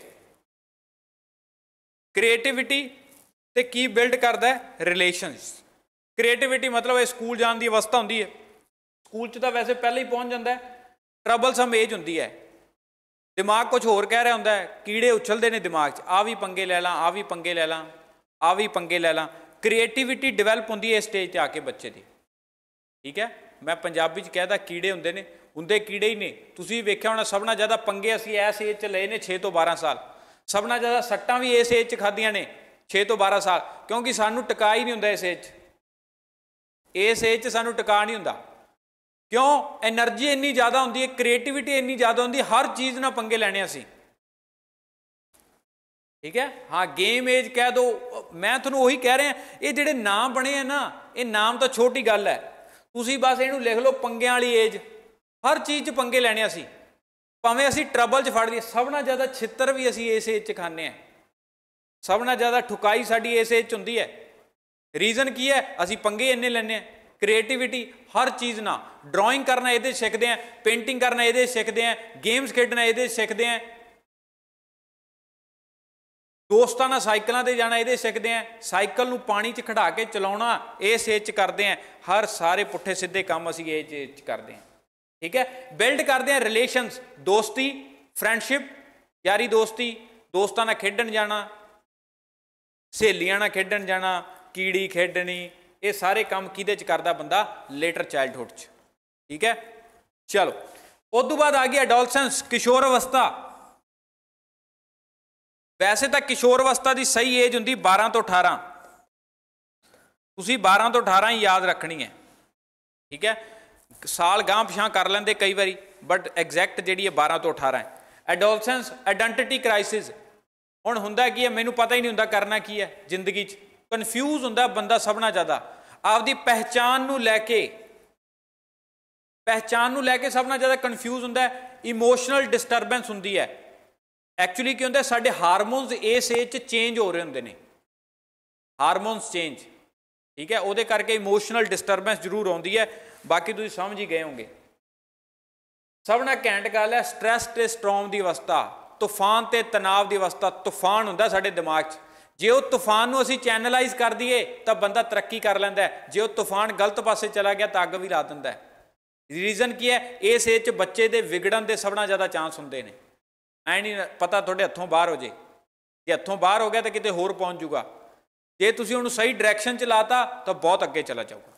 ਕ੍ਰੀਏਟੀਵਿਟੀ ਤੇ ਕੀ ਬਿਲਡ ਕਰਦਾ ਹੈ ਰਿਲੇਸ਼ਨਸ ਕ੍ਰੀਏਟੀਵਿਟੀ ਮਤਲਬ ਇਹ ਸਕੂਲ ਜਾਣ ਦੀ ਅਵਸਥਾ ਹੁੰਦੀ ਹੈ ਸਕੂਲ 'ਚ ਤਾਂ ਵੈਸੇ ਪਹਿਲਾਂ ਹੀ ਪਹੁੰਚ ਜਾਂਦਾ ਹੈ ਟਰਬਲ ਸਮ ਏਜ ਹੁੰਦੀ ਹੈ ਦਿਮਾਗ ਕੁਝ ਹੋਰ ਕਹਿ ਰਿਹਾ ਹੁੰਦਾ ਹੈ ਕੀੜੇ ਉਛਲਦੇ ਨੇ ਦਿਮਾਗ 'ਚ ਆ ਵੀ ਪੰਗੇ ਲੈ ਲਾਂ ਆ ਵੀ ਪੰਗੇ ਲੈ ਲਾਂ ਆ ਵੀ ਪੰਗੇ ਲੈ ਲਾਂ ਕ੍ਰੀਏਟੀਵਿਟੀ ਡਿਵੈਲਪ ਹੁੰਦੀ ਹੈ ਇਸ ਸਟੇਜ ਤੇ ਆ ਕੇ ਬੱਚੇ ਦੀ ਠੀਕ ਹੈ ਮੈਂ ਪੰਜਾਬੀ 'ਚ ਕਹਿਦਾ ਕੀੜੇ ਹੁੰਦੇ ਨੇ ਹੁੰਦੇ ਕੀੜੇ ਹੀ ਨੇ ਤੁਸੀਂ ਵੇਖਿਆ ਹੋਣਾ ਸਭ ਨਾਲ ਜ਼ਿਆਦਾ ਪੰਗੇ ਅਸੀਂ ਐਸ ਏਜ 'ਚ ਲਏ ਨੇ 6 ਤੋਂ 12 ਸਾਲ ਸਭ ਨਾਲ ਜ਼ਿਆਦਾ ਸੱਟਾਂ ਵੀ ਇਸ ਏਜ 'ਚ ਖਾਧੀਆਂ ਨੇ 6 ਤੋਂ 12 ਸਾਲ ਕਿਉਂਕਿ ਸਾਨੂੰ ਟਿਕਾ ਹੀ ਨਹੀਂ ਹੁੰਦਾ ਇਸ ਏਜ 'ਚ ਇਸ ਏਜ 'ਚ ਸਾਨੂੰ ਟਿਕਾ ਨਹੀਂ ਹੁੰਦਾ ਕਿਉਂ એનર્ਜੀ ਇੰਨੀ ਜ਼ਿਆਦਾ ਹੁੰਦੀ ਹੈ ਕ੍ਰੀਏਟੀਵਿਟੀ ਇੰਨੀ ਜ਼ਿਆਦਾ ਹੁੰਦੀ ਹਰ ਚੀਜ਼ ਨਾਲ ਪੰਗੇ ਲੈਣੇ ਅਸੀਂ ਠੀਕ ਹੈ ਹਾਂ ਗੇਮ ਏਜ ਕਹਿ ਦੋ ਮੈਂ ਤੁਹਾਨੂੰ ਉਹੀ ਕਹਿ ਰਿਹਾ ਇਹ ਜਿਹੜੇ ਨਾਮ ਬਣੇ ਆ ਨਾ ਇਹ ਨਾਮ ਤਾਂ ਛੋਟੀ ਗੱਲ ਹੈ ਤੁਸੀਂ ਬਸ ਇਹਨੂੰ ਲਿਖ ਲਓ ਪੰਗਿਆਂ ਵਾਲੀ ਏਜ ਹਰ ਚੀਜ਼ 'ਚ ਪੰਗੇ ਲੈਣੇ ਅਸੀਂ ਭਾਵੇਂ ਅਸੀਂ ਟਰਬਲ 'ਚ ਫੜ ਲਈਏ ਸਭ ਨਾਲੋਂ ਜ਼ਿਆਦਾ ਛਿੱਤਰ ਵੀ ਅਸੀਂ ਇਸ ਏਜ 'ਚ ਖਾਂਦੇ ਆ ਸਭ ਨਾਲੋਂ ਜ਼ਿਆਦਾ ਠੁਕਾਈ ਸਾਡੀ ਇਸ ਏਜ 'ਚ ਹੁੰਦੀ ਹੈ ਰੀਜ਼ਨ ਕੀ ਹੈ ਅਸੀਂ ਪੰਗੇ ਇੰਨੇ ਲੈਣੇ ਆ ਕ੍ਰੀਏਟੀਵਿਟੀ ਹਰ ਚੀਜ਼ ਨਾਲ ਡਰਾਇੰਗ ਕਰਨਾ ਇਹਦੇ ਸਿੱਖਦੇ ਆ ਪੇਂਟਿੰਗ ਕਰਨਾ ਇਹਦੇ ਸਿੱਖਦੇ ਆ ਗੇਮਸ ਖੇਡਣਾ ਇਹਦੇ ਸਿੱਖਦੇ ਆ ਦੋਸਤਾਂ ਨਾਲ ਸਾਈਕਲਾਂ ਤੇ ਜਾਣਾ ਇਹਦੇ ਸਿੱਖਦੇ ਆ ਸਾਈਕਲ ਨੂੰ ਪਾਣੀ 'ਚ ਖੜਾ ਕੇ ਚਲਾਉਣਾ ਇਸ ਸੇਚ ਕਰਦੇ ਆ ਹਰ ਸਾਰੇ ਪੁੱਠੇ ਸਿੱਧੇ ਕੰਮ ਅਸੀਂ ਇਹ 'ਚ ਕਰਦੇ ਆ ਠੀਕ ਹੈ ਬਿਲਡ ਕਰਦੇ ਆ ਰਿਲੇਸ਼ਨਸ ਦੋਸਤੀ ਫਰੈਂਡਸ਼ਿਪ ਯਾਰੀ ਦੋਸਤੀ ਦੋਸਤਾਂ ਨਾਲ ਖੇਡਣ ਜਾਣਾ ਸਹੇਲੀਆਂ ਨਾਲ ਖੇਡਣ ਜਾਣਾ ਕੀੜੀ ਖੇਡਣੀ ਇਹ ਸਾਰੇ ਕੰਮ ਕਿਹਦੇ ਚ ਕਰਦਾ ਬੰਦਾ ਲੇਟਰ ਚਾਈਲਡਹੂਡ ਚ ਠੀਕ ਹੈ ਚਲੋ ਉਸ ਤੋਂ ਬਾਅਦ ਆ ਗਿਆ ਐਡੋਲਸੈਂਸ ਕਿਸ਼ੋਰ ਅਵਸਥਾ ਵੈਸੇ ਤਾਂ ਕਿਸ਼ੋਰ ਅਵਸਥਾ ਦੀ ਸਹੀ ਏਜ ਹੁੰਦੀ 12 ਤੋਂ 18 ਤੁਸੀਂ 12 ਤੋਂ 18 ਹੀ ਯਾਦ ਰੱਖਣੀ ਹੈ ਠੀਕ ਹੈ ਸਾਲ ਗਾਂ ਪਛਾਂ ਕਰ ਲੈਂਦੇ ਕਈ ਵਾਰੀ ਬਟ ਐਗਜ਼ੈਕਟ ਜਿਹੜੀ ਹੈ 12 ਤੋਂ 18 ਹੈ ਐਡੋਲਸੈਂਸ ਆਇਡੈਂਟੀਟੀ ਕ੍ਰਾਈਸਿਸ ਹੁਣ ਹੁੰਦਾ ਕੀ ਹੈ ਮੈਨੂੰ ਪਤਾ ਹੀ ਨਹੀਂ ਹੁੰਦਾ ਕਰਨਾ ਕੀ ਹੈ ਜ਼ਿੰਦਗੀ 'ਚ ਕਨਫਿਊਜ਼ ਹੁੰਦਾ ਬੰਦਾ ਸਭ ਨਾਲ ਜ਼ਿਆਦਾ ਆਪਦੀ ਪਹਿਚਾਨ ਨੂੰ ਲੈ ਕੇ ਪਹਿਚਾਨ ਨੂੰ ਲੈ ਕੇ ਸਭ ਨਾਲ ਜ਼ਿਆਦਾ ਕਨਫਿਊਜ਼ ਹੁੰਦਾ ਇਮੋਸ਼ਨਲ ਡਿਸਟਰਬੈਂਸ ਹੁੰਦੀ ਹੈ ਐਕਚੁਅਲੀ ਕੀ ਹੁੰਦਾ ਸਾਡੇ ਹਾਰਮੋਨਸ ਇਸ ਏਜ 'ਚ ਚੇਂਜ ਹੋ ਰਹੇ ਹੁੰਦੇ ਨੇ ਹਾਰਮੋਨਸ ਚੇਂਜ ਠੀਕ ਹੈ ਉਹਦੇ ਕਰਕੇ ਇਮੋਸ਼ਨਲ ਡਿਸਟਰਬੈਂਸ ਜ਼ਰੂਰ ਆਉਂਦੀ ਹੈ ਬਾਕੀ ਤੁਸੀਂ ਸਮਝ ਹੀ ਗਏ ਹੋਗੇ ਸਭ ਨਾਲ ਕੈਂਟ ਗੱਲ ਹੈ ਸਟ੍ਰੈਸ ਤੇ ਸਟਰੋਮ ਦੀ ਅਵਸਥਾ ਤੂਫਾਨ ਤੇ ਤਣਾਅ ਦੀ ਅਵਸਥਾ ਤੂਫਾਨ ਹੁੰਦਾ ਸਾਡੇ ਦਿਮਾਗ 'ਚ ਜੇ ਉਹ ਤੂਫਾਨ ਨੂੰ ਅਸੀਂ ਚੈਨਲਾਈਜ਼ ਕਰ ਦਈਏ ਤਾਂ ਬੰਦਾ ਤਰੱਕੀ ਕਰ ਲੈਂਦਾ ਜੇ ਉਹ ਤੂਫਾਨ ਗਲਤ ਪਾਸੇ ਚਲਾ ਗਿਆ ਤਾਂ ਅੱਗ ਵੀ ਲਾ ਦਿੰਦਾ ਰੀਜ਼ਨ ਕੀ ਹੈ ਇਸ ਏਜ 'ਚ ਬੱਚੇ ਦੇ ਵਿਗੜਨ ਦੇ ਸਭ ਨਾਲ ਜ਼ਿਆਦਾ ਚਾਂਸ ਹੁੰਦੇ ਨੇ ਐ ਨਹੀਂ ਪਤਾ ਤੁਹਾਡੇ ਹੱਥੋਂ ਬਾਹਰ ਹੋ ਜੇ ਜੇ ਹੱਥੋਂ ਬਾਹਰ ਹੋ ਗਿਆ ਤਾਂ ਕਿਤੇ ਹੋਰ ਪਹੁੰਚ ਜਾਊਗਾ ਜੇ ਤੁਸੀਂ ਉਹਨੂੰ ਸਹੀ ਡਾਇਰੈਕਸ਼ਨ 'ਚ ਲਾਤਾ ਤਾਂ ਬਹੁਤ ਅੱਗੇ ਚਲਾ ਜਾਊਗਾ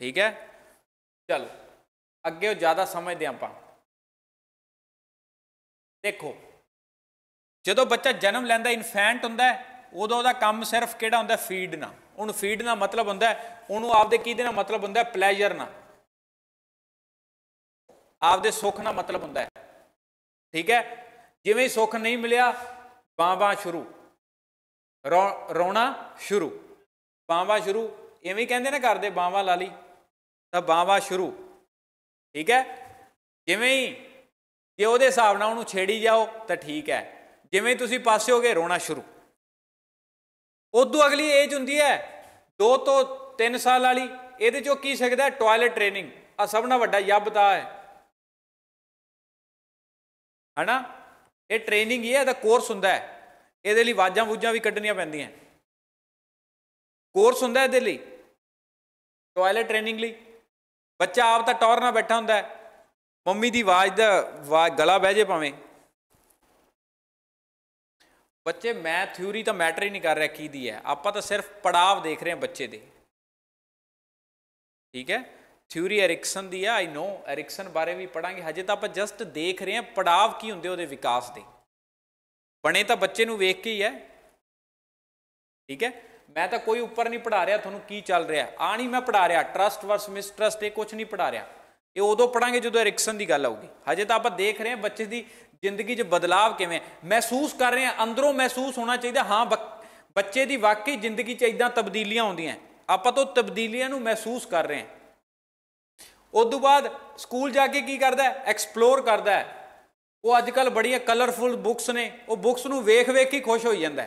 ਠੀਕ ਹੈ ਚਲ ਅੱਗੇ ਉਹ ਜ਼ਿਆਦਾ ਸਮਝਦੇ ਆਪਾਂ
ਦੇਖੋ ਜਦੋਂ ਬੱਚਾ ਜਨਮ ਲੈਂਦਾ ਇਨਫੈਂਟ ਹੁੰਦਾ ਉਦੋਂ ਉਹਦਾ ਕੰਮ ਸਿਰਫ ਕਿਹੜਾ ਹੁੰਦਾ ਫੀਡਣਾ ਉਹਨੂੰ ਫੀਡਣਾ ਮਤਲਬ ਹੁੰਦਾ ਉਹਨੂੰ ਆਪਦੇ ਦੇ ਨਾਲ ਮਤਲਬ ਹੁੰਦਾ ਪਲੇਜ਼ਰ ਨਾ ਆਪਦੇ ਸੁੱਖ ਨਾਲ ਮਤਲਬ ਹੁੰਦਾ ਠੀਕ ਹੈ ਜਿਵੇਂ ਸੁੱਖ ਨਹੀਂ ਮਿਲਿਆ ਬਾਂਬਾਂ ਸ਼ੁਰੂ ਰੋਣਾ ਸ਼ੁਰੂ ਬਾਂਵਾ ਸ਼ੁਰੂ ਐਵੇਂ ਕਹਿੰਦੇ ਨੇ ਕਰਦੇ ਬਾਂਵਾ ਲਾ ਲਈ ਤਾਂ ਬਾਂਵਾ ਸ਼ੁਰੂ ਠੀਕ ਹੈ ਜਿਵੇਂ ਹੀ ਜੇ ਉਹਦੇ ਹਿਸਾਬ ਨਾਲ ਉਹਨੂੰ ਛੇੜੀ ਜਾਓ ਤਾਂ ਠੀਕ ਹੈ ਜਿਵੇਂ ਤੁਸੀਂ ਪਾਸੇ ਹੋਗੇ ਰੋਣਾ ਸ਼ੁਰੂ ਉਦੋਂ ਅਗਲੀ ਏਜ ਹੁੰਦੀ ਹੈ 2 ਤੋਂ 3 ਸਾਲ ਵਾਲੀ ਇਹਦੇ ਚੋਂ ਕੀ ਸਕਦਾ ਟਾਇਲਟ ਟ੍ਰੇਨਿੰਗ ਆ ਸਭ ਨਾਲ ਵੱਡਾ ਯੱਬਤਾ ਹੈ ਹਨਾ ਇਹ ਟ੍ਰੇਨਿੰਗ ਹੀ ਹੈ ਦਾ ਕੋਰਸ ਹੁੰਦਾ ਹੈ ਇਹਦੇ ਲਈ ਵਾਜਾਂ ਬੁਜਾਂ ਵੀ ਕੱਢਣੀਆਂ ਪੈਂਦੀਆਂ ਕੋਰਸ ਹੁੰਦਾ ਇਹਦੇ ਲਈ ਟਾਇਲਟ ਟ੍ਰੇਨਿੰਗ ਲਈ ਬੱਚਾ ਆਪ ਤਾਂ ਟੌਰ ਨਾਲ ਬੈਠਾ ਹੁੰਦਾ ਹੈ ਮੰਮੀ ਦੀ ਆਵਾਜ਼ ਦਾ ਗਲਾ ਬਹਿ ਜੇ ਭਾਵੇਂ ਬੱਚੇ ਮੈਂ ਥਿਊਰੀ ਤਾਂ ਮੈਟਰ ਹੀ ਨਹੀਂ ਕਰ ਰਿਹਾ ਕੀ ਦੀ ਹੈ ਆਪਾਂ ਤਾਂ ਸਿਰਫ ਪੜਾਵ ਦੇਖ ਰਹੇ ਹਾਂ ਬੱਚੇ ਦੇ ਠੀਕ ਹੈ ਥਿਊਰੀ ਐਰਿਕਸਨ ਦੀ ਆ ਆਈ ਨੋ ਐਰਿਕਸਨ ਬਾਰੇ ਵੀ ਪੜਾਂਗੇ ਹਜੇ ਤਾਂ ਆਪਾਂ ਜਸਟ ਦੇਖ ਰਹੇ ਹਾਂ ਪੜਾਵ ਕੀ ਹੁੰਦੇ ਉਹਦੇ ਵਿਕਾਸ ਦੇ ਬਣੇ ਤਾਂ ਬੱਚੇ ਨੂੰ ਵੇਖ ਕੇ ਹੀ ਹੈ ਠੀਕ ਹੈ ਮੈਂ ਤਾਂ ਕੋਈ ਉੱਪਰ ਨਹੀਂ ਪੜਾ ਰਿਹਾ ਤੁਹਾਨੂੰ ਕੀ ਚੱਲ ਰਿਹਾ ਆ ਨਹੀਂ ਮੈਂ ਪੜਾ ਰਿਹਾ ਟਰਸਟ ਵਰਸ ਮਿਸਟਰਸਟ ਇਹ ਕੁਝ ਨਹੀਂ ਪੜਾ ਰਿਹਾ ਇਹ ਉਦੋਂ ਪੜਾਂਗੇ ਜਦੋਂ ਐਰਿਕਸਨ ਦੀ ਗੱਲ ਆਊਗੀ ਹਜੇ ਤਾਂ ਆਪਾਂ ਦੇਖ ਰਹੇ ਹਾਂ ਬੱਚੇ ਦੀ ਜ਼ਿੰਦਗੀ 'ਚ ਬਦਲਾਅ ਕਿਵੇਂ ਮਹਿਸੂਸ ਕਰ ਰਹੇ ਹਾਂ ਅੰਦਰੋਂ ਮਹਿਸੂਸ ਹੋਣਾ ਚਾਹੀਦਾ ਹਾਂ ਬੱਚੇ ਦੀ ਵਾਕਈ ਜ਼ਿੰਦਗੀ 'ਚ ਇਦਾਂ ਤਬਦੀਲੀਆਂ ਆਉਂਦੀਆਂ ਆਪਾਂ ਤਾਂ ਤਬਦੀਲੀਆਂ ਨੂੰ ਮਹਿਸੂਸ ਕਰ ਰਹੇ ਹਾਂ ਉਸ ਤੋਂ ਬਾਅਦ ਸਕੂਲ ਜਾ ਕੇ ਕੀ ਕਰਦਾ ਹੈ ਐਕਸਪਲੋਰ ਕਰਦਾ ਹੈ ਉਹ ਅੱਜ ਕੱਲ ਬੜੀਆਂ ਕਲਰਫੁਲ ਬੁੱਕਸ ਨੇ ਉਹ ਬੁੱਕਸ ਨੂੰ ਵੇਖ-ਵੇਖ ਕੇ ਖੁਸ਼ ਹੋ ਜਾਂਦਾ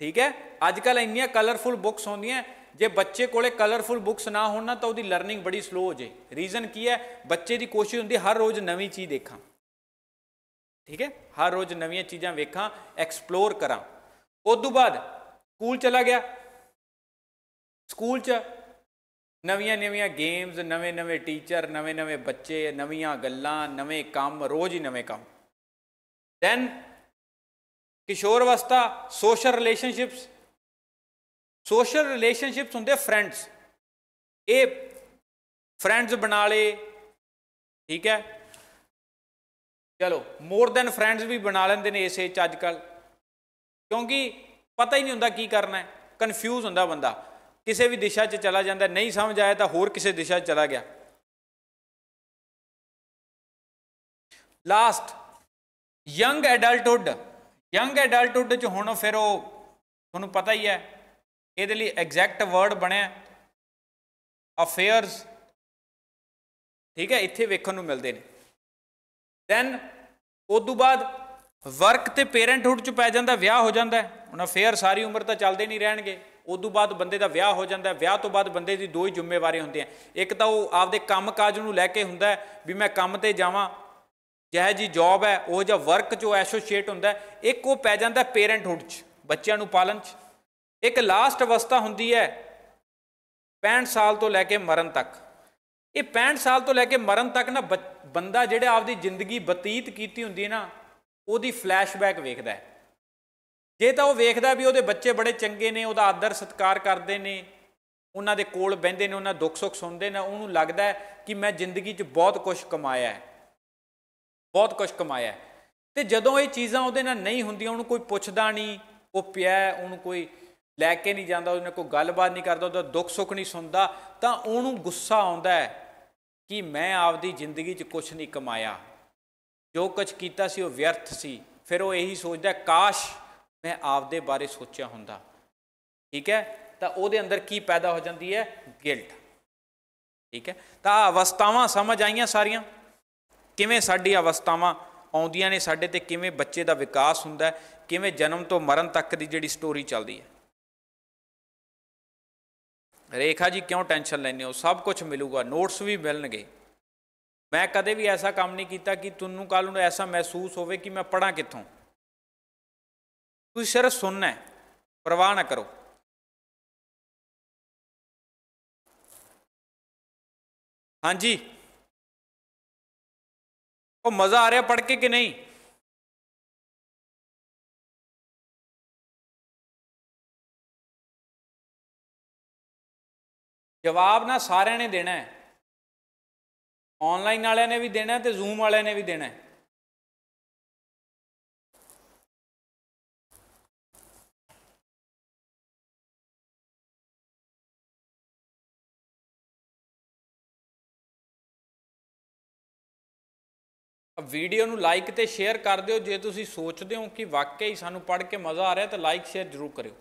ਠੀਕ ਹੈ ਅੱਜ ਕੱਲ ਇੰਨੀਆਂ ਕਲਰਫੁਲ ਬੁੱਕਸ ਹੁੰਦੀਆਂ ਜੇ ਬੱਚੇ ਕੋਲੇ ਕਲਰਫੁਲ ਬੁੱਕਸ ਨਾ ਹੋਣ ਨਾ ਤਾਂ ਉਹਦੀ ਲਰਨਿੰਗ ਬੜੀ ਸਲੋ ਹੋ ਜੇ ਰੀਜ਼ਨ ਕੀ ਹੈ ਬੱਚੇ ਦੀ ਕੋਸ਼ਿਸ਼ ਹੁੰਦੀ ਹਰ ਰੋਜ਼ ਨਵੀਂ ਚੀਜ਼ ਦੇਖਾਂ ਠੀਕ ਹੈ ਹਰ ਰੋਜ਼ ਨਵੀਆਂ ਚੀਜ਼ਾਂ ਵੇਖਾਂ ਐਕਸਪਲੋਰ ਕਰਾਂ ਉਸ ਤੋਂ ਬਾਅਦ ਸਕੂਲ ਚਲਾ ਗਿਆ ਸਕੂਲ 'ਚ ਨਵੀਆਂ-ਨਵੀਆਂ ਗੇਮਸ ਨਵੇਂ-ਨਵੇਂ ਟੀਚਰ ਨਵੇਂ-ਨਵੇਂ ਬੱਚੇ ਨਵੀਆਂ ਗੱਲਾਂ ਨਵੇਂ ਕੰਮ ਰੋਜ਼ ਹੀ ਨਵੇਂ ਕੰਮ ਦੈਨ ਕਿਸ਼ੋਰ ਅਵਸਥਾ ਸੋਸ਼ਲ
ਰਿਲੇਸ਼ਨਸ਼ਿਪਸ ਸੋਸ਼ਲ ਰਿਲੇਸ਼ਨਸ਼ਿਪਸ ਹੁੰਦੇ ਫਰੈਂਡਸ ਇਹ
ਫਰੈਂਡਸ ਬਣਾ ਲੇ ਠੀਕ ਹੈ ਚਲੋ ਮੋਰ ਦੈਨ ਫਰੈਂਡਸ ਵੀ ਬਣਾ ਲੈਂਦੇ ਨੇ ਇਸੇ ਚ ਅੱਜ ਕੱਲ ਕਿਉਂਕਿ ਪਤਾ ਹੀ ਨਹੀਂ ਹੁੰਦਾ ਕੀ ਕਰਨਾ ਹੈ ਕਨਫਿਊਜ਼ ਹੁੰਦਾ ਬੰਦਾ ਕਿਸੇ ਵੀ ਦਿਸ਼ਾ 'ਚ ਚਲਾ ਜਾਂਦਾ ਨਹੀਂ ਸਮਝ ਆਇਆ ਤਾਂ ਹੋਰ ਕਿਸੇ ਦਿਸ਼ਾ 'ਚ ਚਲਾ ਗਿਆ last young adulthood young adulthood 'ਚ ਹੁਣ ਫਿਰ ਉਹ ਤੁਹਾਨੂੰ ਪਤਾ ਹੀ ਹੈ ਇਹਦੇ ਲਈ ਐਗਜ਼ੈਕਟ ਵਰਡ ਬਣਿਆ ਅਫੇਅਰਸ ਠੀਕ ਹੈ ਇੱਥੇ ਵੇਖਣ ਨੂੰ ਮਿਲਦੇ ਨੇ ਦੈਨ ਉਸ ਤੋਂ ਬਾਅਦ ਵਰਕ ਤੇ ਪੇਰੈਂਟਹੁੱਡ ਚ ਪੈ ਜਾਂਦਾ ਵਿਆਹ ਹੋ ਜਾਂਦਾ ਹੁਣ ਅਫੇਅਰ ਸਾਰੀ ਉਮਰ ਤਾਂ ਚੱਲਦੇ ਨਹੀਂ ਰਹਿਣਗੇ ਉਸ ਤੋਂ ਬਾਅਦ ਬੰਦੇ ਦਾ ਵਿਆਹ ਹੋ ਜਾਂਦਾ ਵਿਆਹ ਤੋਂ ਬਾਅਦ ਬੰਦੇ ਦੀ ਦੋ ਹੀ ਜ਼ਿੰਮੇਵਾਰੀਆਂ ਹੁੰਦੀਆਂ ਇੱਕ ਤਾਂ ਉਹ ਆਪਦੇ ਕੰਮਕਾਜ ਨੂੰ ਲੈ ਕੇ ਹੁੰਦਾ ਵੀ ਮੈਂ ਕੰਮ ਤੇ ਜਾਵਾਂ ਜਿਹੇ ਜੀ ਜੌਬ ਹੈ ਉਹ ਜਾਂ ਵਰਕ ਜੋ ਐਸੋਸੀਏਟ ਹੁੰਦਾ ਇੱਕ ਉਹ ਪੈ ਜਾਂਦਾ ਪੇਰੈਂਟਹੁੱਡ 'ਚ ਬੱਚਿਆਂ ਨੂੰ ਪਾਲਣ 'ਚ ਇੱਕ ਲਾਸਟ ਅਵਸਥਾ ਹੁੰਦੀ ਹੈ 65 ਸਾਲ ਤੋਂ ਲੈ ਕੇ ਮਰਨ ਤੱਕ ਇਹ 65 ਸਾਲ ਤੋਂ ਲੈ ਕੇ ਮਰਨ ਤੱਕ ਨਾ ਬੰਦਾ ਜਿਹੜਾ ਆਪਦੀ ਜ਼ਿੰਦਗੀ ਬਤੀਤ ਕੀਤੀ ਹੁੰਦੀ ਹੈ ਨਾ ਉਹਦੀ ਫਲੈਸ਼ਬੈਕ ਵੇਖਦਾ ਹੈ ਜੇ ਤਾਂ ਉਹ ਵੇਖਦਾ ਵੀ ਉਹਦੇ ਬੱਚੇ ਬੜੇ ਚੰਗੇ ਨੇ ਉਹਦਾ ਆਦਰ ਸਤਿਕਾਰ ਕਰਦੇ ਨੇ ਉਹਨਾਂ ਦੇ ਕੋਲ ਬਹਿੰਦੇ ਨੇ ਉਹਨਾਂ ਦੁੱਖ ਸੁੱਖ ਸੁਣਦੇ ਨੇ ਉਹਨੂੰ ਲੱਗਦਾ ਕਿ ਮੈਂ ਜ਼ਿੰਦਗੀ 'ਚ ਬਹੁਤ ਕੁਝ ਕਮਾਇਆ ਹੈ ਬਹੁਤ ਕੁਝ ਕਮਾਇਆ ਹੈ ਤੇ ਜਦੋਂ ਇਹ ਚੀਜ਼ਾਂ ਉਹਦੇ ਨਾਲ ਨਹੀਂ ਹੁੰਦੀਆਂ ਉਹਨੂੰ ਕੋਈ ਪੁੱਛਦਾ ਨਹੀਂ ਉਹ ਪਿਆ ਉਹਨੂੰ ਕੋਈ ਲੈ ਕੇ ਨਹੀਂ ਜਾਂਦਾ ਉਹਨੇ ਕੋਈ ਗੱਲਬਾਤ ਨਹੀਂ ਕਰਦਾ ਉਹਦਾ ਦੁੱਖ ਸੁੱਖ ਨਹੀਂ ਸੁਣਦਾ ਤਾਂ ਉਹਨੂੰ ਗੁੱਸਾ ਆਉਂਦਾ ਹੈ ਕਿ ਮੈਂ ਆਪਦੀ ਜ਼ਿੰਦਗੀ 'ਚ ਕੁਝ ਨਹੀਂ ਕਮਾਇਆ ਜੋ ਕੁਝ ਕੀਤਾ ਸੀ ਉਹ ਵਿਅਰਥ ਸੀ ਫਿਰ ਉਹ ਇਹੀ ਸੋਚਦਾ ਕਾਸ਼ ਮੈਂ ਆਪਦੇ ਬਾਰੇ ਸੋਚਿਆ ਹੁੰਦਾ ਠੀਕ ਹੈ ਤਾਂ ਉਹਦੇ ਅੰਦਰ ਕੀ ਪੈਦਾ ਹੋ ਜਾਂਦੀ ਹੈ ਗਿਲਟ ਠੀਕ ਹੈ ਤਾਂ ਅਵਸਥਾਵਾਂ ਸਮਝ ਆਈਆਂ ਸਾਰੀਆਂ ਕਿਵੇਂ ਸਾਡੀ ਅਵਸਥਾਵਾਂ ਆਉਂਦੀਆਂ ਨੇ ਸਾਡੇ ਤੇ ਕਿਵੇਂ ਬੱਚੇ ਦਾ ਵਿਕਾਸ ਹੁੰਦਾ ਕਿਵੇਂ ਜਨਮ ਤੋਂ ਮਰਨ ਤੱਕ ਦੀ ਜਿਹੜੀ ਸਟੋਰੀ ਚੱਲਦੀ ਹੈ ਰੇਖਾ ਜੀ ਕਿਉਂ ਟੈਨਸ਼ਨ ਲੈਨੇ ਹੋ ਸਭ ਕੁਝ ਮਿਲੂਗਾ ਨੋਟਸ ਵੀ ਮਿਲਣਗੇ ਮੈਂ ਕਦੇ ਵੀ ਐਸਾ ਕੰਮ ਨਹੀਂ ਕੀਤਾ ਕਿ ਤੁਹਾਨੂੰ ਕੱਲ ਨੂੰ ਐਸਾ ਮਹਿਸੂਸ ਹੋਵੇ ਕਿ ਮੈਂ ਪੜਾਂ ਕਿੱਥੋਂ ਤੁਸੀਂ ਸਿਰ ਸੁਣਨਾ
ਪਰਵਾਹ ਨਾ ਕਰੋ ਹਾਂਜੀ ਉਹ ਮਜ਼ਾ ਆ ਰਿਹਾ ਪੜ ਕੇ ਕਿ ਨਹੀਂ ਜਵਾਬ ਨਾ ਸਾਰਿਆਂ ਨੇ ਦੇਣਾ ਹੈ ਆਨਲਾਈਨ ਵਾਲਿਆਂ ਨੇ ਵੀ ਦੇਣਾ ਤੇ ਜ਼ੂਮ ਵਾਲਿਆਂ ਨੇ ਵੀ ਦੇਣਾ ਵੀਡੀਓ ਨੂੰ ਲਾਈਕ ਤੇ ਸ਼ੇਅਰ ਕਰ ਦਿਓ ਜੇ ਤੁਸੀਂ ਸੋਚਦੇ ਹੋ ਕਿ ਵਾਕਈ ਸਾਨੂੰ ਪੜ੍ਹ ਕੇ ਮਜ਼ਾ ਆ ਰਿਹਾ ਤਾਂ ਲਾਈਕ ਸ਼ੇਅਰ ਜ਼ਰੂਰ ਕਰਿਓ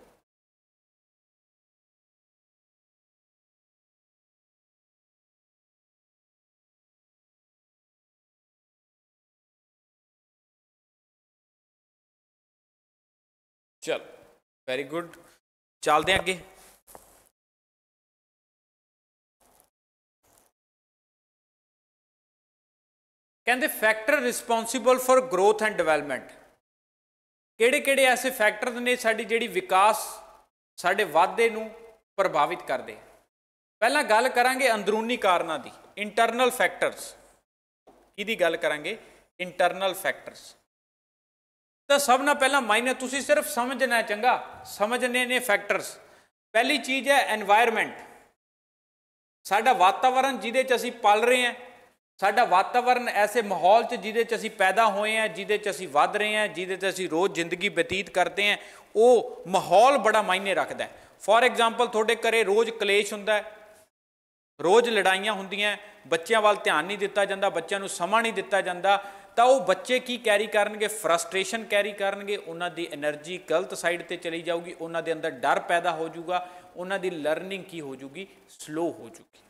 ਚਲ ਵੈਰੀ ਗੁੱਡ ਚੱਲਦੇ ਅੱਗੇ ਕਹਿੰਦੇ factor responsible
for growth and development ਕਿਹੜੇ ਕਿਹੜੇ ਐਸੇ ਫੈਕਟਰ ਨੇ ਸਾਡੀ ਜਿਹੜੀ ਵਿਕਾਸ ਸਾਡੇ ਵਾਧੇ ਨੂੰ ਪ੍ਰਭਾਵਿਤ ਕਰਦੇ ਪਹਿਲਾਂ ਗੱਲ ਕਰਾਂਗੇ ਅੰਦਰੂਨੀ ਕਾਰਨਾਂ ਦੀ ਇੰਟਰਨਲ ਫੈਕਟਰਸ ਇਹਦੀ ਗੱਲ ਕਰਾਂਗੇ ਇੰਟਰਨਲ ਫੈਕਟਰਸ ਤਾਂ ਸਭ ਨਾਲ ਪਹਿਲਾਂ ਮਾਇਨੇ ਤੁਸੀਂ ਸਿਰਫ ਸਮਝਣਾ ਚੰਗਾ ਸਮਝਨੇ ਨੇ ਫੈਕਟਰਸ ਪਹਿਲੀ ਚੀਜ਼ ਹੈ এনवायरमेंट ਸਾਡਾ ਵਾਤਾਵਰਣ ਜਿਹਦੇ 'ਚ ਅਸੀਂ ਪਲ ਰਹੇ ਹਾਂ ਸਾਡਾ ਵਾਤਾਵਰਣ ਐਸੇ ਮਾਹੌਲ 'ਚ ਜਿਹਦੇ 'ਚ ਅਸੀਂ ਪੈਦਾ ਹੋਏ ਹਾਂ ਜਿਹਦੇ 'ਚ ਅਸੀਂ ਵੱਧ ਰਹੇ ਹਾਂ ਜਿਹਦੇ 'ਚ ਅਸੀਂ ਰੋਜ਼ ਜ਼ਿੰਦਗੀ ਬਤੀਤ ਕਰਦੇ ਹਾਂ ਉਹ ਮਾਹੌਲ ਬੜਾ ਮਾਇਨੇ ਰੱਖਦਾ ਫੋਰ ਐਗਜ਼ਾਮਪਲ ਤੁਹਾਡੇ ਘਰੇ ਰੋਜ਼ ਕਲੇਸ਼ ਹੁੰਦਾ ਰੋਜ਼ ਲੜਾਈਆਂ ਹੁੰਦੀਆਂ ਬੱਚਿਆਂ ਵੱਲ ਧਿਆਨ ਨਹੀਂ ਦਿੱਤਾ ਜਾਂਦਾ ਬੱਚਿਆਂ ਨੂੰ ਸਮਾਂ ਨਹੀਂ ਦਿੱਤਾ ਜਾਂਦਾ ਤਾਂ ਉਹ ਬੱਚੇ ਕੀ ਕੈਰੀ ਕਰਨਗੇ ਫਰਸਟ੍ਰੇਸ਼ਨ ਕੈਰੀ ਕਰਨਗੇ ਉਹਨਾਂ ਦੀ એનર્ਜੀ ਗਲਤ ਸਾਈਡ ਤੇ ਚਲੀ ਜਾਊਗੀ ਉਹਨਾਂ ਦੇ ਅੰਦਰ ਡਰ ਪੈਦਾ ਹੋ ਜਾਊਗਾ ਉਹਨਾਂ ਦੀ ਲਰਨਿੰਗ ਕੀ ਹੋ ਜਾਊਗੀ ਸਲੋ ਹੋ ਜਾਊਗੀ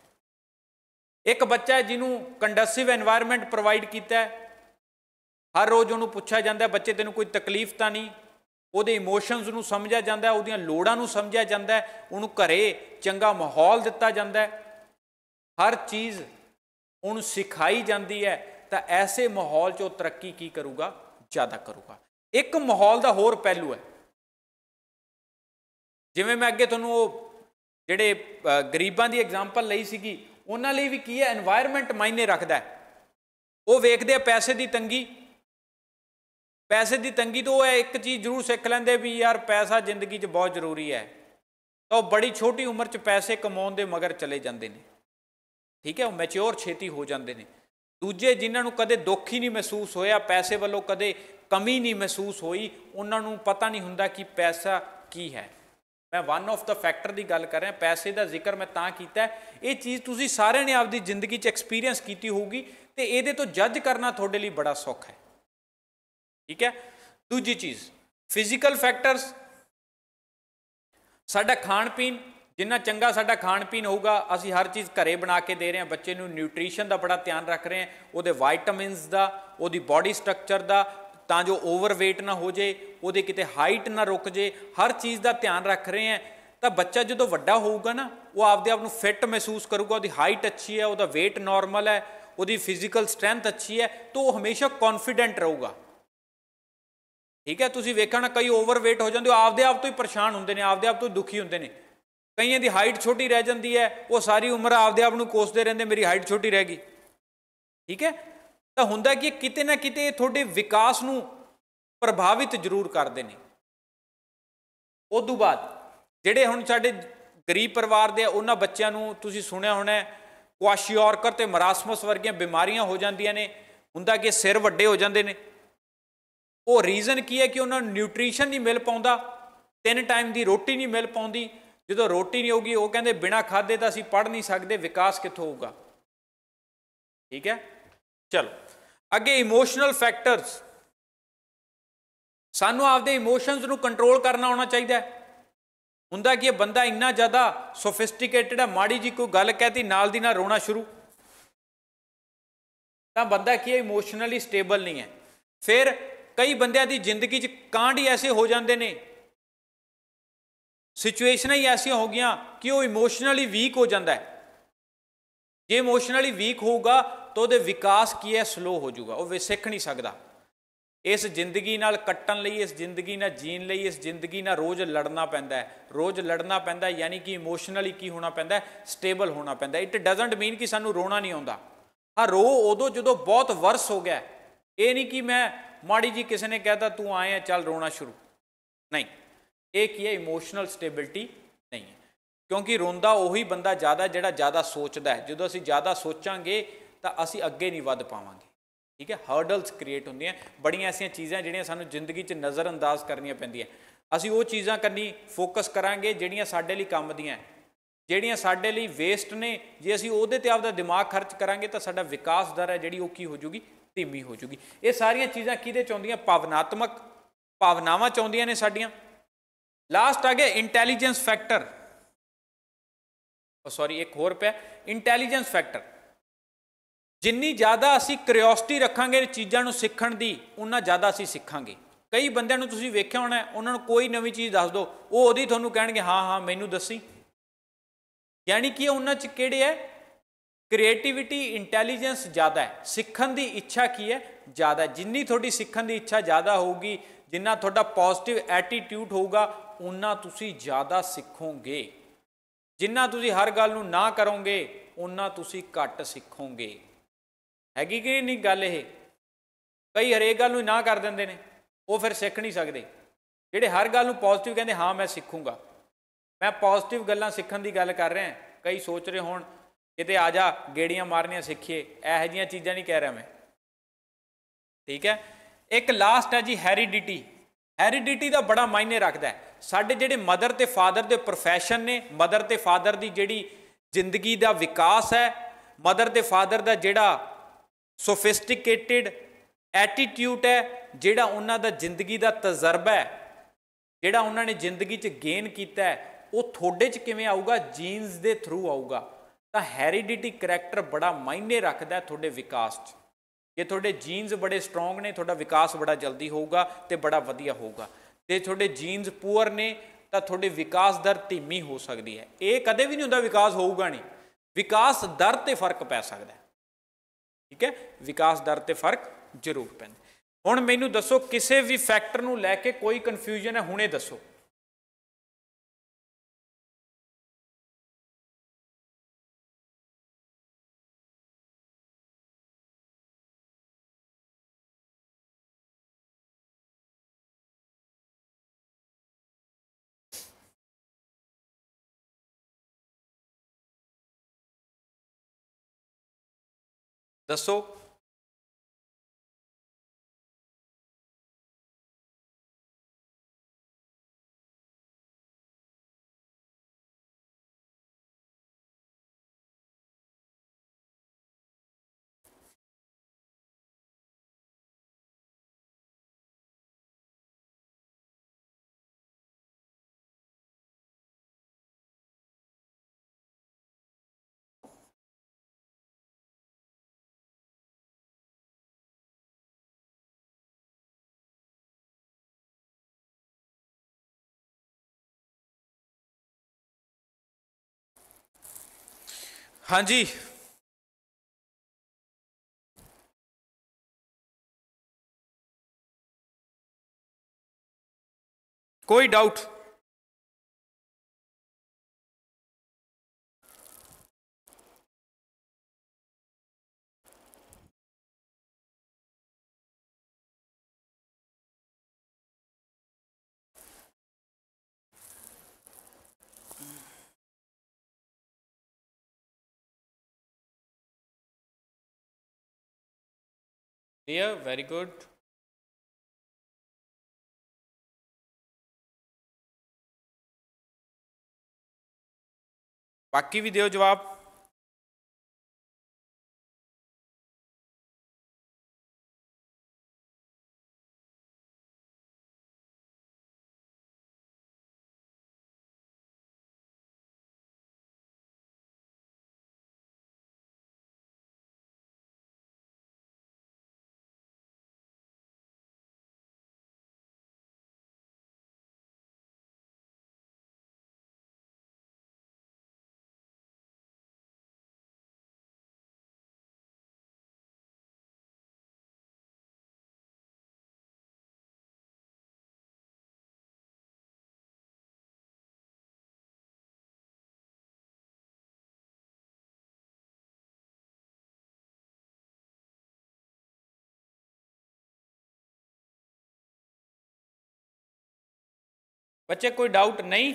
ਇੱਕ ਬੱਚਾ ਜਿਹਨੂੰ ਕੰਡਸਿਵ এনवायरमेंट ਪ੍ਰੋਵਾਈਡ ਕੀਤਾ ਹੈ ਹਰ ਰੋਜ਼ ਉਹਨੂੰ ਪੁੱਛਿਆ ਜਾਂਦਾ ਬੱਚੇ ਤੈਨੂੰ ਕੋਈ ਤਕਲੀਫ ਤਾਂ ਨਹੀਂ ਉਹਦੇ ਇਮੋਸ਼ਨਸ ਨੂੰ ਸਮਝਿਆ ਜਾਂਦਾ ਉਹਦੀਆਂ ਲੋੜਾਂ ਨੂੰ ਸਮਝਿਆ ਜਾਂਦਾ ਉਹਨੂੰ ਘਰੇ ਚੰਗਾ ਮਾਹੌਲ ਦਿੱਤਾ ਜਾਂਦਾ ਹਰ ਚੀਜ਼ ਉਹਨੂੰ ਸਿਖਾਈ ਜਾਂਦੀ ਹੈ ਤਾਂ ਐਸੇ ਮਾਹੌਲ 'ਚ ਉਹ ਤਰੱਕੀ ਕੀ ਕਰੂਗਾ ਜ਼ਿਆਦਾ ਕਰੂਗਾ ਇੱਕ ਮਾਹੌਲ ਦਾ ਹੋਰ ਪਹਿਲੂ ਹੈ ਜਿਵੇਂ ਮੈਂ ਅੱਗੇ ਤੁਹਾਨੂੰ ਉਹ ਜਿਹੜੇ ਗਰੀਬਾਂ ਦੀ ਐਗਜ਼ਾਮਪਲ ਲਈ ਸੀਗੀ ਉਹਨਾਂ ਲਈ ਵੀ ਕੀ ਹੈ এনवायरमेंट ਮਾਇਨੇ ਰੱਖਦਾ ਹੈ ਉਹ ਵੇਖਦੇ ਆ ਪੈਸੇ ਦੀ ਤੰਗੀ ਪੈਸੇ ਦੀ ਤੰਗੀ ਤੋਂ ਉਹ ਇੱਕ ਚੀਜ਼ ਜ਼ਰੂਰ ਸਿੱਖ ਲੈਂਦੇ ਵੀ ਯਾਰ ਪੈਸਾ ਜ਼ਿੰਦਗੀ 'ਚ ਬਹੁਤ ਜ਼ਰੂਰੀ ਹੈ ਤਾਂ ਉਹ ਬੜੀ ਛੋਟੀ ਉਮਰ 'ਚ ਪੈਸੇ ਕਮਾਉਣ ਦੇ ਮਗਰ ਚਲੇ ਜਾਂਦੇ ਨੇ ਠੀਕ ਹੈ ਉਹ ਮੈਚਿਓਰ ਛੇਤੀ ਹੋ ਜਾਂਦੇ ਨੇ ਦੂਜੇ ਜਿਨ੍ਹਾਂ ਨੂੰ ਕਦੇ ਦੁੱਖ ਹੀ ਨਹੀਂ ਮਹਿਸੂਸ ਹੋਇਆ ਪੈਸੇ ਵੱਲੋਂ ਕਦੇ ਕਮੀ ਨਹੀਂ ਮਹਿਸੂਸ ਹੋਈ ਉਹਨਾਂ ਨੂੰ ਪਤਾ ਨਹੀਂ ਹੁੰਦਾ ਕਿ ਪੈਸਾ ਕੀ ਹੈ ਮੈਂ ਵਨ ਆਫ ਦਾ ਫੈਕਟਰ ਦੀ ਗੱਲ ਕਰ ਰਿਹਾ ਪੈਸੇ ਦਾ ਜ਼ਿਕਰ ਮੈਂ ਤਾਂ ਕੀਤਾ ਇਹ ਚੀਜ਼ ਤੁਸੀਂ ਸਾਰਿਆਂ ਨੇ ਆਪਦੀ ਜ਼ਿੰਦਗੀ 'ਚ ਐਕਸਪੀਰੀਅੰਸ ਕੀਤੀ ਹੋਊਗੀ ਤੇ ਇਹਦੇ ਤੋਂ ਜੱਜ ਕਰਨਾ ਤੁਹਾਡੇ ਲਈ ਬੜਾ ਸੌਖਾ ਹੈ ਠੀਕ ਹੈ ਦੂਜੀ ਚੀਜ਼ ਫਿਜ਼ੀਕਲ ਫੈਕਟਰਸ ਸਾਡਾ ਖਾਣ ਪੀਣ ਜਿੰਨਾ ਚੰਗਾ ਸਾਡਾ ਖਾਣ ਪੀਣ ਹੋਊਗਾ ਅਸੀਂ ਹਰ ਚੀਜ਼ ਘਰੇ ਬਣਾ ਕੇ ਦੇ ਰਹੇ ਹਾਂ ਬੱਚੇ ਨੂੰ ਨਿਊਟ੍ਰੀਸ਼ਨ ਦਾ ਬੜਾ ਧਿਆਨ ਰੱਖ ਰਹੇ ਹਾਂ ਉਹਦੇ ਵਿਟਾਮਿਨਸ ਦਾ ਉਹਦੀ ਬਾਡੀ ਸਟਰਕਚਰ ਦਾ ਤਾਂ ਜੋ ਓਵਰਵੇਟ ਨਾ ਹੋ ਜੇ ਉਹਦੇ ਕਿਤੇ ਹਾਈਟ ਨਾ ਰੁਕ ਜੇ ਹਰ ਚੀਜ਼ ਦਾ ਧਿਆਨ ਰੱਖ ਰਹੇ ਹਾਂ ਤਾਂ ਬੱਚਾ ਜਦੋਂ ਵੱਡਾ ਹੋਊਗਾ ਨਾ ਉਹ ਆਪਦੇ ਆਪ ਨੂੰ ਫਿੱਟ ਮਹਿਸੂਸ ਕਰੂਗਾ ਉਹਦੀ ਹਾਈਟ ਅੱਛੀ ਹੈ ਉਹਦਾ weight ਨਾਰਮਲ ਹੈ ਉਹਦੀ ਫਿਜ਼ੀਕਲ ਸਟਰੈਂਥ ਅੱਛੀ ਹੈ ਤਾਂ ਉਹ ਹਮੇਸ਼ਾ ਕੌਨਫੀਡੈਂਟ ਰਹੂਗਾ ਠੀਕ ਹੈ ਤੁਸੀਂ ਵੇਖਣਾ ਕਈ ਓਵਰਵੇਟ ਹੋ ਜਾਂਦੇ ਆਪਦੇ ਆਪ ਤੋਂ ਹੀ ਪਰੇਸ਼ਾਨ ਹੁੰਦੇ ਨੇ ਆਪਦੇ ਆਪ ਤੋਂ ਦੁਖੀ ਹੁੰਦੇ ਨੇ ਕਈਆਂ ਦੀ ਹਾਈਟ ਛੋਟੀ ਰਹਿ ਜਾਂਦੀ ਹੈ ਉਹ ਸਾਰੀ ਉਮਰ ਆਪਦੇ ਆਪ ਨੂੰ ਕੋਸਦੇ ਰਹਿੰਦੇ ਮੇਰੀ ਹਾਈਟ ਛੋਟੀ ਰਹਿ ਗਈ ਠੀਕ ਹੈ ਤਾਂ ਹੁੰਦਾ ਕਿ ਕਿਤੇ ਨਾ ਕਿਤੇ ਤੁਹਾਡੇ ਵਿਕਾਸ ਨੂੰ ਪ੍ਰਭਾਵਿਤ ਜ਼ਰੂਰ ਕਰਦੇ ਨੇ ਉਸ ਤੋਂ ਬਾਅਦ ਜਿਹੜੇ ਹੁਣ ਸਾਡੇ ਗਰੀਬ ਪਰਿਵਾਰ ਦੇ ਉਹਨਾਂ ਬੱਚਿਆਂ ਨੂੰ ਤੁਸੀਂ ਸੁਣਿਆ ਹੋਣਾ ਕੁਆਸ਼ੀਓਰਕਰ ਤੇ ਮਰਾਸਮਸ ਵਰਗੀਆਂ ਬਿਮਾਰੀਆਂ ਹੋ ਜਾਂਦੀਆਂ ਨੇ ਹੁੰਦਾ ਕਿ ਸਿਰ ਵੱਡੇ ਹੋ ਜਾਂਦੇ ਨੇ ਉਹ ਰੀਜ਼ਨ ਕੀ ਹੈ ਕਿ ਉਹਨਾਂ ਨੂੰ ਨਿਊਟ੍ਰੀਸ਼ਨ ਨਹੀਂ ਮਿਲ ਪਾਉਂਦਾ ਤਿੰਨ ਟਾਈਮ ਦੀ ਰੋਟੀ ਨਹੀਂ ਮਿਲ ਪਾਉਂਦੀ ਜਦੋਂ ਰੋਟੀ ਨਹੀਂ ਹੋਊਗੀ ਉਹ ਕਹਿੰਦੇ ਬਿਨਾ ਖਾਦੇ ਤਾਂ ਅਸੀਂ ਪੜ ਨਹੀਂ ਸਕਦੇ ਵਿਕਾਸ ਕਿੱਥੋਂ ਹੋਊਗਾ ਠੀਕ ਹੈ ਚਲੋ ਅੱਗੇ ਇਮੋਸ਼ਨਲ ਫੈਕਟਰਸ ਸਾਨੂੰ ਆਪਦੇ ਇਮੋਸ਼ਨਸ ਨੂੰ ਕੰਟਰੋਲ ਕਰਨਾ ਆਉਣਾ ਚਾਹੀਦਾ ਹੁੰਦਾ ਕਿ ਇਹ ਬੰਦਾ ਇੰਨਾ ਜ਼ਿਆਦਾ ਸੋਫਿਸਟੀਕੇਟਡ ਹੈ ਮਾੜੀ ਜੀ ਕੋਈ ਗੱਲ ਕਹਤੀ ਨਾਲ ਦੀ ਨਾਲ ਰੋਣਾ ਸ਼ੁਰੂ ਤਾਂ ਬੰਦਾ ਕੀ ਇਮੋਸ਼ਨਲੀ ਸਟੇਬਲ ਨਹੀਂ ਹੈ ਫਿਰ ਕਈ ਬੰਦਿਆਂ ਦੀ ਜ਼ਿੰਦਗੀ 'ਚ ਕਾਂਡ ਹੀ ਐਸੇ ਹੋ ਜਾਂਦੇ ਨੇ ਸਿਚੁਏਸ਼ਨਾਂ ਹੀ ਐਸੀਆਂ ਹੋ ਗਈਆਂ ਕਿ ਉਹ ਇਮੋਸ਼ਨਲੀ ਵੀਕ ਹੋ ਜਾਂਦਾ ਹੈ ਜੇ ਇਮੋਸ਼ਨਲੀ ਵੀਕ ਹੋਊਗਾ ਤਾਂ ਉਹਦੇ ਵਿਕਾਸ ਕੀ ਹੈ ਸਲੋ ਹੋ ਜਾਊਗਾ ਉਹ ਸਿੱਖ ਨਹੀਂ ਸਕਦਾ ਇਸ ਜ਼ਿੰਦਗੀ ਨਾਲ ਕੱਟਣ ਲਈ ਇਸ ਜ਼ਿੰਦਗੀ ਨਾਲ ਜੀਣ ਲਈ ਇਸ ਜ਼ਿੰਦਗੀ ਨਾਲ ਰੋਜ਼ ਲੜਨਾ ਪੈਂਦਾ ਹੈ ਰੋਜ਼ ਲੜਨਾ ਪੈਂਦਾ ਯਾਨੀ ਕਿ ਇਮੋਸ਼ਨਲੀ ਕੀ ਹੋਣਾ ਪੈਂਦਾ ਸਟੇਬਲ ਹੋਣਾ ਪੈਂਦਾ ਇਟ ਡਸਨਟ ਮੀਨ ਕਿ ਸਾਨੂੰ ਰੋਣਾ ਨਹੀਂ ਆਉਂਦਾ ਆ ਰੋ ਉਦੋਂ ਜਦੋਂ ਬਹੁਤ ਵਰਸ ਹੋ ਗਿਆ ਇਹ ਨਹੀਂ ਕਿ ਮੈਂ ਮਾੜੀ ਜੀ ਕਿਸੇ ਨੇ ਕਹਿਤਾ ਤੂੰ ਆਇਆ ਚੱਲ ਰੋਣਾ ਸ਼ੁਰੂ ਨਹੀਂ ਇਹ ਕੀ ਹੈ ਇਮੋਸ਼ਨਲ ਸਟੇਬਿਲਟੀ ਨਹੀਂ ਹੈ ਕਿਉਂਕਿ ਰੋਂਦਾ ਉਹੀ ਬੰਦਾ ਜ਼ਿਆਦਾ ਜਿਹੜਾ ਜ਼ਿਆਦਾ ਸੋਚਦਾ ਹੈ ਜਦੋਂ ਅਸੀਂ ਜ਼ਿਆਦਾ ਸੋਚਾਂਗੇ ਤਾਂ ਅਸੀਂ ਅੱਗੇ ਨਹੀਂ ਵੱਧ ਪਾਵਾਂਗੇ ਠੀਕ ਹੈ ਹਰਡਲਸ ਕ੍ਰੀਏਟ ਹੁੰਦੀਆਂ ਬੜੀਆਂ ਐਸੀਆਂ ਚੀਜ਼ਾਂ ਜਿਹੜੀਆਂ ਸਾਨੂੰ ਜ਼ਿੰਦਗੀ 'ਚ ਨਜ਼ਰ ਅੰਦਾਜ਼ ਕਰਨੀਆਂ ਪੈਂਦੀਆਂ ਅਸੀਂ ਉਹ ਚੀਜ਼ਾਂ ਕਰਨੀ ਫੋਕਸ ਕਰਾਂਗੇ ਜਿਹੜੀਆਂ ਸਾਡੇ ਲਈ ਕੰਮ ਦੀਆਂ ਜਿਹੜੀਆਂ ਸਾਡੇ ਲਈ ਵੇਸਟ ਨੇ ਜੇ ਅਸੀਂ ਉਹਦੇ ਤੇ ਆਪਦਾ ਦਿਮਾਗ ਖਰਚ ਕਰਾਂਗੇ ਤਾਂ ਸਾਡਾ ਵਿਕਾਸ ਦਰ ਹੈ ਜਿਹੜੀ ਉਹ ਕੀ ਹੋ ਜੂਗੀ ਧੀਮੀ ਹੋ ਜੂਗੀ ਇਹ ਸਾਰੀਆਂ ਚੀਜ਼ਾਂ ਕਿਹਦੇ ਚਾਹੁੰਦੀਆਂ ਭਾਵਨਾਤਮਕ ਭਾਵਨਾਵਾਂ ਚਾਹੁੰਦੀਆਂ ਨੇ ਸਾਡੀਆਂ लास्ट आगे इंटेलिजेंस फैक्टर ਸੌਰੀ ਇੱਕ ਹੋਰ ਪਿਆ ਇੰਟੈਲੀਜੈਂਸ ਫੈਕਟਰ ਜਿੰਨੀ ਜ਼ਿਆਦਾ ਅਸੀਂ ਕਿਉਰਿਓਸਿਟੀ ਰੱਖਾਂਗੇ ਚੀਜ਼ਾਂ ਨੂੰ ਸਿੱਖਣ ਦੀ ਉਨਾ ਜ਼ਿਆਦਾ ਅਸੀਂ ਸਿੱਖਾਂਗੇ ਕਈ ਬੰਦਿਆਂ ਨੂੰ ਤੁਸੀਂ ਵੇਖਿਆ ਹੋਣਾ ਉਹਨਾਂ ਨੂੰ ਕੋਈ ਨਵੀਂ ਚੀਜ਼ ਦੱਸ ਦਿਓ ਉਹ ਉਹਦੀ ਤੁਹਾਨੂੰ ਕਹਿਣਗੇ ਹਾਂ ਹਾਂ ਮੈਨੂੰ ਦੱਸੀ ਯਾਨੀ ਕਿ ਉਹਨਾਂ 'ਚ ਕਿਹੜੇ ਹੈ ਕ੍ਰੀਏਟੀਵਿਟੀ ਇੰਟੈਲੀਜੈਂਸ ਜ਼ਿਆਦਾ ਹੈ ਸਿੱਖਣ ਦੀ ਇੱਛਾ ਕੀ ਹੈ ਜ਼ਿਆਦਾ ਜਿੰਨੀ ਤੁਹਾਡੀ ਸਿੱਖਣ ਦੀ ਇੱਛਾ ਜ਼ਿਆਦਾ ਹੋਊਗੀ ਜਿੰਨਾ ਤੁਹਾਡਾ ਪੋਜ਼ਿਟਿਵ ਐਟੀਟਿਊਡ ਹੋਊਗਾ ਉਹਨਾਂ ਤੁਸੀਂ ਜ਼ਿਆਦਾ ਸਿੱਖੋਗੇ ਜਿੰਨਾ ਤੁਸੀਂ ਹਰ ਗੱਲ ਨੂੰ ਨਾ ਕਰੋਗੇ ਉਹਨਾਂ ਤੁਸੀਂ ਘੱਟ ਸਿੱਖੋਗੇ ਹੈਗੀ ਕਿ ਨਹੀਂ ਗੱਲ ਇਹ ਕਈ ਹਰੇਕ ਗੱਲ ਨੂੰ ਨਾ ਕਰ ਦਿੰਦੇ ਨੇ ਉਹ ਫਿਰ ਸਿੱਖ ਨਹੀਂ ਸਕਦੇ ਜਿਹੜੇ ਹਰ ਗੱਲ ਨੂੰ ਪੋਜ਼ਿਟਿਵ ਕਹਿੰਦੇ ਹਾਂ ਮੈਂ ਸਿੱਖੂਗਾ ਮੈਂ ਪੋਜ਼ਿਟਿਵ ਗੱਲਾਂ ਸਿੱਖਣ ਦੀ ਗੱਲ ਕਰ ਰਿਹਾ ਕਈ ਸੋਚ ਰਹੇ ਹੋਣ ਕਿਤੇ ਆ ਜਾ ਗੇੜੀਆਂ ਮਾਰਨੀਆਂ ਸਿੱਖੀਏ ਇਹੋ ਜੀਆਂ ਚੀਜ਼ਾਂ ਨਹੀਂ ਕਹਿ ਰਿਹਾ ਮੈਂ ਠੀਕ ਹੈ ਇੱਕ ਲਾਸਟ ਹੈ ਜੀ ਹੈਰੀਡਿਟੀ ਹੈਰੀਡਿਟੀ ਦਾ ਬੜਾ ਮਾਇਨੇ ਰੱਖਦਾ ਹੈ ਸਾਡੇ ਜਿਹੜੇ ਮਦਰ ਤੇ ਫਾਦਰ ਦੇ profession ਨੇ ਮਦਰ ਤੇ ਫਾਦਰ ਦੀ ਜਿਹੜੀ ਜ਼ਿੰਦਗੀ ਦਾ ਵਿਕਾਸ ਹੈ ਮਦਰ ਤੇ ਫਾਦਰ ਦਾ ਜਿਹੜਾ ਸੋਫਿਸਟੀਕੇਟਿਡ ਐਟੀਟਿਊਡ ਹੈ ਜਿਹੜਾ ਉਹਨਾਂ ਦਾ ਜ਼ਿੰਦਗੀ ਦਾ ਤਜਰਬਾ ਹੈ ਜਿਹੜਾ ਉਹਨਾਂ ਨੇ ਜ਼ਿੰਦਗੀ 'ਚ ਗੇਨ ਕੀਤਾ ਹੈ ਉਹ ਤੁਹਾਡੇ 'ਚ ਕਿਵੇਂ ਆਊਗਾ ਜੀਨਸ ਦੇ ਥਰੂ ਆਊਗਾ ਤਾਂ ਹੈਰੀਡਿਟੀ ਕੈਰੈਕਟਰ ਬੜਾ ਮਾਇਨੇ ਰੱਖਦਾ ਤੁਹਾਡੇ ਵਿਕਾਸ 'ਚ ਜੇ ਤੁਹਾਡੇ ਜੀਨਸ ਬੜੇ ਸਟਰੋਂਗ ਨੇ ਤੁਹਾਡਾ ਵਿਕਾਸ ਬੜਾ ਜਲਦੀ ਹੋਊਗਾ ਤੇ ਬੜਾ ਵਧੀਆ ਹੋਊਗਾ ਤੇ ਤੁਹਾਡੇ ਜੀਨਸ ਪੂਅਰ ਨੇ ਤਾਂ ਤੁਹਾਡੀ ਵਿਕਾਸ ਦਰ ਧੀਮੀ ਹੋ ਸਕਦੀ ਹੈ ਇਹ ਕਦੇ ਵੀ ਨਹੀਂ ਹੁੰਦਾ ਵਿਕਾਸ ਹੋਊਗਾ ਨਹੀਂ ਵਿਕਾਸ ਦਰ ਤੇ ਫਰਕ ਪੈ ਸਕਦਾ ਠੀਕ ਹੈ ਵਿਕਾਸ ਦਰ ਤੇ ਫਰਕ ਜ਼ਰੂਰ ਪੈਂਦਾ ਹੁਣ ਮੈਨੂੰ ਦੱਸੋ ਕਿਸੇ ਵੀ ਫੈਕਟਰ ਨੂੰ ਲੈ ਕੇ ਕੋਈ ਕਨਫਿਊਜ਼ਨ ਹੈ ਹੁਣੇ ਦੱਸੋ
ਦੱਸੋ ਹਾਂਜੀ ਕੋਈ ਡਾਊਟ Clear? Very good. ਬਾਕੀ ਵੀ ਦਿਓ ਜਵਾਬ ਬੱਚੇ ਕੋਈ ਡਾਊਟ ਨਹੀਂ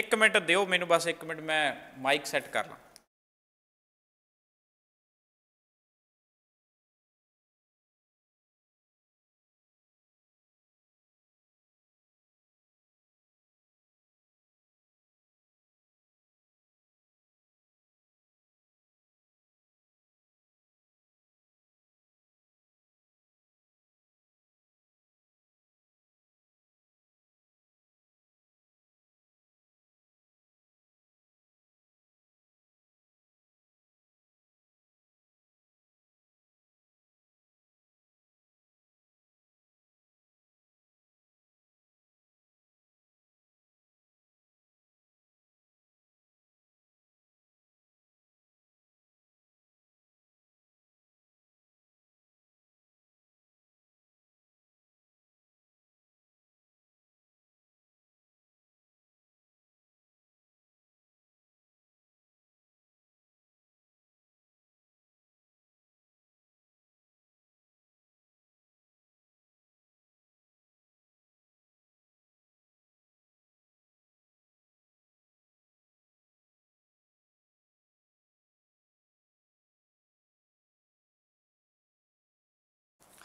1 ਮਿੰਟ ਦਿਓ ਮੈਨੂੰ ਬਸ 1 ਮਿੰਟ ਮੈਂ ਮਾਈਕ ਸੈੱਟ ਕਰ ਲਾਂ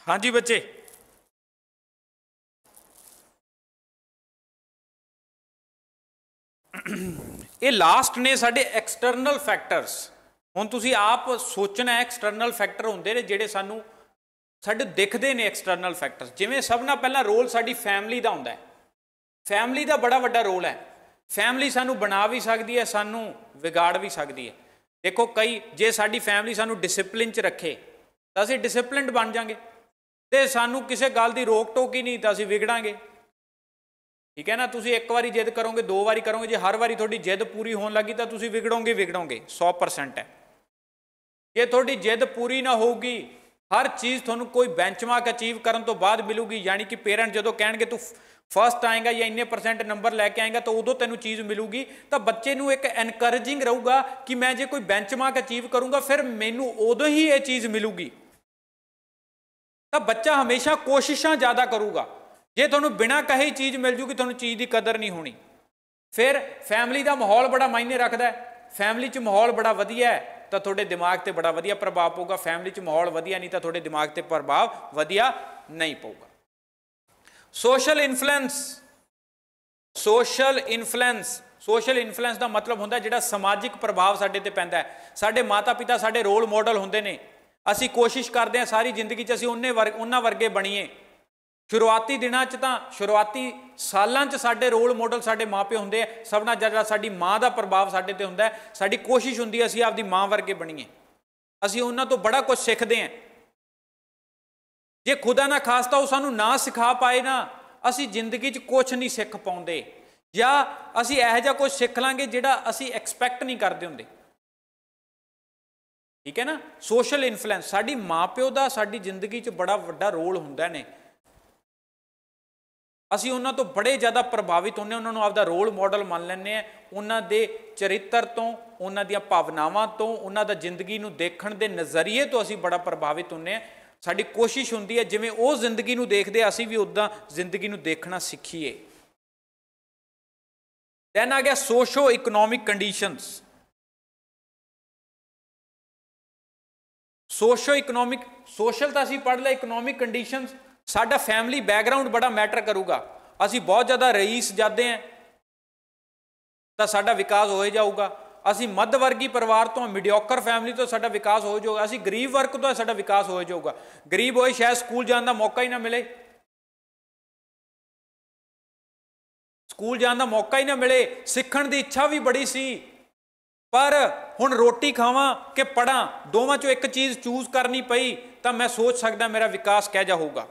ਹਾਂਜੀ ਬੱਚੇ
ਇਹ ਲਾਸਟ ਨੇ ਸਾਡੇ ਐਕਸਟਰਨਲ ਫੈਕਟਰਸ ਹੁਣ ਤੁਸੀਂ ਆਪ ਸੋਚਣਾ ਐਕਸਟਰਨਲ ਫੈਕਟਰ ਹੁੰਦੇ ਨੇ ਜਿਹੜੇ ਸਾਨੂੰ ਸਾਡੇ ਦਿਖਦੇ ਨੇ ਐਕਸਟਰਨਲ ਫੈਕਟਰਸ ਜਿਵੇਂ ਸਭ ਨਾਲ ਪਹਿਲਾਂ ਰੋਲ ਸਾਡੀ ਫੈਮਿਲੀ ਦਾ ਹੁੰਦਾ ਹੈ ਫੈਮਿਲੀ ਦਾ ਬੜਾ ਵੱਡਾ ਰੋਲ ਹੈ ਫੈਮਿਲੀ ਸਾਨੂੰ ਬਣਾ ਵੀ ਸਕਦੀ ਹੈ ਸਾਨੂੰ ਵਿਗਾੜ ਵੀ ਸਕਦੀ ਹੈ ਦੇਖੋ ਕਈ ਜੇ ਸਾਡੀ ਫੈਮਿਲੀ ਸਾਨੂੰ ਡਿਸਪਲਿਨ 'ਚ ਰੱਖੇ ਤਾਂ ਅਸੀਂ ਡਿਸਪਲਿਨਡ ਬਣ ਜਾਾਂਗੇ ਤੇ ਸਾਨੂੰ ਕਿਸੇ ਗੱਲ ਦੀ ਰੋਕ ਟੋਕ ਹੀ ਨਹੀਂ ਤਾਂ ਅਸੀਂ ਵਿਗੜਾਂਗੇ ਠੀਕ ਹੈ ਨਾ ਤੁਸੀਂ ਇੱਕ ਵਾਰੀ ਜਿੱਦ ਕਰੋਗੇ ਦੋ ਵਾਰੀ ਕਰੋਗੇ ਜੇ ਹਰ ਵਾਰੀ ਤੁਹਾਡੀ ਜਿੱਦ ਪੂਰੀ ਹੋਣ ਲੱਗੀ ਤਾਂ ਤੁਸੀਂ ਵਿਗੜੋਗੇ ਵਿਗੜੋਗੇ 100% ਹੈ ਜੇ ਤੁਹਾਡੀ ਜਿੱਦ ਪੂਰੀ ਨਾ ਹੋਊਗੀ ਹਰ ਚੀਜ਼ ਤੁਹਾਨੂੰ ਕੋਈ ਬੈਂਚਮਾਰਕ ਅਚੀਵ ਕਰਨ ਤੋਂ ਬਾਅਦ ਮਿਲੂਗੀ ਯਾਨੀ ਕਿ ਪੇਰੈਂਟ ਜਦੋਂ ਕਹਿਣਗੇ ਤੂੰ ਫਸਟ ਆਏਗਾ ਜਾਂ ਇੰਨੇ ਪਰਸੈਂਟ ਨੰਬਰ ਲੈ ਕੇ ਆਏਗਾ ਤਾਂ ਉਦੋਂ ਤੈਨੂੰ ਚੀਜ਼ ਮਿਲੂਗੀ ਤਾਂ ਬੱਚੇ ਨੂੰ ਇੱਕ ਐਨਕਰੇਜਿੰਗ ਰਹੂਗਾ ਕਿ ਮੈਂ ਜੇ ਕੋਈ ਬੈਂਚਮਾਰਕ ਅਚੀਵ ਕਰੂੰਗਾ ਫਿਰ ਮੈਨੂੰ ਉਦੋਂ ਹੀ ਇਹ ਚੀਜ਼ ਮਿਲੂਗੀ ਤਾਂ ਬੱਚਾ ਹਮੇਸ਼ਾ ਕੋਸ਼ਿਸ਼ਾਂ ਜ਼ਿਆਦਾ ਕਰੂਗਾ ਜੇ ਤੁਹਾਨੂੰ ਬਿਨਾਂ ਕਹੇ ਚੀਜ਼ ਮਿਲ ਜੂਗੀ ਤੁਹਾਨੂੰ ਚੀਜ਼ ਦੀ ਕਦਰ ਨਹੀਂ ਹੋਣੀ ਫਿਰ ਫੈਮਿਲੀ ਦਾ ਮਾਹੌਲ ਬੜਾ ਮਾਇਨੇ ਰੱਖਦਾ ਹੈ ਫੈਮਿਲੀ 'ਚ ਮਾਹੌਲ ਬੜਾ ਵਧੀਆ ਹੈ ਤਾਂ ਤੁਹਾਡੇ ਦਿਮਾਗ ਤੇ ਬੜਾ ਵਧੀਆ ਪ੍ਰਭਾਵ ਪਊਗਾ ਫੈਮਿਲੀ 'ਚ ਮਾਹੌਲ ਵਧੀਆ ਨਹੀਂ ਤਾਂ ਤੁਹਾਡੇ ਦਿਮਾਗ ਤੇ ਪ੍ਰਭਾਵ ਵਧੀਆ ਨਹੀਂ ਪਊਗਾ social influence social influence social influence ਦਾ ਮਤਲਬ ਹੁੰਦਾ ਜਿਹੜਾ ਸਮਾਜਿਕ ਪ੍ਰਭਾਵ ਸਾਡੇ ਤੇ ਪੈਂਦਾ ਹੈ ਸਾਡੇ ਮਾਤਾ-ਪਿਤਾ ਸਾਡੇ ਰੋਲ ਮਾਡਲ ਹੁੰਦੇ ਨੇ ਅਸੀਂ ਕੋਸ਼ਿਸ਼ ਕਰਦੇ ਹਾਂ ਸਾਰੀ ਜ਼ਿੰਦਗੀ 'ਚ ਅਸੀਂ ਉਹਨੇ ਵਰ ਉਹਨਾਂ ਵਰਗੇ ਬਣੀਏ ਸ਼ੁਰੂਆਤੀ ਦਿਨਾਂ 'ਚ ਤਾਂ ਸ਼ੁਰੂਆਤੀ ਸਾਲਾਂ 'ਚ ਸਾਡੇ ਰੋਲ ਮਾਡਲ ਸਾਡੇ ਮਾਪੇ ਹੁੰਦੇ ਆ ਸਭ ਨਾਲ ਜਿਹੜਾ ਸਾਡੀ ਮਾਂ ਦਾ ਪ੍ਰਭਾਵ ਸਾਡੇ ਤੇ ਹੁੰਦਾ ਸਾਡੀ ਕੋਸ਼ਿਸ਼ ਹੁੰਦੀ ਅਸੀਂ ਆਪਦੀ ਮਾਂ ਵਰਗੇ ਬਣੀਏ ਅਸੀਂ ਉਹਨਾਂ ਤੋਂ ਬੜਾ ਕੁਝ ਸਿੱਖਦੇ ਆ ਜੇ ਖੁਦਾ ਨਾ ਖਾਸਤਾ ਉਹ ਸਾਨੂੰ ਨਾ ਸਿਖਾ ਪਾਏ ਨਾ ਅਸੀਂ ਜ਼ਿੰਦਗੀ 'ਚ ਕੁਝ ਨਹੀਂ ਸਿੱਖ ਪਾਉਂਦੇ ਜਾਂ ਅਸੀਂ ਇਹੋ ਜਿਹਾ ਕੁਝ ਸਿੱਖ ਲਾਂਗੇ ਜਿਹੜਾ ਅਸੀਂ ਐਕਸਪੈਕਟ ਨਹੀਂ ਕਰਦੇ ਹੁੰਦੇ ਠੀਕ ਹੈ ਨਾ ਸੋਸ਼ਲ ਇਨਫਲੂਐਂਸ ਸਾਡੀ ਮਾਪਿਓ ਦਾ ਸਾਡੀ ਜ਼ਿੰਦਗੀ 'ਚ ਬੜਾ ਵੱਡਾ ਰੋਲ ਹੁੰਦਾ ਨੇ ਅਸੀਂ ਉਹਨਾਂ ਤੋਂ ਬੜੇ ਜ਼ਿਆਦਾ ਪ੍ਰਭਾਵਿਤ ਹੁੰਨੇ ਉਹਨਾਂ ਨੂੰ ਆਪਦਾ ਰੋਲ ਮਾਡਲ ਮੰਨ ਲੈਂਦੇ ਆ ਉਹਨਾਂ ਦੇ ਚਰਿੱਤਰ ਤੋਂ ਉਹਨਾਂ ਦੀਆਂ ਭਾਵਨਾਵਾਂ ਤੋਂ ਉਹਨਾਂ ਦਾ ਜ਼ਿੰਦਗੀ ਨੂੰ ਦੇਖਣ ਦੇ ਨਜ਼ਰੀਏ ਤੋਂ ਅਸੀਂ ਬੜਾ ਪ੍ਰਭਾਵਿਤ ਹੁੰਨੇ ਆ ਸਾਡੀ ਕੋਸ਼ਿਸ਼ ਹੁੰਦੀ ਹੈ ਜਿਵੇਂ ਉਹ ਜ਼ਿੰਦਗੀ ਨੂੰ ਦੇਖਦੇ ਅਸੀਂ ਵੀ ਉਦਾਂ ਜ਼ਿੰਦਗੀ ਨੂੰ ਦੇਖਣਾ ਸਿੱਖੀਏ
ਦੈਨ ਆ ਗਿਆ socio economic conditions
socio economic social ਤਾਂ ਅਸੀਂ ਪੜ੍ਹ ਲਿਆ ਇਕਨੋਮਿਕ ਕੰਡੀਸ਼ਨਸ ਸਾਡਾ ਫੈਮਿਲੀ ਬੈਕਗ੍ਰਾਉਂਡ ਬੜਾ ਮੈਟਰ ਕਰੂਗਾ ਅਸੀਂ ਬਹੁਤ ਜ਼ਿਆਦਾ ਰਈਸ ਜਾਂਦੇ ਆ ਤਾਂ ਸਾਡਾ ਵਿਕਾਸ ਹੋਏ ਜਾਊਗਾ ਅਸੀਂ ਮੱਧ ਵਰਗੀ ਪਰਿਵਾਰ ਤੋਂ ਮੀਡੀਓਕਰ ਫੈਮਿਲੀ ਤੋਂ ਸਾਡਾ ਵਿਕਾਸ ਹੋ ਜਾਊਗਾ ਅਸੀਂ ਗਰੀਬ ਵਰਗ ਤੋਂ ਸਾਡਾ ਵਿਕਾਸ ਹੋ ਜਾਊਗਾ ਗਰੀਬ ਹੋਏ ਸ਼ਾਇਦ ਸਕੂਲ ਜਾਣ ਦਾ ਮੌਕਾ ਹੀ ਨਾ ਮਿਲੇ ਸਕੂਲ ਜਾਣ ਦਾ ਮੌਕਾ ਹੀ ਨਾ ਮਿਲੇ ਸਿੱਖਣ ਦੀ ਇੱਛਾ ਵੀ ਬੜੀ ਸੀ ਪਰ ਹੁਣ ਰੋਟੀ ਖਾਵਾਂ ਕਿ ਪੜਾਂ ਦੋਵਾਂ ਚੋਂ ਇੱਕ ਚੀਜ਼ ਚੂਜ਼ ਕਰਨੀ ਪਈ ਤਾਂ ਮੈਂ ਸੋਚ ਸਕਦਾ ਮੇਰਾ ਵਿਕਾਸ ਕਹਿ ਜਾ ਹੋਊਗਾ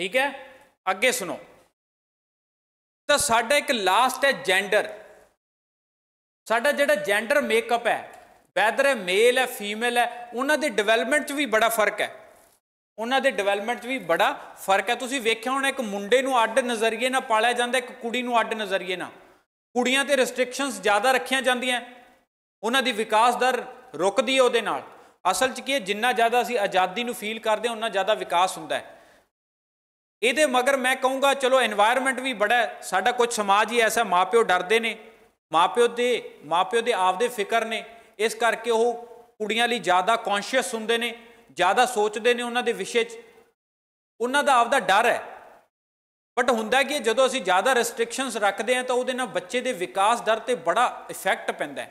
ਠੀਕ ਹੈ ਅੱਗੇ ਸੁਣੋ ਤਾਂ ਸਾਡਾ ਇੱਕ ਲਾਸਟ
ਹੈ ਜੈਂਡਰ ਸਾਡਾ ਜਿਹੜਾ ਜੈਂਡਰ ਮੇਕਅਪ ਹੈ ਵੈਦਰ ਹੈ ਮੇਲ ਹੈ ਫੀਮੇਲ ਹੈ ਉਹਨਾਂ ਦੇ ਡਿਵੈਲਪਮੈਂਟ 'ਚ ਵੀ ਬੜਾ ਫਰਕ ਹੈ ਉਹਨਾਂ ਦੇ ਡਿਵੈਲਪਮੈਂਟ 'ਚ ਵੀ ਬੜਾ ਫਰਕ ਹੈ ਤੁਸੀਂ ਵੇਖਿਆ ਹੋਣਾ ਇੱਕ ਮੁੰਡੇ ਨੂੰ ਅੱਡ ਨਜ਼ਰੀਏ ਨਾਲ ਪਾਲਿਆ ਜਾਂਦਾ ਇੱਕ ਕੁੜੀ ਨੂੰ ਅੱਡ ਨਜ਼ਰੀਏ ਨਾਲ ਕੁੜੀਆਂ ਤੇ ਰੈਸਟ੍ਰਿਕਸ਼ਨਸ ਜ਼ਿਆਦਾ ਰੱਖੀਆਂ ਜਾਂਦੀਆਂ ਉਹਨਾਂ ਦੀ ਵਿਕਾਸ ਦਰ ਰੁਕਦੀ ਹੈ ਉਹਦੇ ਨਾਲ ਅਸਲ 'ਚ ਕੀ ਹੈ ਜਿੰਨਾ ਜ਼ਿਆਦਾ ਅਸੀਂ ਆਜ਼ਾਦੀ ਨੂੰ ਫੀਲ ਕਰਦੇ ਹਾਂ ਉਹਨਾਂ ਜ਼ਿਆਦਾ ਵਿਕਾਸ ਹੁੰਦਾ ਹੈ ਇਹਦੇ ਮਗਰ ਮੈਂ ਕਹੂੰਗਾ ਚਲੋ এনवायरमेंट ਵੀ ਬੜਾ ਸਾਡਾ ਕੁਝ ਸਮਾਜ ਹੀ ਐਸਾ ਮਾਪਿਓ ਡਰਦੇ ਨੇ ਮਾਪਿਓ ਦੇ ਮਾਪਿਓ ਦੇ ਆਪਦੇ ਫਿਕਰ ਨੇ ਇਸ ਕਰਕੇ ਉਹ ਕੁੜੀਆਂ ਲਈ ਜ਼ਿਆਦਾ ਕੌਨਸ਼ੀਅਸ ਹੁੰਦੇ ਨੇ ਜ਼ਿਆਦਾ ਸੋਚਦੇ ਨੇ ਉਹਨਾਂ ਦੇ ਵਿਸ਼ੇ 'ਚ ਉਹਨਾਂ ਦਾ ਆਪਦਾ ਡਰ ਹੈ ਬਟ ਹੁੰਦਾ ਕਿ ਜਦੋਂ ਅਸੀਂ ਜ਼ਿਆਦਾ ਰੈਸਟ੍ਰਿਕਸ਼ਨਸ ਰੱਖਦੇ ਹਾਂ ਤਾਂ ਉਹਦੇ ਨਾਲ ਬੱਚੇ ਦੇ ਵਿਕਾਸ ਦਰ ਤੇ ਬੜਾ ਇਫੈਕਟ ਪੈਂਦਾ ਹੈ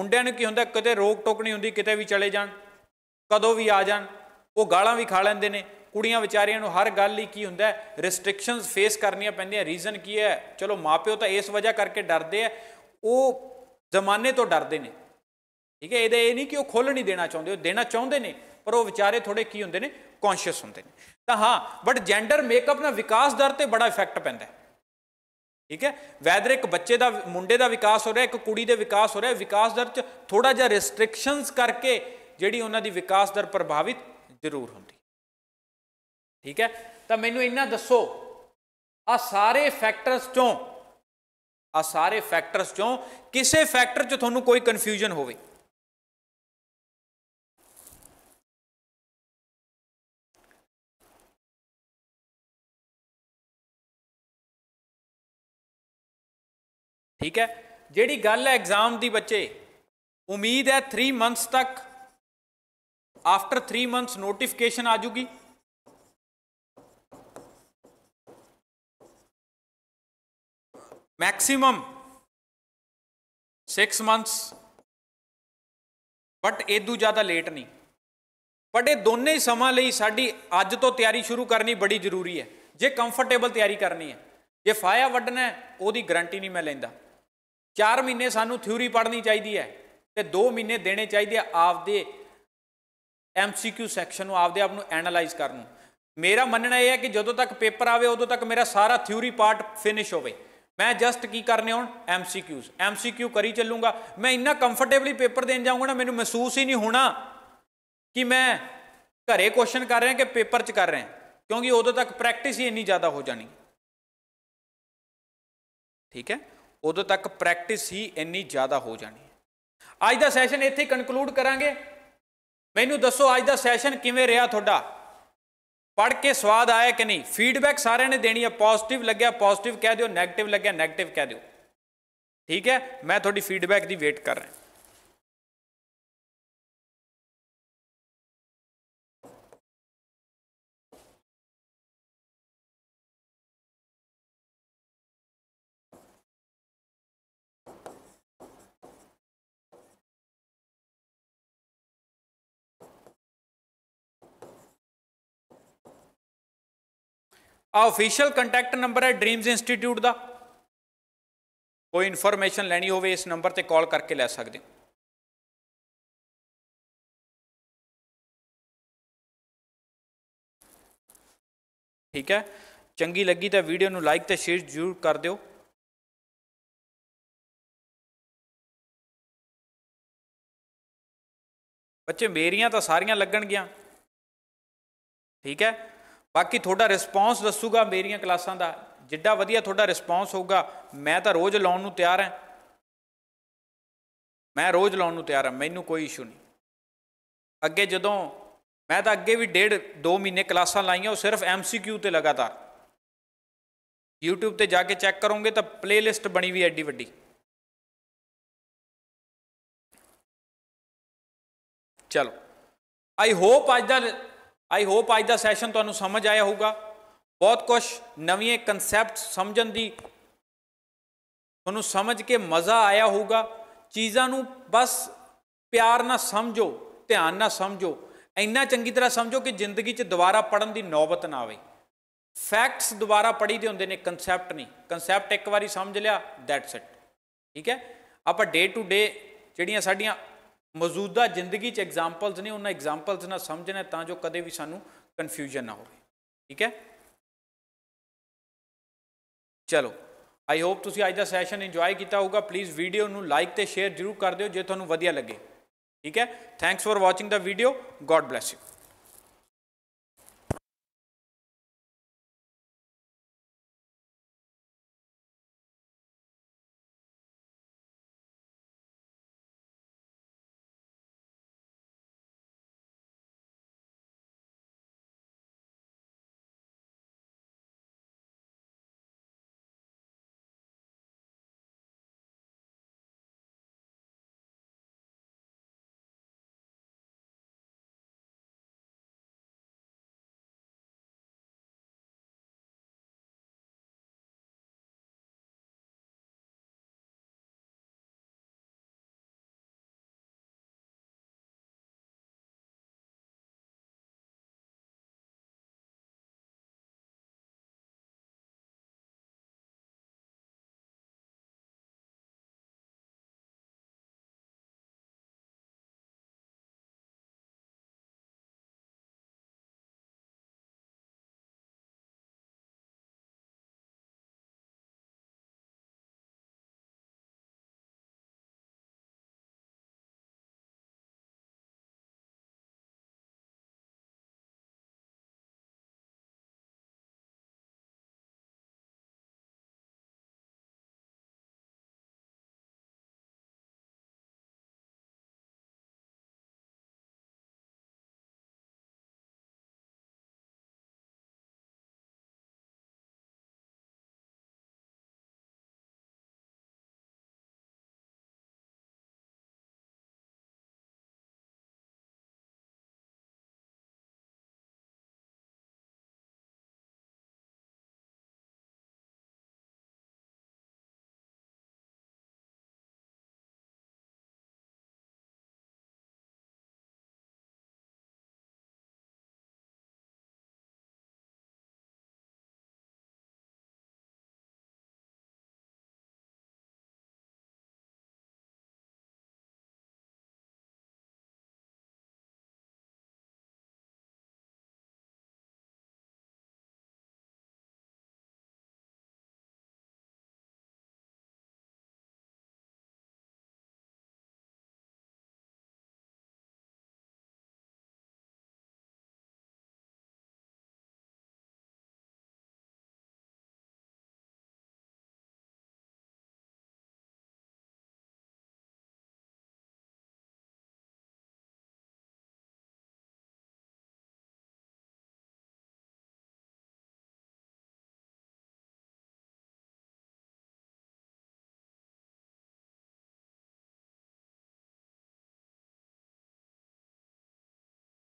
ਮੁੰਡਿਆਂ ਨੂੰ ਕੀ ਹੁੰਦਾ ਕਿਤੇ ਰੋਕ ਟੋਕ ਨਹੀਂ ਹੁੰਦੀ ਕਿਤੇ ਵੀ ਚਲੇ ਜਾਣ ਕਦੋਂ ਵੀ ਆ ਜਾਣ ਉਹ ਗਾਲਾਂ ਵੀ ਖਾ ਲੈਂਦੇ ਨੇ ਕੁੜੀਆਂ ਵਿਚਾਰੀਆਂ ਨੂੰ ਹਰ ਗੱਲ ਲਈ ਕੀ ਹੁੰਦਾ ਰੈਸਟ੍ਰਿਕਸ਼ਨਸ ਫੇਸ ਕਰਨੀਆਂ ਪੈਂਦੀਆਂ ਰੀਜ਼ਨ ਕੀ ਹੈ ਚਲੋ ਮਾਪਿਓ ਤਾਂ ਇਸ ਵਜ੍ਹਾ ਕਰਕੇ ਡਰਦੇ ਆ ਉਹ ਜ਼ਮਾਨੇ ਤੋਂ ਡਰਦੇ ਨੇ ਠੀਕ ਹੈ ਇਹਦੇ ਇਹ ਨਹੀਂ ਕਿ ਉਹ ਖੋਲ ਨਹੀਂ ਦੇਣਾ ਚਾਹੁੰਦੇ ਉਹ ਦੇਣਾ ਚਾਹੁੰਦੇ ਨੇ ਪਰ ਉਹ ਵਿਚਾਰੇ ਥੋੜੇ ਕੀ ਹੁੰਦੇ ਨੇ ਕੌਨਸ਼ੀਅਸ ਹੁੰਦੇ ਨੇ ਤਾਂ ਹਾਂ ਬਟ ਜੈਂਡਰ ਮੇਕਅਪ ਨਾਲ ਵਿਕਾਸ ਦਰ ਤੇ ਬੜਾ ਇਫੈਕਟ ਪੈਂਦਾ ਠੀਕ ਹੈ ਵੈਦਰ ਇੱਕ ਬੱਚੇ ਦਾ ਮੁੰਡੇ ਦਾ ਵਿਕਾਸ ਹੋ ਰਿਹਾ ਇੱਕ ਕੁੜੀ ਦੇ ਵਿਕਾਸ ਹੋ ਰਿਹਾ ਵਿਕਾਸ ਦਰ ਚ ਥੋੜਾ ਜਿਹਾ ਰੈਸਟ੍ਰਿਕਸ਼ਨਸ ਕਰਕੇ ਜਿਹੜੀ ਉਹਨਾਂ ਦੀ ਵਿਕਾਸ ਦਰ ਪ੍ਰਭਾਵਿਤ ਜ਼ਰੂਰ ਹੁੰਦੀ ਠੀਕ ਹੈ ਤਾਂ ਮੈਨੂੰ ਇੰਨਾ ਦੱਸੋ ਆ ਸਾਰੇ ਫੈਕਟਰਸ ਚੋਂ ਆ ਸਾਰੇ ਫੈਕਟਰਸ ਚੋਂ ਕਿਸੇ ਫੈਕਟਰ 'ਚ ਤੁਹਾਨੂੰ ਕੋਈ ਕਨਫਿਊਜ਼ਨ ਹੋਵੇ ਠੀਕ ਹੈ ਜਿਹੜੀ ਗੱਲ ਹੈ ਐਗਜ਼ਾਮ ਦੀ ਬੱਚੇ ਉਮੀਦ ਹੈ 3 ਮੰਥਸ ਤੱਕ ਆਫਟਰ 3 ਮੰਥਸ ਨੋਟੀਫਿਕੇਸ਼ਨ ਆ ਜੂਗੀ ਮੈਕਸਿਮਮ 6 ਮੰਥਸ ਬਟ ਇਦੋਂ ਜ਼ਿਆਦਾ ਲੇਟ ਨਹੀਂ ਬਟ ਇਹ ਦੋਨੇ ਸਮਾਂ ਲਈ ਸਾਡੀ ਅੱਜ ਤੋਂ ਤਿਆਰੀ ਸ਼ੁਰੂ ਕਰਨੀ ਬੜੀ ਜ਼ਰੂਰੀ ਹੈ ਜੇ ਕੰਫਰਟੇਬਲ ਤਿਆਰੀ ਕਰਨੀ ਹੈ ਜੇ ਫਾਇਆ ਵੱਢਣਾ ਉਹਦੀ ਗਾਰੰਟੀ ਨਹੀਂ ਮੈਂ ਲੈਂਦਾ 4 ਮਹੀਨੇ ਸਾਨੂੰ ਥਿਊਰੀ ਪੜ੍ਹਨੀ ਚਾਹੀਦੀ ਹੈ ਤੇ 2 ਮਹੀਨੇ ਦੇਣੇ ਚਾਹੀਦੇ ਆ ਆਪਦੇ ਐਮਸੀਕਿਊ ਸੈਕਸ਼ਨ ਨੂੰ ਆਪਦੇ ਆਪ ਨੂੰ ਐਨਲਾਈਜ਼ ਕਰਨ ਨੂੰ ਮੇਰਾ ਮੰਨਣਾ ਇਹ ਹੈ ਕਿ ਜਦੋਂ ਤੱਕ ਪੇਪਰ ਆਵੇ ਉਦੋਂ ਤੱਕ ਮੇਰਾ ਸਾਰਾ ਥਿਊਰੀ ਪਾਰਟ ਫਿਨਿਸ਼ ਹੋਵੇ ਮੈਂ ਜਸਟ ਕੀ ਕਰਨੇ ਹੁਣ ਐਮਸੀਕਿਊਜ਼ ਐਮਸੀਕਿਊ ਕਰੀ ਚੱਲੂਗਾ ਮੈਂ ਇੰਨਾ ਕੰਫਰਟੇਬਲੀ ਪੇਪਰ ਦੇਣ ਜਾਊਂਗਾ ਨਾ ਮੈਨੂੰ ਮਹਿਸੂਸ ਹੀ ਨਹੀਂ ਹੋਣਾ ਕਿ ਮੈਂ ਘਰੇ ਕੁਐਸਚਨ ਕਰ ਰਿਹਾ ਕਿ ਪੇਪਰ 'ਚ ਕਰ ਰਿਹਾ ਕਿਉਂਕਿ ਉਦੋਂ ਤੱਕ ਪ੍ਰੈਕਟਿਸ ਹੀ ਇੰਨੀ ਜ਼ਿਆਦਾ ਹੋ ਜਾਣੀ ਠੀਕ ਹੈ ਉਦੋਂ ਤੱਕ ਪ੍ਰੈਕਟਿਸ ਹੀ ਇੰਨੀ ਜ਼ਿਆਦਾ ਹੋ ਜਾਣੀ ਅੱਜ ਦਾ ਸੈਸ਼ਨ ਇੱਥੇ ਕਨਕਲੂਡ ਕਰਾਂਗੇ ਮੈਨੂੰ ਦੱਸੋ ਅੱਜ ਦਾ ਸੈਸ਼ਨ ਕਿਵੇਂ ਰਿਹਾ ਤੁਹਾਡਾ ਪੜ ਕੇ ਸਵਾਦ ਆਇਆ ਕਿ ਨਹੀਂ ਫੀਡਬੈਕ ਸਾਰਿਆਂ ਨੇ ਦੇਣੀ ਹੈ ਪੋਜ਼ਿਟਿਵ ਲੱਗਿਆ ਪੋਜ਼ਿਟਿਵ ਕਹਿ ਦਿਓ 네ਗੇਟਿਵ ਲੱਗਿਆ 네ਗੇਟਿਵ ਕਹਿ ਦਿਓ ਠੀਕ ਹੈ ਮੈਂ ਤੁਹਾਡੀ ਫੀਡਬੈਕ ਦੀ ਵੇਟ ਕਰ ਰਿਹਾ ਆ ਅਫੀਸ਼ੀਅਲ ਕੰਟੈਕਟ ਨੰਬਰ ਹੈ ਡ੍ਰੀਮਸ ਇੰਸਟੀਚਿਊਟ ਦਾ ਕੋਈ ਇਨਫੋਰਮੇਸ਼ਨ ਲੈਣੀ ਹੋਵੇ ਇਸ ਨੰਬਰ ਤੇ ਕਾਲ ਕਰਕੇ ਲੈ ਸਕਦੇ ਹੋ
ਠੀਕ ਹੈ ਚੰਗੀ ਲੱਗੀ ਤਾਂ ਵੀਡੀਓ ਨੂੰ ਲਾਈਕ ਤੇ ਸ਼ੇਅਰ ਜ਼ਰੂਰ ਕਰ ਦਿਓ
ਬੱਚੇ ਮੇਰੀਆਂ ਤਾਂ ਸਾਰੀਆਂ ਲੱਗਣ ਗਿਆ ਠੀਕ ਹੈ ਬਾਕੀ ਤੁਹਾਡਾ ਰਿਸਪੌਂਸ ਦੱਸੂਗਾ ਮੇਰੀਆਂ ਕਲਾਸਾਂ ਦਾ ਜਿੱਡਾ ਵਧੀਆ ਤੁਹਾਡਾ ਰਿਸਪੌਂਸ ਹੋਊਗਾ ਮੈਂ ਤਾਂ ਰੋਜ਼ ਲਾਉਣ ਨੂੰ ਤਿਆਰ ਹਾਂ ਮੈਂ ਰੋਜ਼ ਲਾਉਣ ਨੂੰ ਤਿਆਰ ਹਾਂ ਮੈਨੂੰ ਕੋਈ ਇਸ਼ੂ ਨਹੀਂ ਅੱਗੇ ਜਦੋਂ ਮੈਂ ਤਾਂ ਅੱਗੇ ਵੀ ਡੇਢ 2 ਮਹੀਨੇ ਕਲਾਸਾਂ ਲਾਈਆਂ ਉਹ ਸਿਰਫ ਐਮਸੀਕਿਊ ਤੇ ਲਗਾਤਾਰ YouTube ਤੇ ਜਾ ਕੇ ਚੈੱਕ ਕਰੋਗੇ ਤਾਂ ਪਲੇਲਿਸਟ ਬਣੀ ਵੀ ਐਡੀ ਵੱਡੀ ਚਲੋ ਆਈ ਹੋਪ ਅੱਜ ਦਾ ਆਈ ਹੋਪ ਅੱਜ ਦਾ ਸੈਸ਼ਨ ਤੁਹਾਨੂੰ ਸਮਝ ਆਇਆ ਹੋਊਗਾ ਬਹੁਤ ਕੁਝ ਨਵੇਂ ਕਨਸੈਪਟ ਸਮਝਣ ਦੀ ਤੁਹਾਨੂੰ ਸਮਝ ਕੇ ਮਜ਼ਾ ਆਇਆ ਹੋਊਗਾ ਚੀਜ਼ਾਂ ਨੂੰ ਬਸ ਪਿਆਰ ਨਾਲ ਸਮਝੋ ਧਿਆਨ ਨਾਲ ਸਮਝੋ ਇੰਨਾ ਚੰਗੀ ਤਰ੍ਹਾਂ ਸਮਝੋ ਕਿ ਜ਼ਿੰਦਗੀ 'ਚ ਦੁਬਾਰਾ ਪੜਨ ਦੀ ਨੌਬਤ ਨਾ ਆਵੇ ਫੈਕਟਸ ਦੁਬਾਰਾ ਪੜੀ ਦੇ ਹੁੰਦੇ ਨੇ ਕਨਸੈਪਟ ਨਹੀਂ ਕਨਸੈਪਟ ਇੱਕ ਵਾਰੀ ਸਮਝ ਲਿਆ ਦੈਟਸ ਇਟ ਠੀਕ ਹੈ ਆਪਾਂ ਡੇ ਟੂ ਡੇ ਜਿਹੜੀਆਂ ਸਾਡੀਆਂ ਮੌਜੂਦਾ ਜ਼ਿੰਦਗੀ 'ਚ ਐਗਜ਼ਾਮਪਲਸ ਨੇ ਉਹਨਾਂ ਐਗਜ਼ਾਮਪਲਸ ਨਾਲ ਸਮਝਣਾ ਤਾਂ ਜੋ ਕਦੇ ਵੀ ਸਾਨੂੰ ਕਨਫਿਊਜ਼ਨ ਨਾ ਹੋਵੇ ਠੀਕ ਹੈ ਚਲੋ ਆਈ ਹੋਪ ਤੁਸੀਂ ਅੱਜ ਦਾ ਸੈਸ਼ਨ ਇੰਜੋਏ ਕੀਤਾ ਹੋਊਗਾ ਪਲੀਜ਼ ਵੀਡੀਓ ਨੂੰ ਲਾਈਕ ਤੇ ਸ਼ੇਅਰ ਜ਼ਰੂਰ ਕਰ ਦਿਓ ਜੇ ਤੁਹਾਨੂੰ ਵਧੀਆ ਲੱਗੇ ਠੀਕ ਹੈ thanks for watching the video God bless you